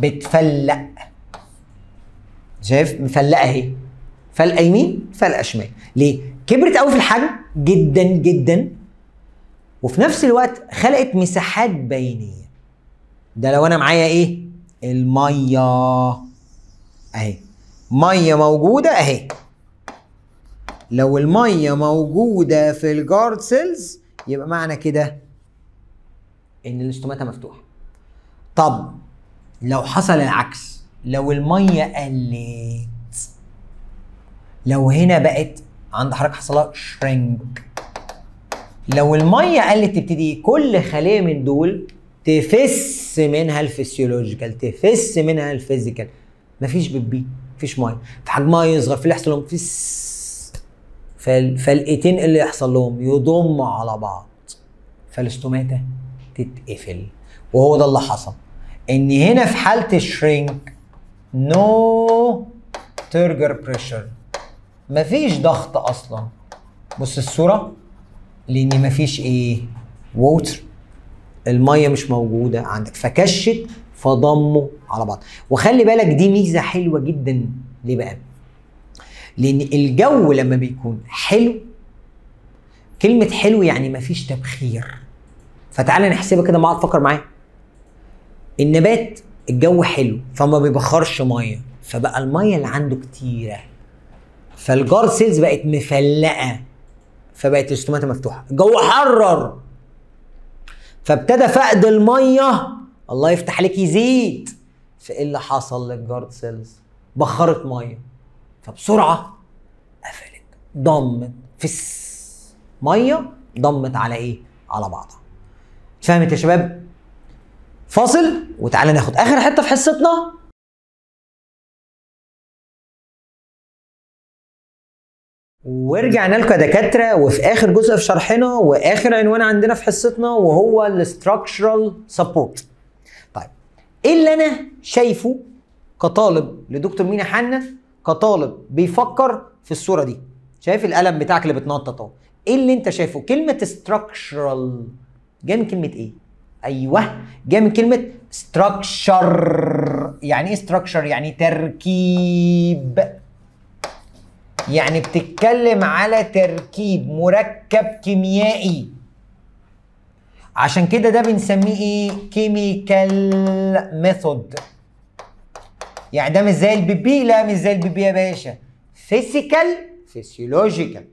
بتفلق شايف مفلقه اهي فلقه يمين فلقه شمال ليه كبرت قوي في الحجم جدا جدا وفي نفس الوقت خلقت مساحات بينيه ده لو انا معايا ايه الميه اهي ميه موجوده اهي لو الميه موجوده في الجارد سيلز يبقى معنى كده ان الاستوماتا مفتوحه طب لو حصل العكس لو الميه قلت لو هنا بقت عند حضرتك حصلها شرينج لو الميه قلت تبتدي كل خليه من دول تفس منها الفسيولوجيكال تفس منها الفيزيكال مفيش بيبي مفيش ميه في حجمها يصغر في اللي يحصل لهم فس فالقيتين اللي يحصل لهم يضموا على بعض فالاستوماتا تتقفل وهو ده اللي حصل ان هنا في حاله الشرينك نو ترجر بريشر مفيش ضغط اصلا بص الصوره لان مفيش ايه ووتر الميه مش موجوده عندك فكشت فضمه على بعض وخلي بالك دي ميزه حلوه جدا ليه بقى لان الجو لما بيكون حلو كلمه حلو يعني مفيش تبخير فتعالى نحسبها كده مع فكر معايا النبات الجو حلو فما بيبخرش ميه فبقى الميه اللي عنده كتيره فالجار سيلز بقت مفلقه فبقت الاستوماته مفتوحه الجو حرر فابتدى فقد الميه الله يفتح عليك يزيد فايه اللي حصل للجار سيلز بخرت ميه فبسرعه قفلت ضمت فس ميه ضمت على ايه على بعضها فهمت يا شباب فاصل وتعالى ناخد اخر حته في حصتنا ورجعنا لكم يا دكاتره وفي اخر جزء في شرحنا واخر عنوان عندنا في حصتنا وهو الاستراكشرال سبورت طيب ايه اللي انا شايفه كطالب لدكتور مينا حنا كطالب بيفكر في الصوره دي شايف القلم بتاعك اللي بتنطط اهو ايه اللي انت شايفه كلمه استراكشرال جايه من كلمه ايه ايوه جايه من كلمه structure يعني ايه structure يعني تركيب يعني بتتكلم على تركيب مركب كيميائي عشان كده ده بنسميه ايه كيميكال ميثود يعني ده مش زي البيبي لا مش زي البيبي يا باشا فيزيكال فيسيولوجيكال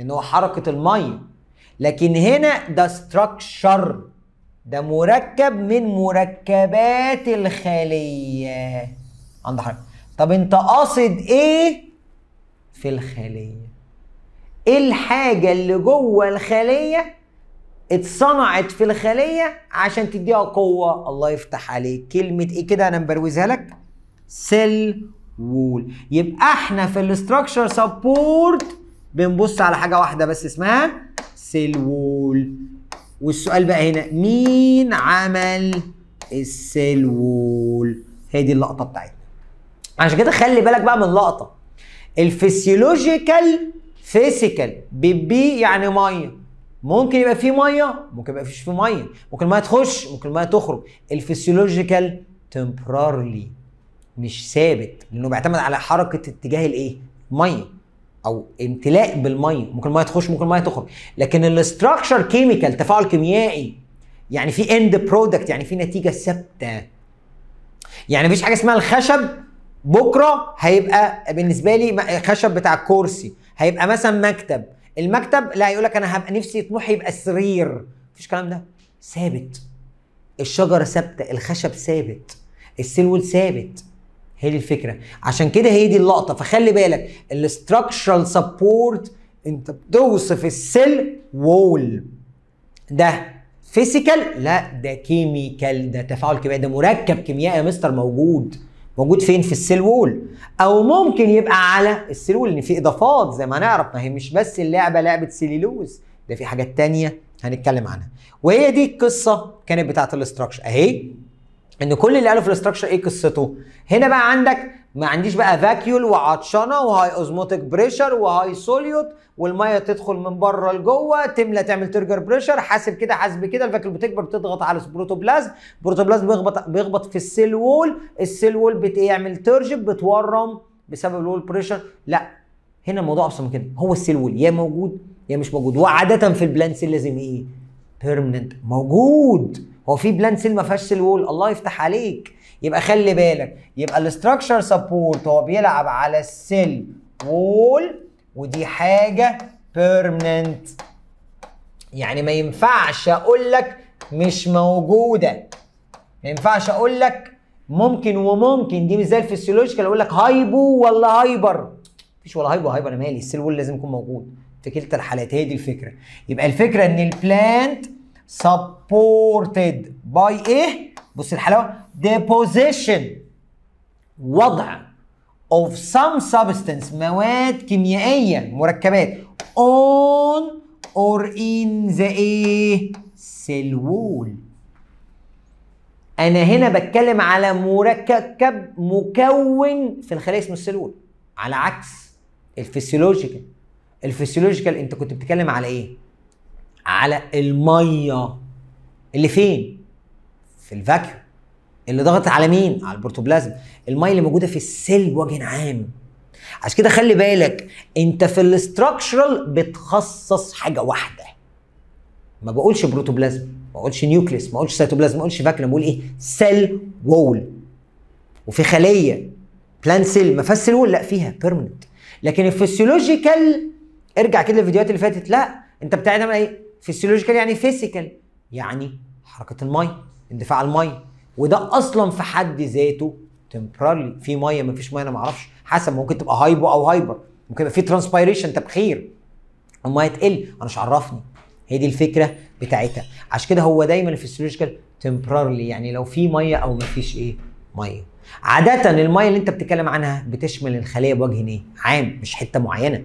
ان هو حركه الميه لكن هنا ده ستراكشر ده مركب من مركبات الخلية عند حضرتك طب انت قاصد ايه في الخلية ايه الحاجة اللي جوه الخلية اتصنعت في الخلية عشان تديها قوة الله يفتح عليك كلمة ايه كده انا مبروزها لك سيل وول يبقى احنا في الاستراكشر سبورت بنبص على حاجة واحدة بس اسمها سيل وول والسؤال بقى هنا مين عمل السلول هي دي اللقطه بتاعتنا عشان كده خلي بالك بقى من لقطه الفسيولوجيكال فيسيكال بيبي يعني ميه ممكن يبقى فيه ميه ممكن يبقى فيش فيه ميه ممكن الميه تخش ممكن الميه تخرج الفسيولوجيكال تمبرارلي مش ثابت لانه بيعتمد على حركه اتجاه الايه الميه او امتلاء بالميه ممكن الميه تخش ممكن الميه تخرج لكن الاستراكشر كيميكال تفاعل كيميائي يعني في اند برودكت يعني في نتيجه ثابته يعني مفيش حاجه اسمها الخشب بكره هيبقى بالنسبه لي خشب بتاع الكرسي هيبقى مثلا مكتب المكتب لا يقول لك انا هبقى نفسي طموحي يبقى سرير مفيش الكلام ده ثابت الشجره ثابته الخشب ثابت السلول ثابت هي دي الفكره عشان كده هي دي اللقطه فخلي بالك الاستراكشرال سبورت انت بتوصف السيل وول ده فيزيكال لا ده كيميكال ده تفاعل كيميائي ده مركب كيميائي يا مستر موجود موجود فين في السيل وول او ممكن يبقى على السيل وول ان في اضافات زي ما نعرف ما هي مش بس اللعبه لعبه سيليلوز ده في حاجات تانية هنتكلم عنها وهي دي القصه كانت بتاعه الاستراكشر اهي ان كل اللي قاله في الاستراكشر ايه قصته هنا بقى عندك ما عنديش بقى فاكيول وعطشانه وهاي اوزموتيك بريشر وهاي سوليوت والميه تدخل من بره لجوه تملى تعمل ترجر بريشر حاسب كده حاسب كده الفاكيول بتكبر بتضغط على البروتوبلازم البروتوبلازم بيخبط بيخبط في السيل وول السيل وول بتعمل ترجب بتورم بسبب الوول بريشر لا هنا الموضوع ابسط من كده هو السيل وول يا موجود يا مش موجود وعاده في البلانت سيل لازم ايه بيرمننت موجود هو في بلان سيل ما فيهاش سيل وول الله يفتح عليك يبقى خلي بالك يبقى الاستراكشر سبورت هو بيلعب على السيل وول ودي حاجه بيرمننت يعني ما ينفعش اقول لك مش موجوده ما ينفعش اقول لك ممكن وممكن دي مش زي الفسيولوجيكال اقول لك هايبو ولا هايبر مفيش ولا هايبو هايبر انا مالي السيل وول لازم يكون موجود في كلتا الحالات هي دي الفكره يبقى الفكره ان البلانت supported by ايه بص الحلاوه deposition وضع of some substance مواد كيميائيه مركبات on or in the ايه cell wall انا هنا بتكلم على مركب مكون في الخلايا اسمه السيل وول على عكس الفسيولوجيكال الفسيولوجيكال انت كنت بتتكلم على ايه على الميه اللي فين؟ في الفاكيوم اللي ضغط على مين؟ على البروتوبلازم الميه اللي موجوده في السيل بوجه عام عشان كده خلي بالك انت في الاستراكشرال بتخصص حاجه واحده ما بقولش بروتوبلازم ما بقولش نيوكليس ما بقولش سيتوبلازم ما بقولش فاكيوم بقول ايه سيل وول وفي خليه بلان سيل ما فيهاش سيل وول لا فيها بيرمننت لكن الفسيولوجيكال ارجع كده للفيديوهات اللي فاتت لا انت بتعمل ايه فيسيولوجيكال يعني فيسيكال يعني حركه الميه اندفاع الميه وده اصلا في حد ذاته تمبرالي في ميه ما فيش ميه انا ما اعرفش حسب ممكن تبقى هايبو او هايبر ممكن يبقى في ترانسبيريشن تبخير الميه تقل انا مش عرفني هي دي الفكره بتاعتها عشان كده هو دايما الفيسيولوجيكال تمبرالي يعني لو في ميه او ما فيش ايه ميه عادة المية اللي انت بتتكلم عنها بتشمل الخلية بوجه ايه؟ عام مش حتة معينة.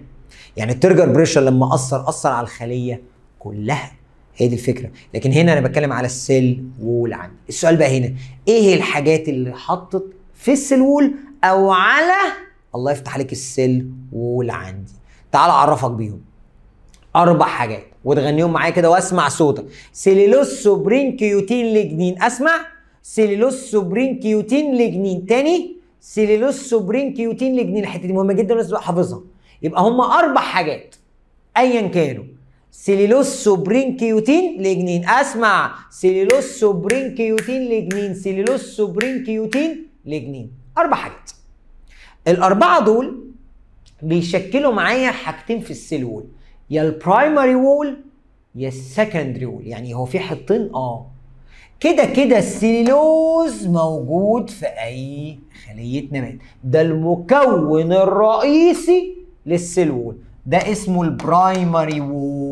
يعني الترجر بريشر لما أثر أثر على الخلية كلها هي دي الفكره لكن هنا انا بتكلم على السيل وول عندي السؤال بقى هنا ايه الحاجات اللي حطت في السيل وول او على الله يفتح عليك السيل وول عندي تعال اعرفك بيهم اربع حاجات وتغنيهم معايا كده واسمع صوتك سوبرين كيوتين لجنين اسمع سوبرين كيوتين لجنين تاني سوبرين كيوتين لجنين الحته دي مهمه جدا الناس حافظها يبقى هم اربع حاجات ايا كانوا سيليلوس سوبرينكيوتين لجنين اسمع سيليلوس سوبرينكيوتين لجنين سيليلوس سوبرينكيوتين لجنين اربع حاجات الاربعه دول بيشكلوا معايا حاجتين في السيل وول يا البرايمري وول يا السكندري وول يعني هو في حطين اه كده كده السيلولوز موجود في اي خليه نبات ده المكون الرئيسي للسيل وول ده اسمه البرايمري وول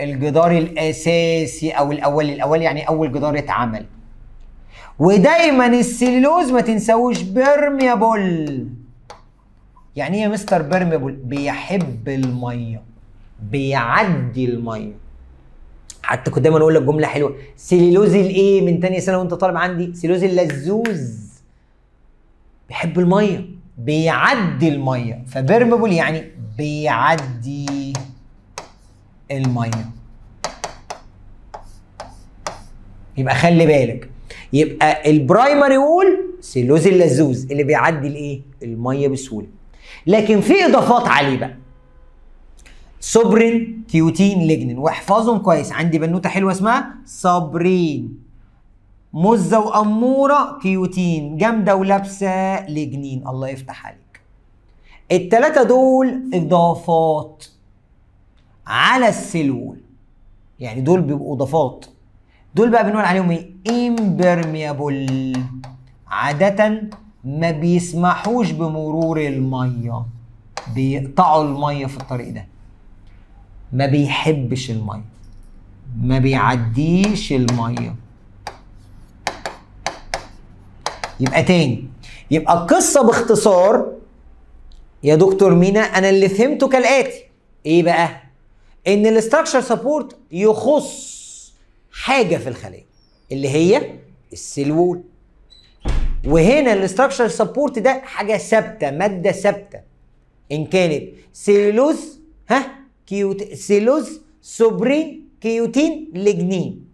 الجدار الاساسي او الاولي الاولي يعني اول جدار اتعمل ودايما السليلوز ما تنسوش بيرميابل يعني ايه يا مستر بيرميابل بيحب الميه بيعدي الميه حتى كنت دايما اقول لك جمله حلوه سليلوز الايه من ثانيه سنه وانت طالب عندي سليلوز اللزوز بيحب الميه بيعدي الميه فبيرميبل يعني بيعدي الميه يبقى خلي بالك يبقى البرايمري وول سيلوز اللزوز اللي بيعدي الايه الميه بسهوله لكن في اضافات عليه بقى سوبرين كيوتين لجنن واحفظهم كويس عندي بنوته حلوه اسمها صابرين مزه واموره كيوتين جامده ولابسه لجنين الله يفتح عليك التلاته دول اضافات على السيل وول يعني دول بيبقوا اضافات دول بقى بنقول عليهم ايه امبرميابل عاده ما بيسمحوش بمرور الميه بيقطعوا الميه في الطريق ده ما بيحبش الميه ما بيعديش الميه يبقى تاني يبقى القصه باختصار يا دكتور مينا انا اللي فهمته كالاتي ايه بقى ان الاستراكشر سبورت يخص حاجه في الخليه اللي هي السيل وول وهنا الاستراكشر سبورت ده حاجه ثابته ماده ثابته ان كانت سيلوز ها كيوت سيلوز سوبرين كيوتين لجنين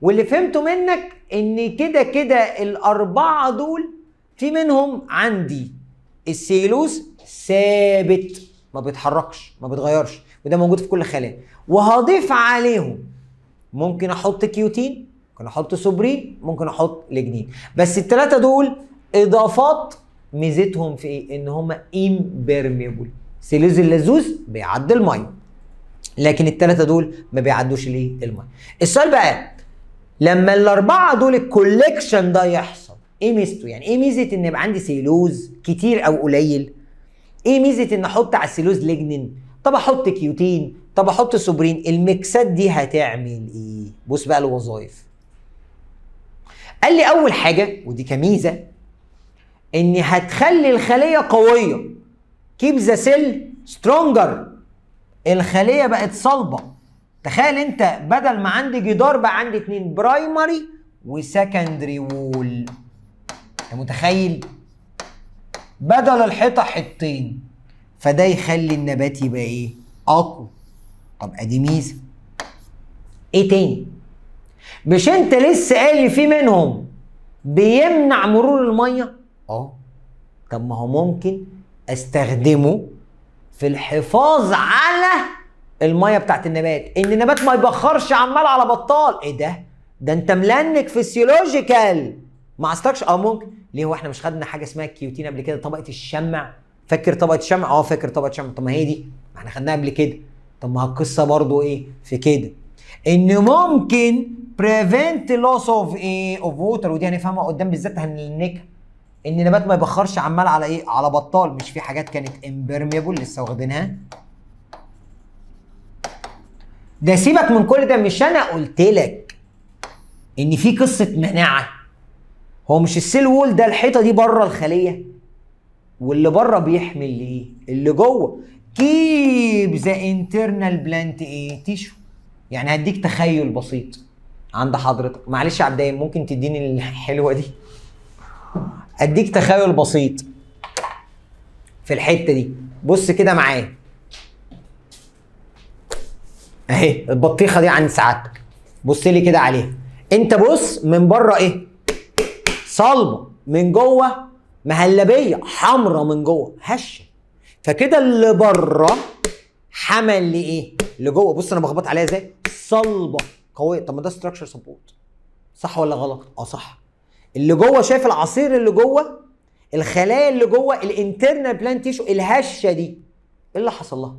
واللي فهمته منك ان كده كده الاربعه دول في منهم عندي السيلوز ثابت ما بيتحركش ما بيتغيرش وده موجود في كل خلايا وهضيف عليهم ممكن احط كيوتين ممكن احط سوبرين ممكن احط لجنين بس الثلاثه دول اضافات ميزتهم في ايه ان هم امبرميبل سيلوز اللزوز بيعدي الميه لكن الثلاثه دول ما بيعدوش ليه الميه السؤال بقى لما الاربعه دول الكوليكشن ده يحصل ايه ميزته يعني ايه ميزه ان يبقى عندي سيلوز كتير او قليل ايه ميزه ان احط على السيلوز لجنين طب احط كيوتين طب احط سوبرين الميكسات دي هتعمل ايه بص بقى الوظائف قال لي اول حاجه ودي كميزه ان هتخلي الخليه قويه كيب ذا سيل سترونجر الخليه بقت صلبه تخيل انت بدل ما عندي جدار بقى عندي اتنين برايمري وسكندري وول انت متخيل بدل الحيطه حتتين فده يخلي النبات يبقى ايه اقوى طب ادي ميزه ايه تاني مش انت لسه قايل في منهم بيمنع مرور الميه اه طب ما هو ممكن استخدمه في الحفاظ على الميه بتاعت النبات ان النبات ما يبخرش عمال على بطال ايه ده ده انت ملنك فيسيولوجيكال ما عصتكش اه ممكن ليه هو احنا مش خدنا حاجه اسمها الكيوتين قبل كده طبقه الشمع فاكر طبقه الشمع اه فاكر طبقه الشمع طب ما هي دي ما احنا خدناها قبل كده طب ما القصه برضو ايه في كده ان ممكن بريفنت لوس اوف ايه اوف ووتر ودي هنفهمها قدام بالذات هننكها ان النبات ما يبخرش عمال على ايه على بطال مش في حاجات كانت امبرميبل لسه واخدينها ده سيبك من كل ده مش انا قلت لك ان في قصه مناعه هو مش السيل وول ده الحيطه دي بره الخليه واللي بره بيحمي اللي ايه اللي جوه كيب ذا انترنال بلانت ايه تيشو يعني هديك تخيل بسيط عند حضرتك معلش يا عبد ممكن تديني الحلوه دي اديك تخيل بسيط في الحته دي بص كده معايا اهي البطيخه دي عند سعادتك بص لي كده عليها انت بص من بره ايه صلبه من جوه مهلبيه حمرة من جوه هشه فكده اللي بره حمل لايه؟ لجوه بص انا بخبط عليها ازاي؟ صلبه قويه طب ما ده ستراكشر سبورت صح ولا غلط؟ اه صح اللي جوه شايف العصير اللي جوه الخلايا اللي جوه الانترنال بلانتيشو الهشه دي ايه اللي حصل لها؟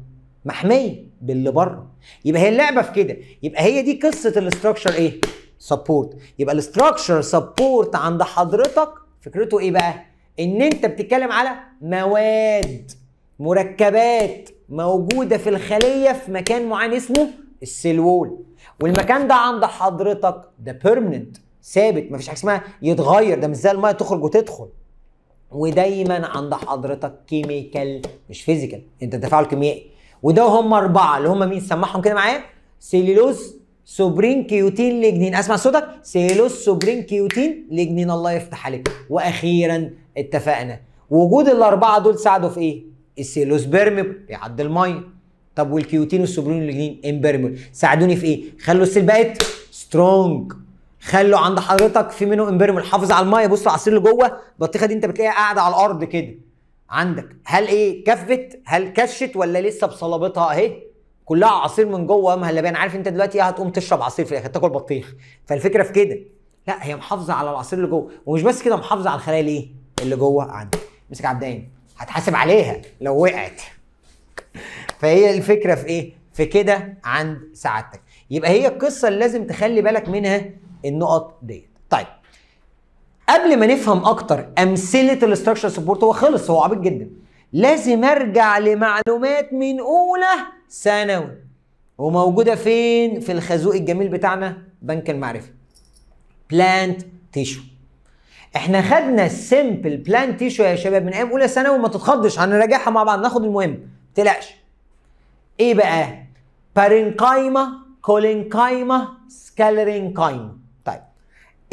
محميه باللي بره يبقى هي اللعبه في كده يبقى هي دي قصه الاستراكشر ايه؟ سبورت يبقى الاستراكشر سبورت عند حضرتك فكرته ايه بقى؟ ان انت بتتكلم على مواد مركبات موجوده في الخليه في مكان معين اسمه السلول والمكان ده عند حضرتك ده بيرمننت ثابت مفيش حاجه اسمها يتغير ده مش زي الميه تخرج وتدخل ودايما عند حضرتك كيميكال مش فيزيكال انت تفاعل كيميائي وده هم اربعه اللي هم مين سمعهم كده معايا سيلولوز كيوتين لجنين اسمع صوتك سيلوس كيوتين لجنين الله يفتح عليك واخيرا اتفقنا وجود الاربعه دول ساعدوا في ايه السيلوس بيرميبل بيعدي الميه طب والكيوتين والسوبرين لجنين امبيرميبل ساعدوني في ايه خلوا السيل بقت سترونج خلوا عند حضرتك في منه امبيرميبل حافظ على الميه بص على السيل اللي جوه البطيخه دي انت بتلاقيها قاعده على الارض كده عندك هل ايه كفت هل كشت ولا لسه بصلابتها اهي كلها عصير من جوه مهلبان عارف انت دلوقتي ايه؟ هتقوم تشرب عصير في الاخر تاكل بطيخ فالفكره في كده لا هي محافظه على العصير اللي جوه ومش بس كده محافظه على الخلايا الايه اللي جوه عندك امسك عبدين هتحاسب عليها لو وقعت فهي الفكره في ايه في كده عند سعادتك يبقى هي القصه اللي لازم تخلي بالك منها النقط ديت طيب قبل ما نفهم اكتر امثله الاستراكشر سبورت هو خلص هو عبيط جدا لازم ارجع لمعلومات من اولى ثانوي وموجوده فين في الخازوق الجميل بتاعنا بنك المعرفه بلانت تيشو احنا خدنا السمبل بلانت تيشو يا شباب من ايام اولى ثانوي ما تتخضش هنراجعها مع بعض ناخد المهم ما ايه بقى بارينكايما كولينكايما سكالرينكايما طيب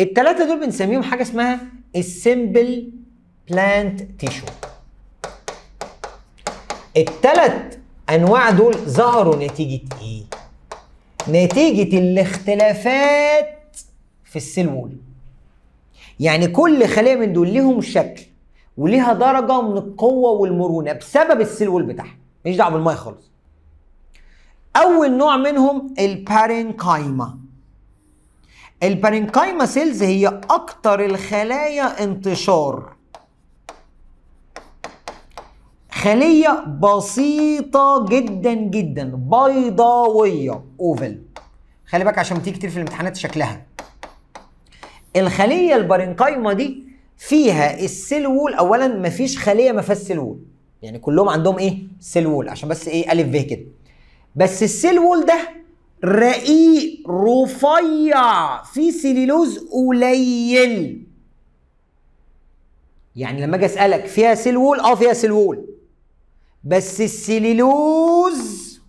الثلاثه دول بنسميهم حاجه اسمها السمبل بلانت تيشو التلات انواع دول ظهروا نتيجه ايه نتيجه الاختلافات في السيل وول يعني كل خليه من دول ليهم شكل وليها درجه من القوه والمرونه بسبب السيل وول بتاعها مش دعوه بالميه خالص اول نوع منهم البارينكايما البارينكايما سيلز هي اكتر الخلايا انتشار خلية بسيطة جدا جدا بيضاوية اوفل خلي بالك عشان تيجي كتير في الامتحانات شكلها الخلية البارنكايما دي فيها السيل وول اولا مفيش خلية ما فيهاش سيل وول يعني كلهم عندهم ايه سيل وول عشان بس ايه الف به كده بس السيل وول ده رقيق رفيع في سيلولوز قليل يعني لما اجي اسالك فيها سيل وول اه فيها سيل وول بس السليلوز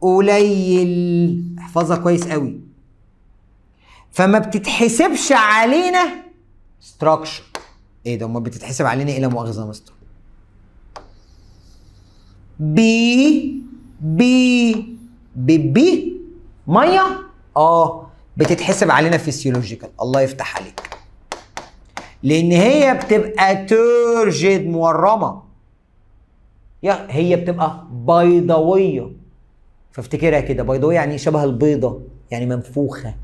قليل احفظها كويس قوي فما بتتحسبش علينا ستراكشر ايه ده ما بتتحسب علينا ايه لا مؤاخذه مستر بي بي بي بي ميه اه بتتحسب علينا فيسيولوجيكال الله يفتح عليك لان هي بتبقى ترجد مورمه هي بتبقى بيضاويه فافتكرها كده بيضاويه يعني شبه البيضه يعني منفوخه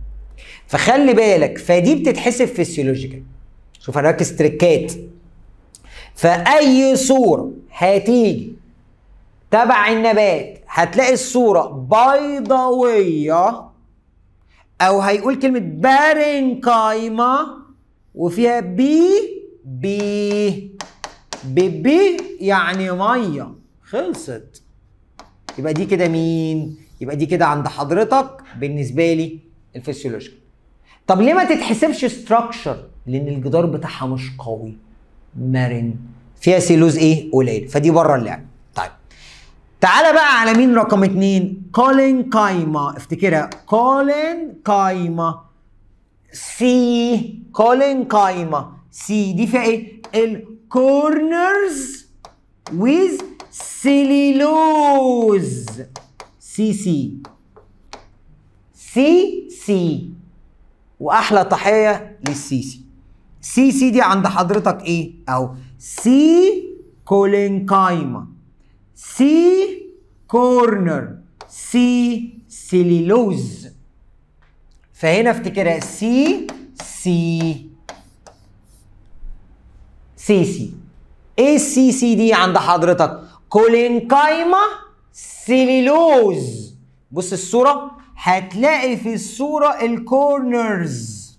فخلي بالك فدي بتتحسب فيسيولوجيكال شوف انا ركز تريكات فاي صوره هتيجي تبع النبات هتلاقي الصوره بيضاويه او هيقول كلمه بارنكايما وفيها بي بي بي بي يعني ميه خلصت يبقى دي كده مين يبقى دي كده عند حضرتك بالنسبه لي الفسيولوجيا طب ليه ما تتحسبش ستراكشر لان الجدار بتاعها مش قوي مرن فيها سيلوز ايه قليل فدي بره اللعب طيب تعالى بقى على مين رقم اتنين كولين كايما افتكرها كولين كايما سي كولن قايمة سي دي فيها ايه؟ الكورنرز with سيليلوز سي سي سي سي واحلى تحيه للسي سي سي سي دي عند حضرتك ايه اهو سي كولينكايما سي كورنر سي سيليلوز فهنا افتكرها سي سي سي سي ايه السي سي دي عند حضرتك كولينكايما سيليلوز بص الصوره هتلاقي في الصوره الكورنرز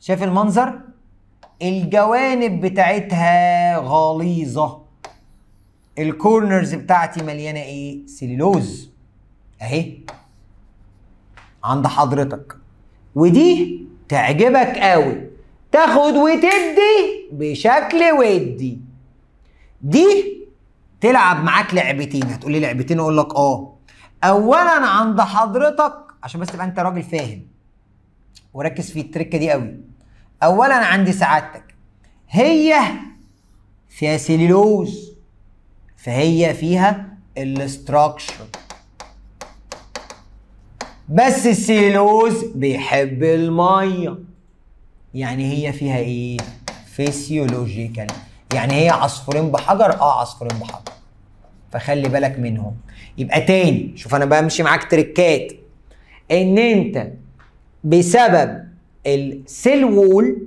شايف المنظر الجوانب بتاعتها غليظه الكورنرز بتاعتي مليانه ايه سيليلوز اهي عند حضرتك ودي تعجبك قوي تاخد وتدي بشكل ودي دي تلعب معاك لعبتين هتقولي لعبتين اقول لك اه اولا عند حضرتك عشان بس تبقى انت راجل فاهم وركز في التركه دي قوي اولا عند سعادتك هي فيها سيلولوز فهي فيها الاستراكشر بس السيلوز بيحب الميه يعني هي فيها ايه فيسيولوجيكال يعني هي عصفورين بحجر اه عصفورين بحجر فخلي بالك منهم يبقى تاني شوف انا بمشي معاك تريكات ان انت بسبب السيل وول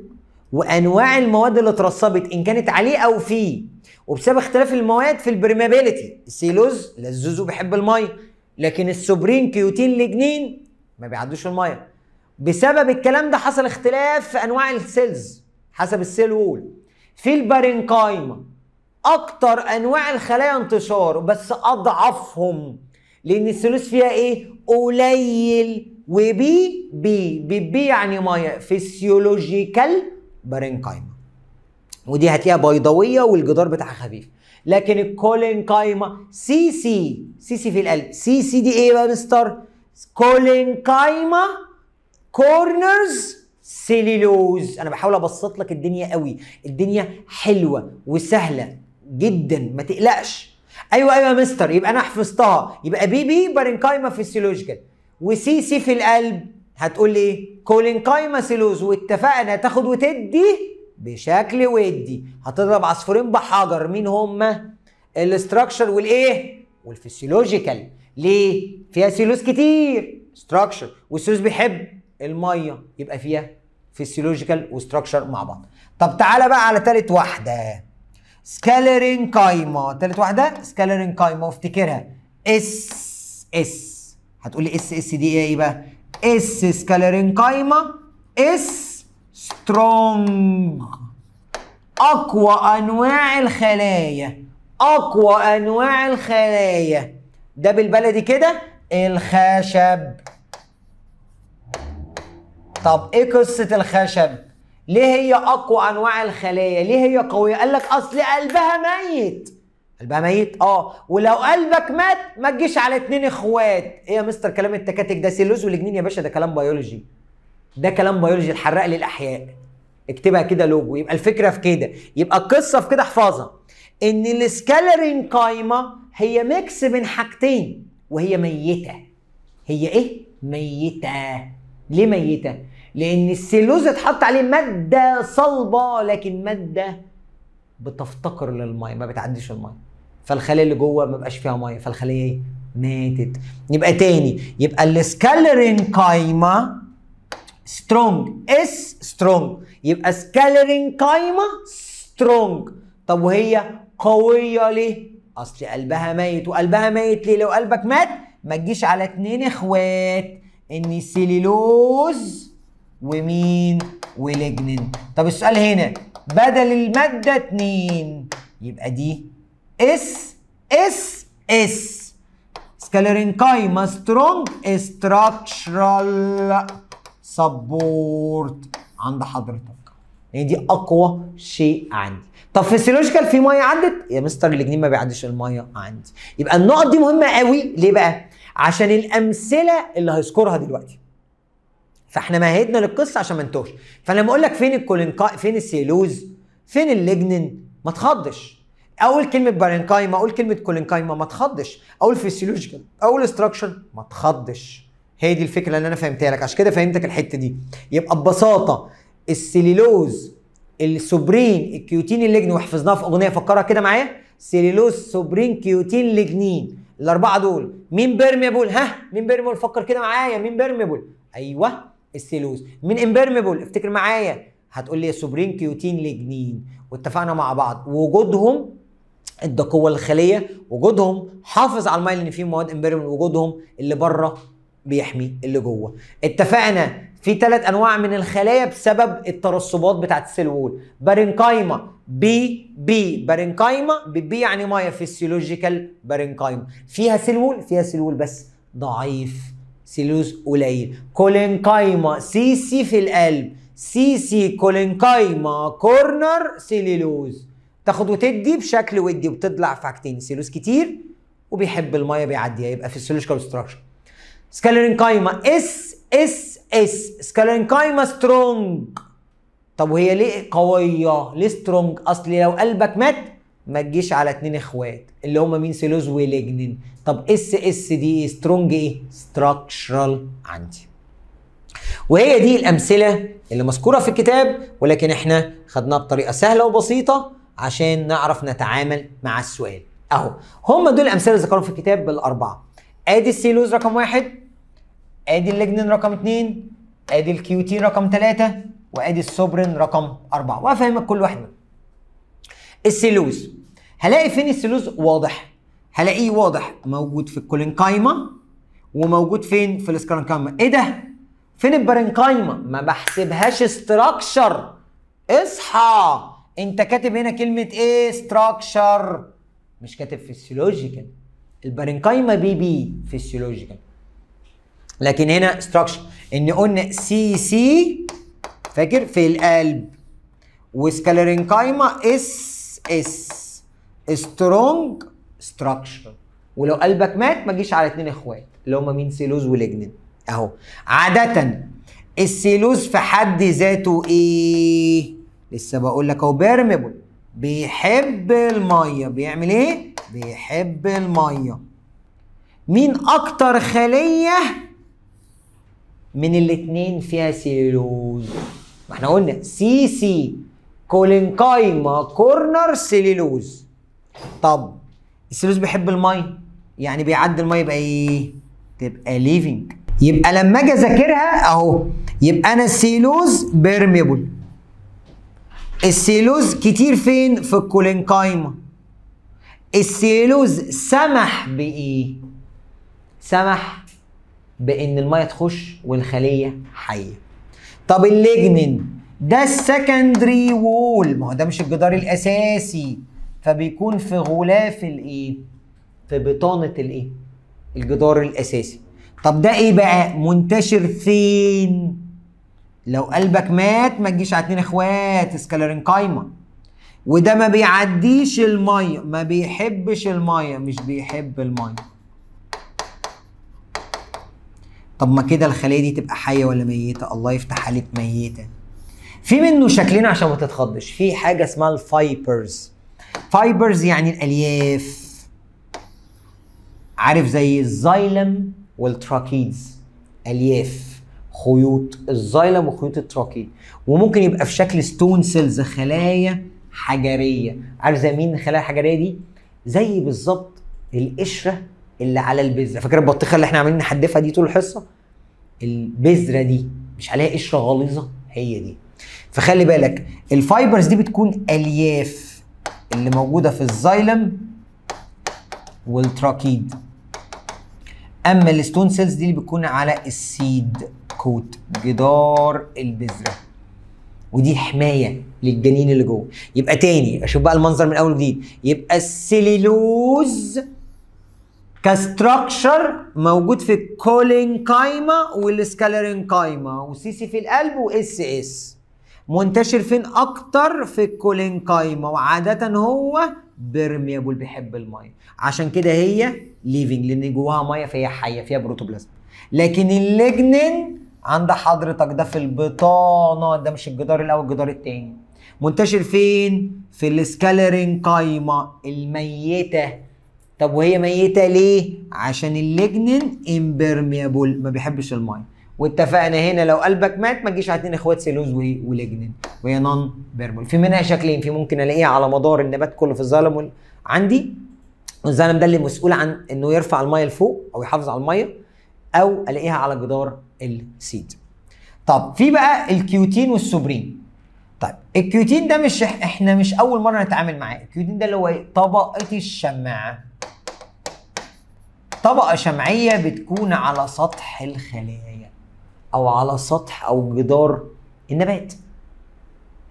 وانواع المواد اللي اترسبت ان كانت عليه او فيه وبسبب اختلاف المواد في البرمابيلتي السيلوز لزوزه بيحب الميه لكن السوبرين كيوتين لجنين ما بيعدوش الميه بسبب الكلام ده حصل اختلاف في انواع السيلز حسب السيل وول في البارينكايما اكتر انواع الخلايا انتشار بس اضعفهم لان الثلوث فيها ايه قليل وبي بي بي, بي يعني ميه فيسيولوجيكال بارينكايما ودي هتلاقيها بيضاويه والجدار بتاعها خفيف لكن الكولين قايمه سي سي سي سي في القلب سي سي دي ايه بقى مستر كولين قايمه كورنرز سيليلوز انا بحاول ابسط لك الدنيا قوي الدنيا حلوه وسهله جدا ما تقلقش ايوه ايوه يا مستر يبقى انا حفظتها يبقى بي بي بارنكايما السيلوجيكال وسي سي في القلب هتقول لي ايه كولينكايما سيلوز واتفقنا تاخد وتدي بشكل ودي هتضرب عصفورين بحجر مين هما الاستراكشر والايه والفسيولوجيكال ليه فيها سيلوز كتير استراكشر والسيلوز بيحب الميه يبقى فيها فسيولوجيكال وستراكشر مع بعض طب تعالى بقى على تالت واحده سكالرين قايمه تالت واحده سكالرين قايمه وافتكرها اس اس هتقولي اس اس دي ايه بقى اس سكالرين قايمه اس سترونج اقوى انواع الخلايا اقوى انواع الخلايا ده بالبلدي كده الخشب طب ايه قصه الخشب ليه هي اقوى انواع الخلايا ليه هي قويه قال لك اصل قلبها ميت قلبها ميت اه ولو قلبك مات ما تجيش على اتنين اخوات ايه يا مستر كلام التكاتك ده سيلوز والجنين يا باشا ده كلام بيولوجي ده كلام بيولوجي اتحرق لي الاحياء اكتبها كده لوجو يبقى الفكره في كده يبقى القصه في كده احفظها ان السكالرين قايمه هي ميكس بين حاجتين وهي ميته هي ايه ميته ليه ميته لان السيلوز اتحط عليه ماده صلبه لكن ماده بتفتقر للميه ما بتعديش الميه فالخليه اللي جوه ما بقاش فيها ميه فالخليه ايه ماتت يبقى تاني يبقى السكالرين قايمه سترونج اس سترونج يبقى سكالرين قايمه سترونج طب وهي قويه ليه؟ اصل قلبها ميت وقلبها ميت ليه؟ لو قلبك مات ما تجيش على اتنين اخوات ان سيليلوز ومين؟ ولجنين طب السؤال هنا بدل الماده اتنين يبقى دي اس اس اس سكالرين قايمه سترونج استراكشرال سبورت عند حضرتك يعني دي اقوى شيء عندي طب فيسيولوجيكال في ميه عدت يا مستر الجنين ما بيعدش الميه عندي يبقى النقط دي مهمه قوي ليه بقى عشان الامثله اللي هيذكرها دلوقتي فاحنا مهدنا للقصه عشان ما نتوهش فانا بقول اقول لك فين الكولينكا فين السيلوز فين اللجنين ما تخضش اقول كلمه بارنكايما اقول كلمه كولينكايما ما تخضش اقول فيسيولوجيكال اقول استراكشر ما تخضش هي دي الفكره اللي انا فهمتها لك عشان كده فهمتك الحته دي يبقى ببساطه السليلوز السوبرين الكيوتين الليجنين وحفظناها في اغنيه فكرها كده معايا سليلوز سوبرين كيوتين ليجنين الاربعه دول مين بيرميبل ها مين بيرميبل فكر كده معايا مين بيرميبل ايوه السيلوز مين امبيرميبل افتكر معايا هتقول لي سوبرين كيوتين لجنين واتفقنا مع بعض وجودهم ادى قوه للخليه وجودهم حافظ على المايل ان فيه مواد امبيرميبل وجودهم اللي بره بيحمي اللي جوه اتفقنا في ثلاث انواع من الخلايا بسبب الترسبات بتاعت السيل وول بي بي بارينكايما بي بي يعني مايه فيسيولوجيكال بارينكايما فيها سيل وول فيها سيل وول بس ضعيف سيلوز قليل كولينكايما سي سي في القلب سي سي كولينكايما كورنر سيلولوز تاخد وتدي بشكل ودي وبتطلع في حاجتين سيلوز كتير وبيحب الميه بيعديها يبقى فيسيولوجيكال ستراكشر قايمة اس اس اس قايمة سترونج طب وهي ليه قويه ليه سترونج اصل لو قلبك مات ما تجيش على اتنين اخوات اللي هما مين سيلوز وليجنين طب اس اس دي سترونج ايه ستراكشرال عندي وهي دي الامثله اللي مذكوره في الكتاب ولكن احنا خدناها بطريقه سهله وبسيطه عشان نعرف نتعامل مع السؤال اهو هم دول الامثله اللي ذكرهم في الكتاب بالاربعه ادي السيلوز رقم واحد ادي اللجنين رقم 2 ادي الكيوتين رقم 3 وادي السوبرين رقم 4 وافهمك كل واحد منهم السيلوز هلاقي فين السيلوز واضح هلاقيه واضح موجود في الكولينكايما وموجود فين في الاسكرانكايما ايه ده فين البارنكايما ما بحسبهاش استراكشر اصحى انت كاتب هنا كلمه ايه استراكشر مش كاتب فيسيولوجيكال البارنكايما بي بي فيسيولوجيكال لكن هنا ستراكشر ان قلنا سي سي فاكر في القلب وسكالرينكايما اس اس سترونج ستراكشر ولو قلبك مات ما تجيش على اتنين اخوات اللي هما مين سيلوز ولجنن اهو عاده السيلوز في حد ذاته ايه لسه بقول لك اهو بيرميبل بيحب الميه بيعمل ايه بيحب الميه مين اكتر خليه من الاثنين فيها سيلولوز ما احنا قلنا سي سي كولينكايما كورنر سيلولوز طب السيلوز بيحب الميه يعني بيعدي الميه يبقى ايه تبقى ليفنج يبقى لما اجي اذاكرها اهو يبقى انا السيلوز بيرميبل السيلوز كتير فين في الكولينكايما السيلوز سمح بايه سمح بان الميه تخش والخليه حيه طب الليجنين ده السكندري وول ما هو ده مش الجدار الاساسي فبيكون في غلاف الايه في بطانه الايه الجدار الاساسي طب ده ايه بقى منتشر فين لو قلبك مات ما تجيش على اتنين اخوات قايمه وده ما بيعديش الميه ما بيحبش الميه مش بيحب الميه طب ما كده الخليه دي تبقى حيه ولا ميته الله يفتح عليك ميته في منه شكلين عشان ما تتخضش في حاجه اسمها الفايبرز فايبرز يعني الالياف عارف زي الزايلم والتراكيدز الياف خيوط الزايلم وخيوط التراكيد وممكن يبقى في شكل ستون سيلز خلايا حجريه عارف زي مين الخلايا الحجريه دي زي بالظبط القشره اللي على البذره فاكر البطيخه اللي احنا عاملين نحدفها دي طول الحصه البذره دي مش عليها قشره غليظه هي دي فخلي بالك الفايبرز دي بتكون الياف اللي موجوده في الزايلم والتراكيد اما الستون سيلز دي اللي بتكون على السيد كوت جدار البذره ودي حمايه للجنين اللي جوه يبقى تاني اشوف بقى المنظر من اول وجديد يبقى السليلوز كستراكشر موجود في الكولينكايما والسكالرينكايما وسي سي في القلب واس اس منتشر فين اكتر في الكولينكايما وعاده هو بيرميابل بيحب الميه عشان كده هي ليفنج لان جواها ميه فهي حيه فيها بروتوبلازم لكن الليجنين عند حضرتك ده في البطانه ده مش الجدار الاول الجدار الثاني منتشر فين في السكالرينكايما الميته طب وهي ميته ليه عشان الليجنين امبرميبل ما بيحبش الميه واتفقنا هنا لو قلبك مات ما تجيش على اتنين اخوات سيلوز وليجنين وهي نون بيرمول في منها شكلين في ممكن الاقيها على مدار النبات كله في الظلم عندي والزلم ده اللي مسؤول عن انه يرفع الميه لفوق او يحافظ على الميه او الاقيها على جدار السيد طب في بقى الكيوتين والسوبرين طيب الكيوتين ده مش احنا مش اول مره نتعامل معاه الكيوتين ده اللي هو طبقه الشماعه طبقة شمعية بتكون على سطح الخلايا أو على سطح أو جدار النبات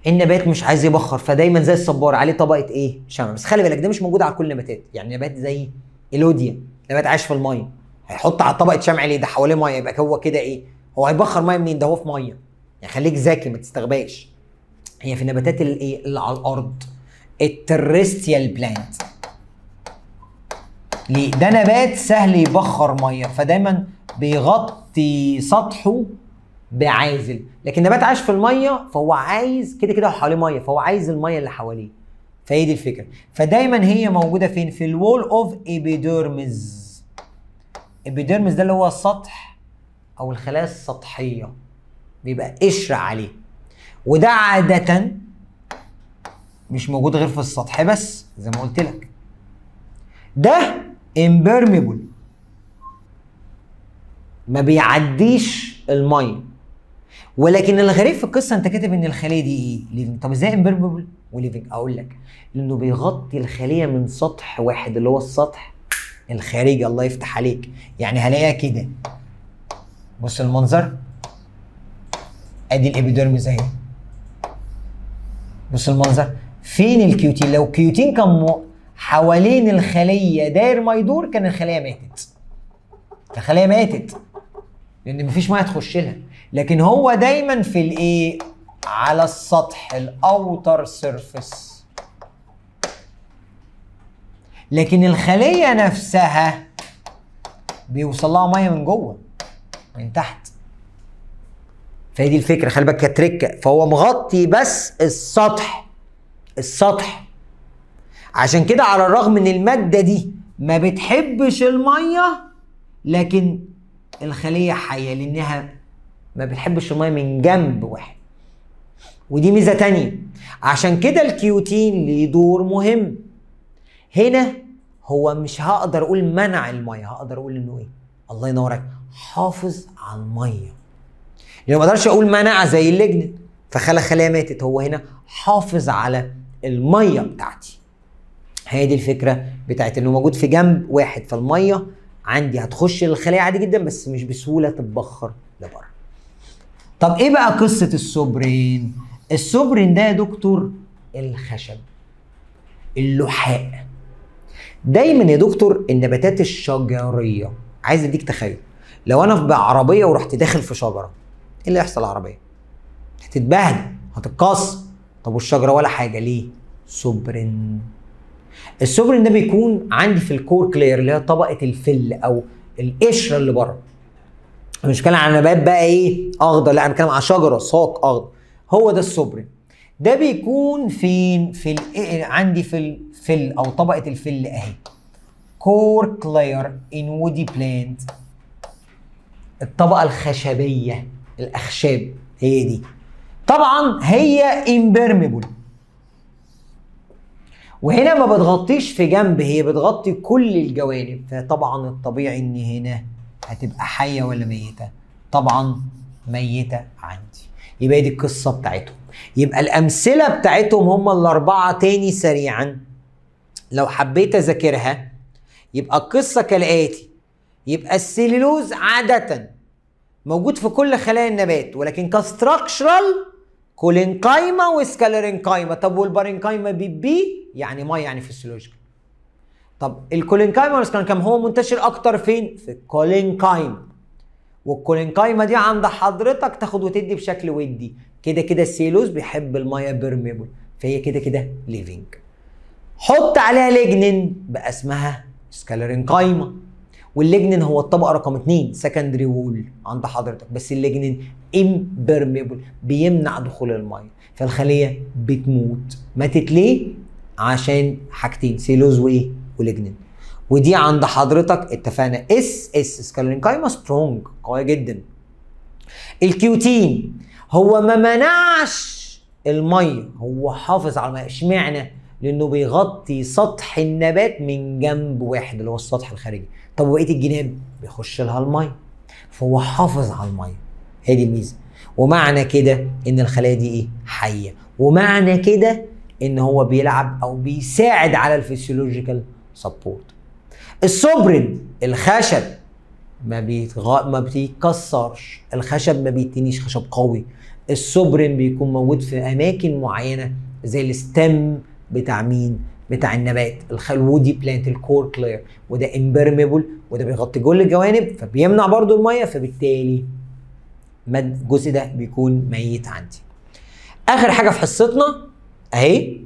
النبات مش عايز يبخر فدايما زي الصبار عليه طبقه ايه شمع بس خلي بالك ده مش موجود على كل النباتات يعني نبات زي إيلوديا نبات عايش في الميه هيحط على طبقه شمع ليه ده حواليه ميه يبقى هو كده ايه هو هيبخر ميه منين ده هو في ميه يعني خليك ذكي ما تستغباش هي في النباتات الإيه؟ اللي على الارض الترستيال بلانت ليه؟ ده نبات سهل يبخر ميه فدايما بيغطي سطحه بعازل لكن نبات عايش في الميه فهو عايز كده كده حواليه ميه فهو عايز الميه اللي حواليه فهي دي الفكره فدايما هي موجوده فين في الوول اوف ايبيديرمز البيديرمس ده اللي هو السطح او الخلايا السطحيه بيبقى قشر عليه وده عاده مش موجود غير في السطح بس زي ما قلت لك ده impermeable ما بيعديش الميه ولكن الغريب في القصه انت كاتب ان الخليه دي ايه ليفنج طب ازاي امبرمبل وليفنج اقول لك لانه بيغطي الخليه من سطح واحد اللي هو السطح الخارجي الله يفتح عليك يعني هلاقيها كده بص المنظر ادي الابيديرم اهي بص المنظر فين الكيوتين لو الكيوتين كان حوالين الخليه داير ما يدور كان الخليه ماتت الخليه ماتت لان مفيش ميه تخش لها لكن هو دايما في الايه على السطح الاوتر سيرفس لكن الخليه نفسها بيوصل لها ميه من جوه من تحت فهي دي الفكره خلي بالك كتركه فهو مغطي بس السطح السطح عشان كده على الرغم ان الماده دي ما بتحبش الميه لكن الخليه حيه لانها ما بتحبش الميه من جنب واحد ودي ميزه تانية عشان كده الكيوتين ليه دور مهم هنا هو مش هقدر اقول منع الميه هقدر اقول انه ايه الله ينورك حافظ على الميه لان يعني ما اقدرش اقول منع زي اللجنه فخلى خليه ماتت هو هنا حافظ على الميه بتاعتي هي دي الفكره بتاعت انه موجود في جنب واحد فالميه عندي هتخش للخليه عادي جدا بس مش بسهوله تتبخر لبره. طب ايه بقى قصه السوبرين؟ السوبرين ده يا دكتور الخشب اللحاء دايما يا دكتور النباتات الشجريه عايز اديك تخيل لو انا بعربيه ورحت داخل في شجره ايه اللي هيحصل العربيه؟ هتتبهدل هتتكسر طب والشجره ولا حاجه ليه؟ سوبرين السوفرين ده بيكون عندي في الكور كلير اللي هي طبقه الفل او القشره اللي بره مش بتكلم عن نبات بقى ايه اخضر لا انا بتكلم على شجره ساق اخضر هو ده السوبرين ده بيكون فين في ال... إيه، عندي في الفل او طبقه الفل اهي كور كلير ان وودي بلانت الطبقه الخشبيه الاخشاب هي دي طبعا هي امبرميبل وهنا ما بتغطيش في جنب هي بتغطي كل الجوانب فطبعا الطبيعي ان هنا هتبقى حيه ولا ميته طبعا ميته عندي يبقى دي القصه بتاعتهم يبقى الامثله بتاعتهم هم الاربعه تاني سريعا لو حبيت اذاكرها يبقى القصه كالاتي يبقى السليلوز عاده موجود في كل خلايا النبات ولكن كاستراكشرال كولينكايما وسكالرينكايما طب والبارينكايما بي بي يعني ميه يعني فيسيولوجيكال طب الكولينكايما والسكالرينكايما هو منتشر اكتر فين في الكولينكايما والكولينكايما دي عند حضرتك تاخد وتدي بشكل ودي كده كده السيلوز بيحب الميه بيرميبل فهي كده كده ليفينج حط عليها لجنن بقى اسمها سكالرينكايما واللجنن هو الطبقه رقم 2 سكندري وول عند حضرتك بس اللجنن امبرميبل بيمنع دخول الميه فالخليه بتموت ماتت ليه عشان حاجتين سيلوز وايه ولجنن ودي عند حضرتك اتفقنا اس اس سكالينكايما سترونج قويه جدا الكيوتين هو ما منعش الميه هو حافظ على الميه اشمعنى لانه بيغطي سطح النبات من جنب واحد اللي هو السطح الخارجي طب وبقيه الجنان بيخش لها الميه فهو حافظ على الميه هي دي الميزه ومعنى كده ان الخلايا دي ايه حيه ومعنى كده ان هو بيلعب او بيساعد على الفسيولوجيكال سبورت السوبرين الخشب ما بيتغ... ما بيتكسرش الخشب ما بيتنيش خشب قوي السوبرين بيكون موجود في اماكن معينه زي الستم بتاع مين بتاع النبات الخل ودي بلانت الكور كلير وده امبرميبل وده بيغطي كل الجوانب فبيمنع برضو الميه فبالتالي الجزء ده بيكون ميت عندي اخر حاجه في حصتنا اهي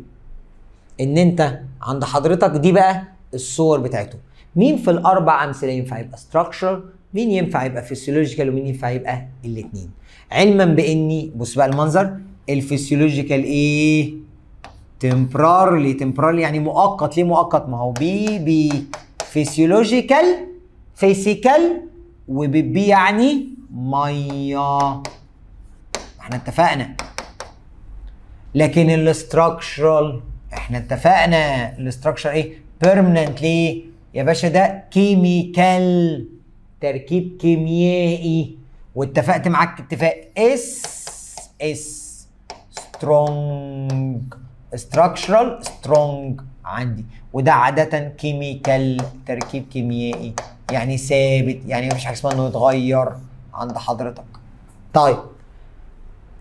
ان انت عند حضرتك دي بقى الصور بتاعته مين في الاربع امثله ينفع يبقى ستراكشر مين ينفع يبقى فيسيولوجيكال ومين ينفع يبقى الاثنين علما باني بص بقى المنظر الفسيولوجيكال ايه تمبرارلي تمبرارلي يعني مؤقت ليه مؤقت ما هو بي بي فيسيولوجيكال فيسيكال بي يعني ميه احنا اتفقنا لكن الاستراكشرال احنا اتفقنا الاستراكشر ايه ليه يا باشا ده كيميكال تركيب كيميائي واتفقت معاك اتفاق اس اس سترونج structural strong عندي وده عادة كيميكال تركيب كيميائي يعني ثابت يعني مفيش حاجة اسمها انه يتغير عند حضرتك. طيب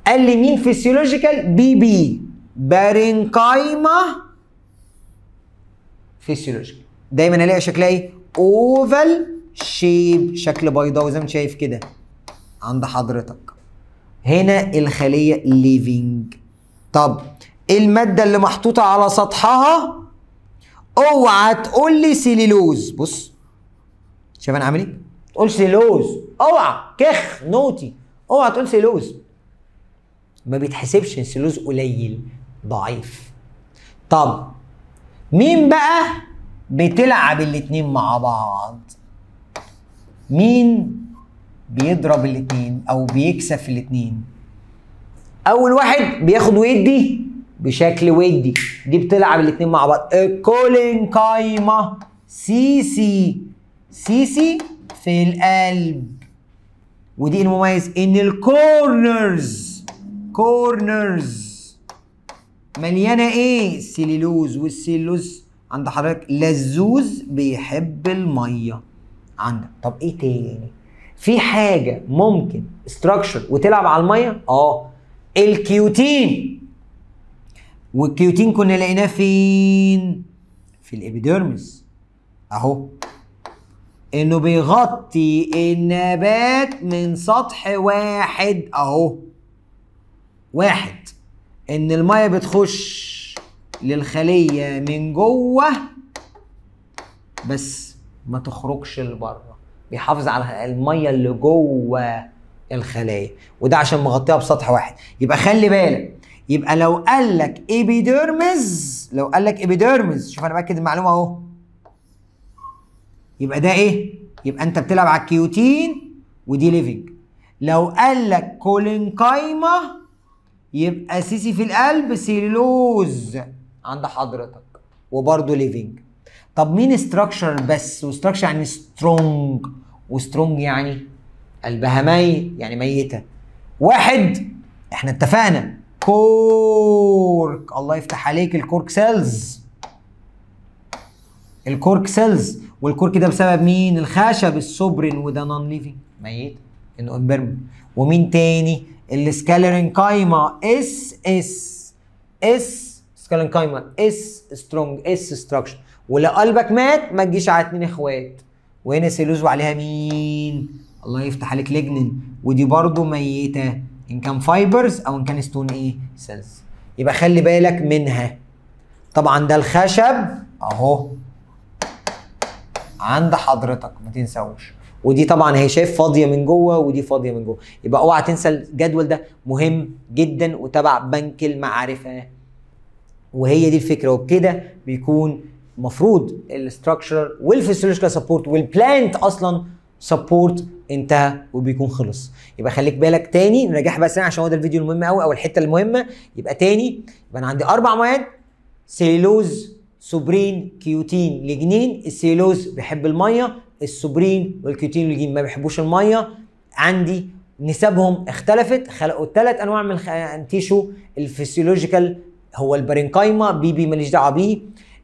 قال لي مين فيسيولوجيكال بي بي بارينكايما فيسيولوجيكال دايما الاقي شكلها ايه؟ اوفال شيب شكل بيضاوي زي ما انت شايف كده عند حضرتك. هنا الخلية ليفينج طب المادة اللي محطوطة على سطحها اوعى تقول لي سيليلوز بص شايف انا عامل ايه؟ تقول سيلوز اوعى كخ نوتي اوعى تقول سيلوز ما بيتحسبش سيلوز قليل ضعيف طب مين بقى بتلعب الاتنين مع بعض مين بيضرب الاتنين او بيكسب في الاتنين اول واحد بياخد ويدي بشكل ودي دي بتلعب الاثنين مع بعض الكولين آه، قايمه سي سي سي سي في القلب ودي المميز ان الكورنرز كورنرز مليانه ايه سيليلوز والسيلوز عند حضرتك لزوز بيحب الميه عندك طب ايه تاني في حاجه ممكن استراكشر وتلعب على الميه اه الكيوتين والكيوتين كنا لقيناه فين في الابيديرمس اهو انه بيغطي النبات من سطح واحد اهو واحد ان الميه بتخش للخليه من جوه بس ما تخرجش لبره بيحافظ على الميه اللي جوه الخلايا وده عشان مغطيها بسطح واحد يبقى خلي بالك يبقى لو قال لك ايبيديرمز لو قال لك ايبيديرمز شوف انا باكد المعلومه اهو يبقى ده ايه يبقى انت بتلعب على الكيوتين ودي ليفنج لو قال لك كولينكايما يبقى سيسي في القلب سيلوز عند حضرتك وبرده ليفنج طب مين استراكشر بس واستراكشر يعني سترونج وسترونج يعني قلبها ميت يعني ميته واحد احنا اتفقنا كورك الله يفتح عليك الكورك سيلز الكورك سيلز والكورك ده بسبب مين الخشب السوبرين وده نون ليفنج ميت انه امبيرم ومين تاني السكالرين كايما اس اس اس سكالرين كايما اس سترونج اس ستراكشر ولو قلبك مات ما تجيش على اتنين اخوات وهنا سيلوز وعليها مين الله يفتح عليك لجنن ودي برضو ميته ان كان فايبرز او ان كان ستون ايه سيلز يبقى خلي بالك منها طبعا ده الخشب اهو عند حضرتك ما تنساوش ودي طبعا هي شايف فاضيه من جوه ودي فاضيه من جوه يبقى اوعى تنسى الجدول ده مهم جدا وتبع بنك المعرفه وهي دي الفكره وبكده بيكون المفروض الاستراكشر والفيسيولوجيكال سبورت والبلانت اصلا سبورت انتهى وبيكون خلص يبقى خليك بالك تاني نجاح بقى سريع عشان هو ده الفيديو المهم قوي او الحته المهمه يبقى تاني يبقى انا عندي اربع مواد سيلوز سوبرين كيوتين لجنين السيلوز بيحب الميه السوبرين والكيوتين لجنين ما بيحبوش الميه عندي نسبهم اختلفت خلقوا ثلاث انواع من التيشو آه، الفسيولوجيكال هو البارينكايما بي بي ماليش دعوه بيه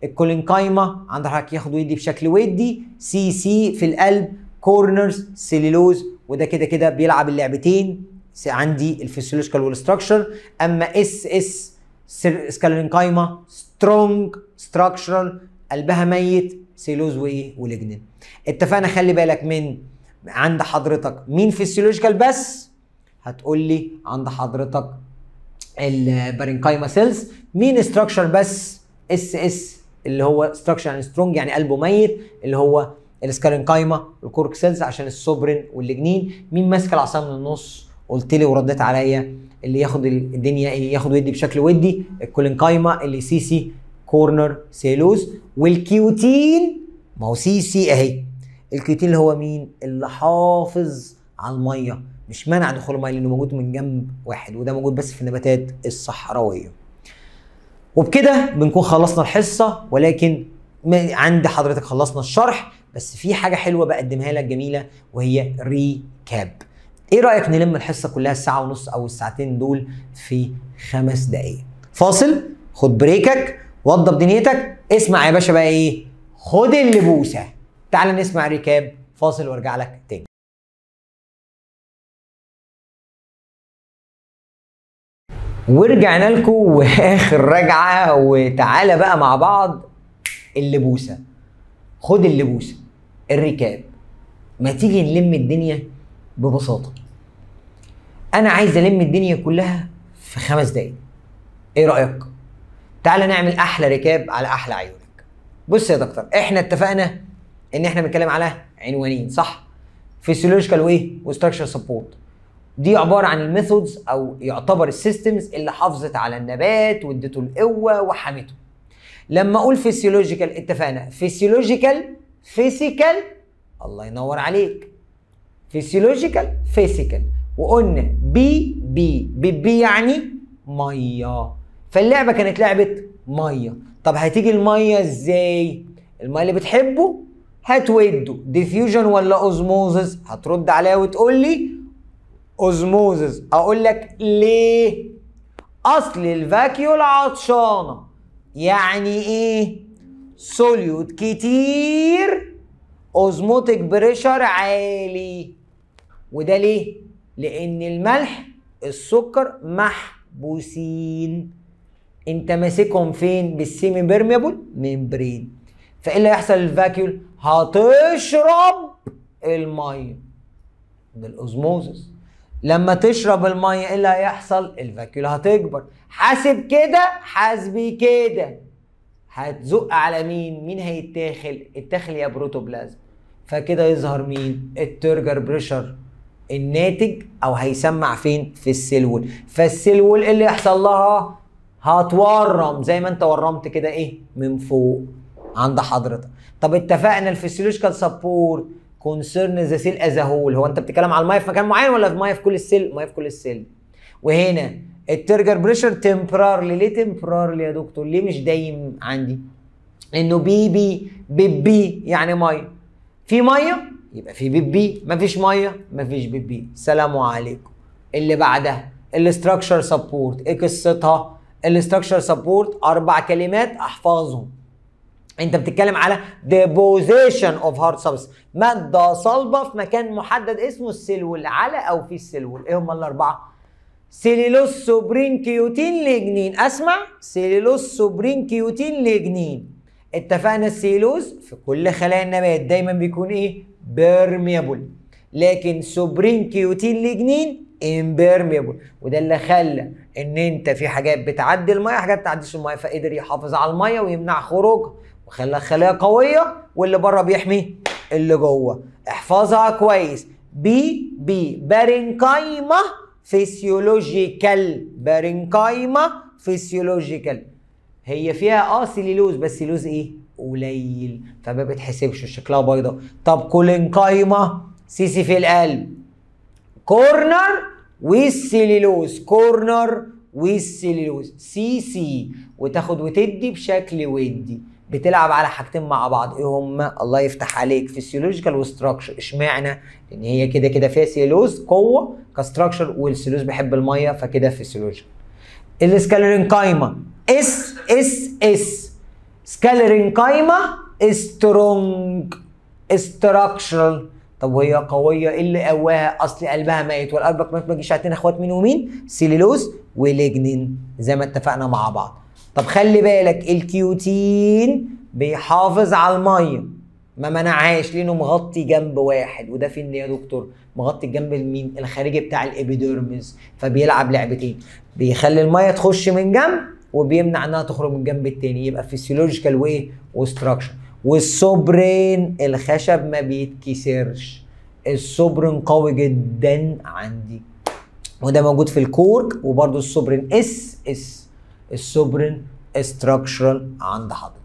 الكولينكايما عند حضرتك ياخد ويدي بشكل ودي سي سي في القلب كورنرز سيلولوز وده كده كده بيلعب اللعبتين عندي الفسيولوجيكال والستراكشر اما اس اس سكالينكايما سترونج ستراكشرال قلبها ميت سيلوز وايه ولجنين اتفقنا خلي بالك من عند حضرتك مين فيسيولوجيكال بس هتقول لي عند حضرتك البارينكايما سيلز مين ستراكشر بس اس اس اللي هو ستراكشر يعني سترونج يعني قلبه ميت اللي هو السكالنكايما الكورك سيلز عشان السوبرين والجنين مين ماسك العصا من النص قلت لي ورديت عليا اللي ياخد الدنيا ايه ياخد ودي بشكل ودي الكولينكايما اللي سي سي كورنر سيلوز والكيوتين ما هو سي سي اهي الكيوتين اللي هو مين اللي حافظ على الميه مش مانع دخول الميه لانه موجود من جنب واحد وده موجود بس في النباتات الصحراويه وبكده بنكون خلصنا الحصه ولكن عند حضرتك خلصنا الشرح بس في حاجه حلوه بقدمها لك جميله وهي ريكاب ايه رايك نلم الحصه كلها الساعه ونص او الساعتين دول في خمس دقائق فاصل خد بريكك وضب دنيتك اسمع يا باشا بقى ايه خد اللبوسة تعال نسمع ريكاب فاصل وارجع لك تاني ورجعنا لكم واخر رجعه وتعالى بقى مع بعض اللبوسه خد اللبوسه الركاب ما تيجي نلم الدنيا ببساطه انا عايز الم الدنيا كلها في خمس دقايق ايه رايك تعالى نعمل احلى ركاب على احلى عيونك بص يا دكتور احنا اتفقنا ان احنا بنتكلم على عنوانين صح فيسيولوجيكال وايه وستراكشر سبورت دي عباره عن الميثودز او يعتبر السيستمز اللي حافظت على النبات وادته القوه وحمته لما اقول فيسيولوجيكال اتفقنا فيسيولوجيكال فيزيكال الله ينور عليك فيسيولوجيكال فيزيكال وقلنا بي بي بي بي يعني ميه فاللعبه كانت لعبه ميه طب هتيجي الميه ازاي الميه اللي بتحبه هتوده ديفيوجن ولا اوزموزس هترد عليا وتقول لي اوزموزس اقول لك ليه اصل الفاكيو العطشانه يعني ايه سوليوت كتير اوزموتيك بريشر عالي وده ليه لان الملح السكر محبوسين انت ماسكهم فين بالسيمي بيرميبل ميمبرين فايه اللي هيحصل للفاكيول هتشرب الميه بالاوزموزس لما تشرب الميه ايه اللي هيحصل الفاكيول هتكبر حاسب كده حاسبي كده هتزق على مين مين هيتاخل اتاخل يا بروتوبلازم فكده يظهر مين الترجر بريشر الناتج او هيسمع فين في السلول فالسلول اللي يحصل لها هتورم زي ما انت ورمت كده ايه من فوق عند حضرتك طب اتفقنا الفسيولوجيكال سبورت كونسيرن ذا سيل از هول هو انت بتتكلم على الميه في مكان معين ولا في ميه في كل السيل ميه في كل السيل وهنا الترجر بريشر تمبرارلي ليه تمبرارلي يا دكتور ليه مش دايم عندي انه بي بي بي يعني ميه في ميه يبقى في بي بي مفيش ميه مفيش بي بي سلام عليكم اللي بعدها الاستراكشر سبورت ايه قصتها الاستراكشر سبورت اربع كلمات احفظهم انت بتتكلم على ديبوزيشن اوف هارد سبس ماده صلبه في مكان محدد اسمه السلول على او في السلول ايه هم الاربعه سوبرين كيوتين لجنين اسمع سوبرين كيوتين لجنين اتفقنا السيلوز في كل خلايا النبات دايما بيكون ايه بيرميبل لكن سوبرين كيوتين لجنين امبيرميبل وده اللي خلى ان انت في حاجات بتعدي الميه حاجات ما بتعديش الميه فقدر يحافظ على الميه ويمنع خروجها وخلى الخلايا قويه واللي بره بيحمي اللي جوه احفظها كويس بي بي بارينكايما فيسيولوجيكال بارينكايما فيسيولوجيكال هي فيها اه سيلوز بس سيلوز ايه قليل فما بتحسبش شكلها بيضاء طب كولينكايما سيسي في القلب كورنر والسيلوز كورنر والسيلوز سي سي وتاخد وتدي بشكل ودي بتلعب على حاجتين مع بعض ايه هما الله يفتح عليك فيسيولوجيكال وستراكشر اشمعنى لان هي كده كده فيها سيلوز قوه كستراكشر والسيلوز بيحب الميه فكده فيسيولوجيكال السكالرين قايمه اس اس اس سكالرين قايمه سترونج استراكشرال طب وهي قويه ايه اللي قواها اصل قلبها ميت والقلب ما تجيش عندنا اخوات مين ومين سيلولوز وليجنين زي ما اتفقنا مع بعض طب خلي بالك الكيوتين بيحافظ على الميه ما منعهاش لانه مغطي جنب واحد وده فين يا دكتور مغطي الجنب المين الخارجي بتاع الابيديرمز فبيلعب لعبتين بيخلي الميه تخش من جنب وبيمنع انها تخرج من الجنب التاني يبقى فيسيولوجيكال وايه وستراكشر والسوبرين الخشب ما بيتكسرش السوبرين قوي جدا عندي وده موجود في الكورك وبرده السوبرين اس اس السوبرين استراكشرال عند حضرتك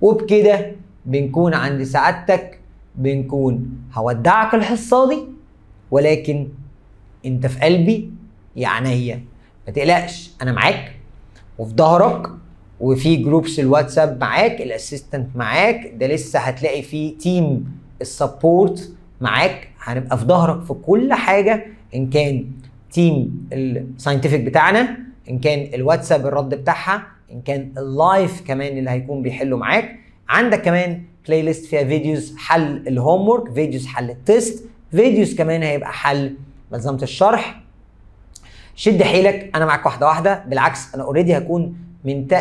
وبكده بنكون عند سعادتك بنكون هودعك الحصه دي ولكن انت في قلبي يا عينيا ما تقلقش انا معاك وفي ظهرك وفي جروبس الواتساب معاك الاسيستنت معاك ده لسه هتلاقي فيه تيم السبورت معاك هنبقى في ظهرك في كل حاجه ان كان تيم الساينتفك بتاعنا ان كان الواتساب الرد بتاعها ان كان اللايف كمان اللي هيكون بيحله معاك عندك كمان بلاي ليست فيها فيديوز حل الهوم ورك فيديوز حل التيست فيديوز كمان هيبقى حل ملزمه الشرح شد حيلك انا معاك واحده واحده بالعكس انا اوريدي هكون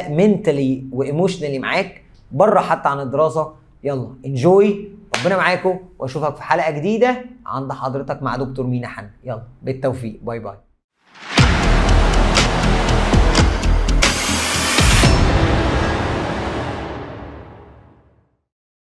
منتلي وايموشنالي معاك بره حتى عن الدراسه يلا انجوي ربنا معاكم واشوفك في حلقه جديده عند حضرتك مع دكتور مينا حن يلا بالتوفيق باي باي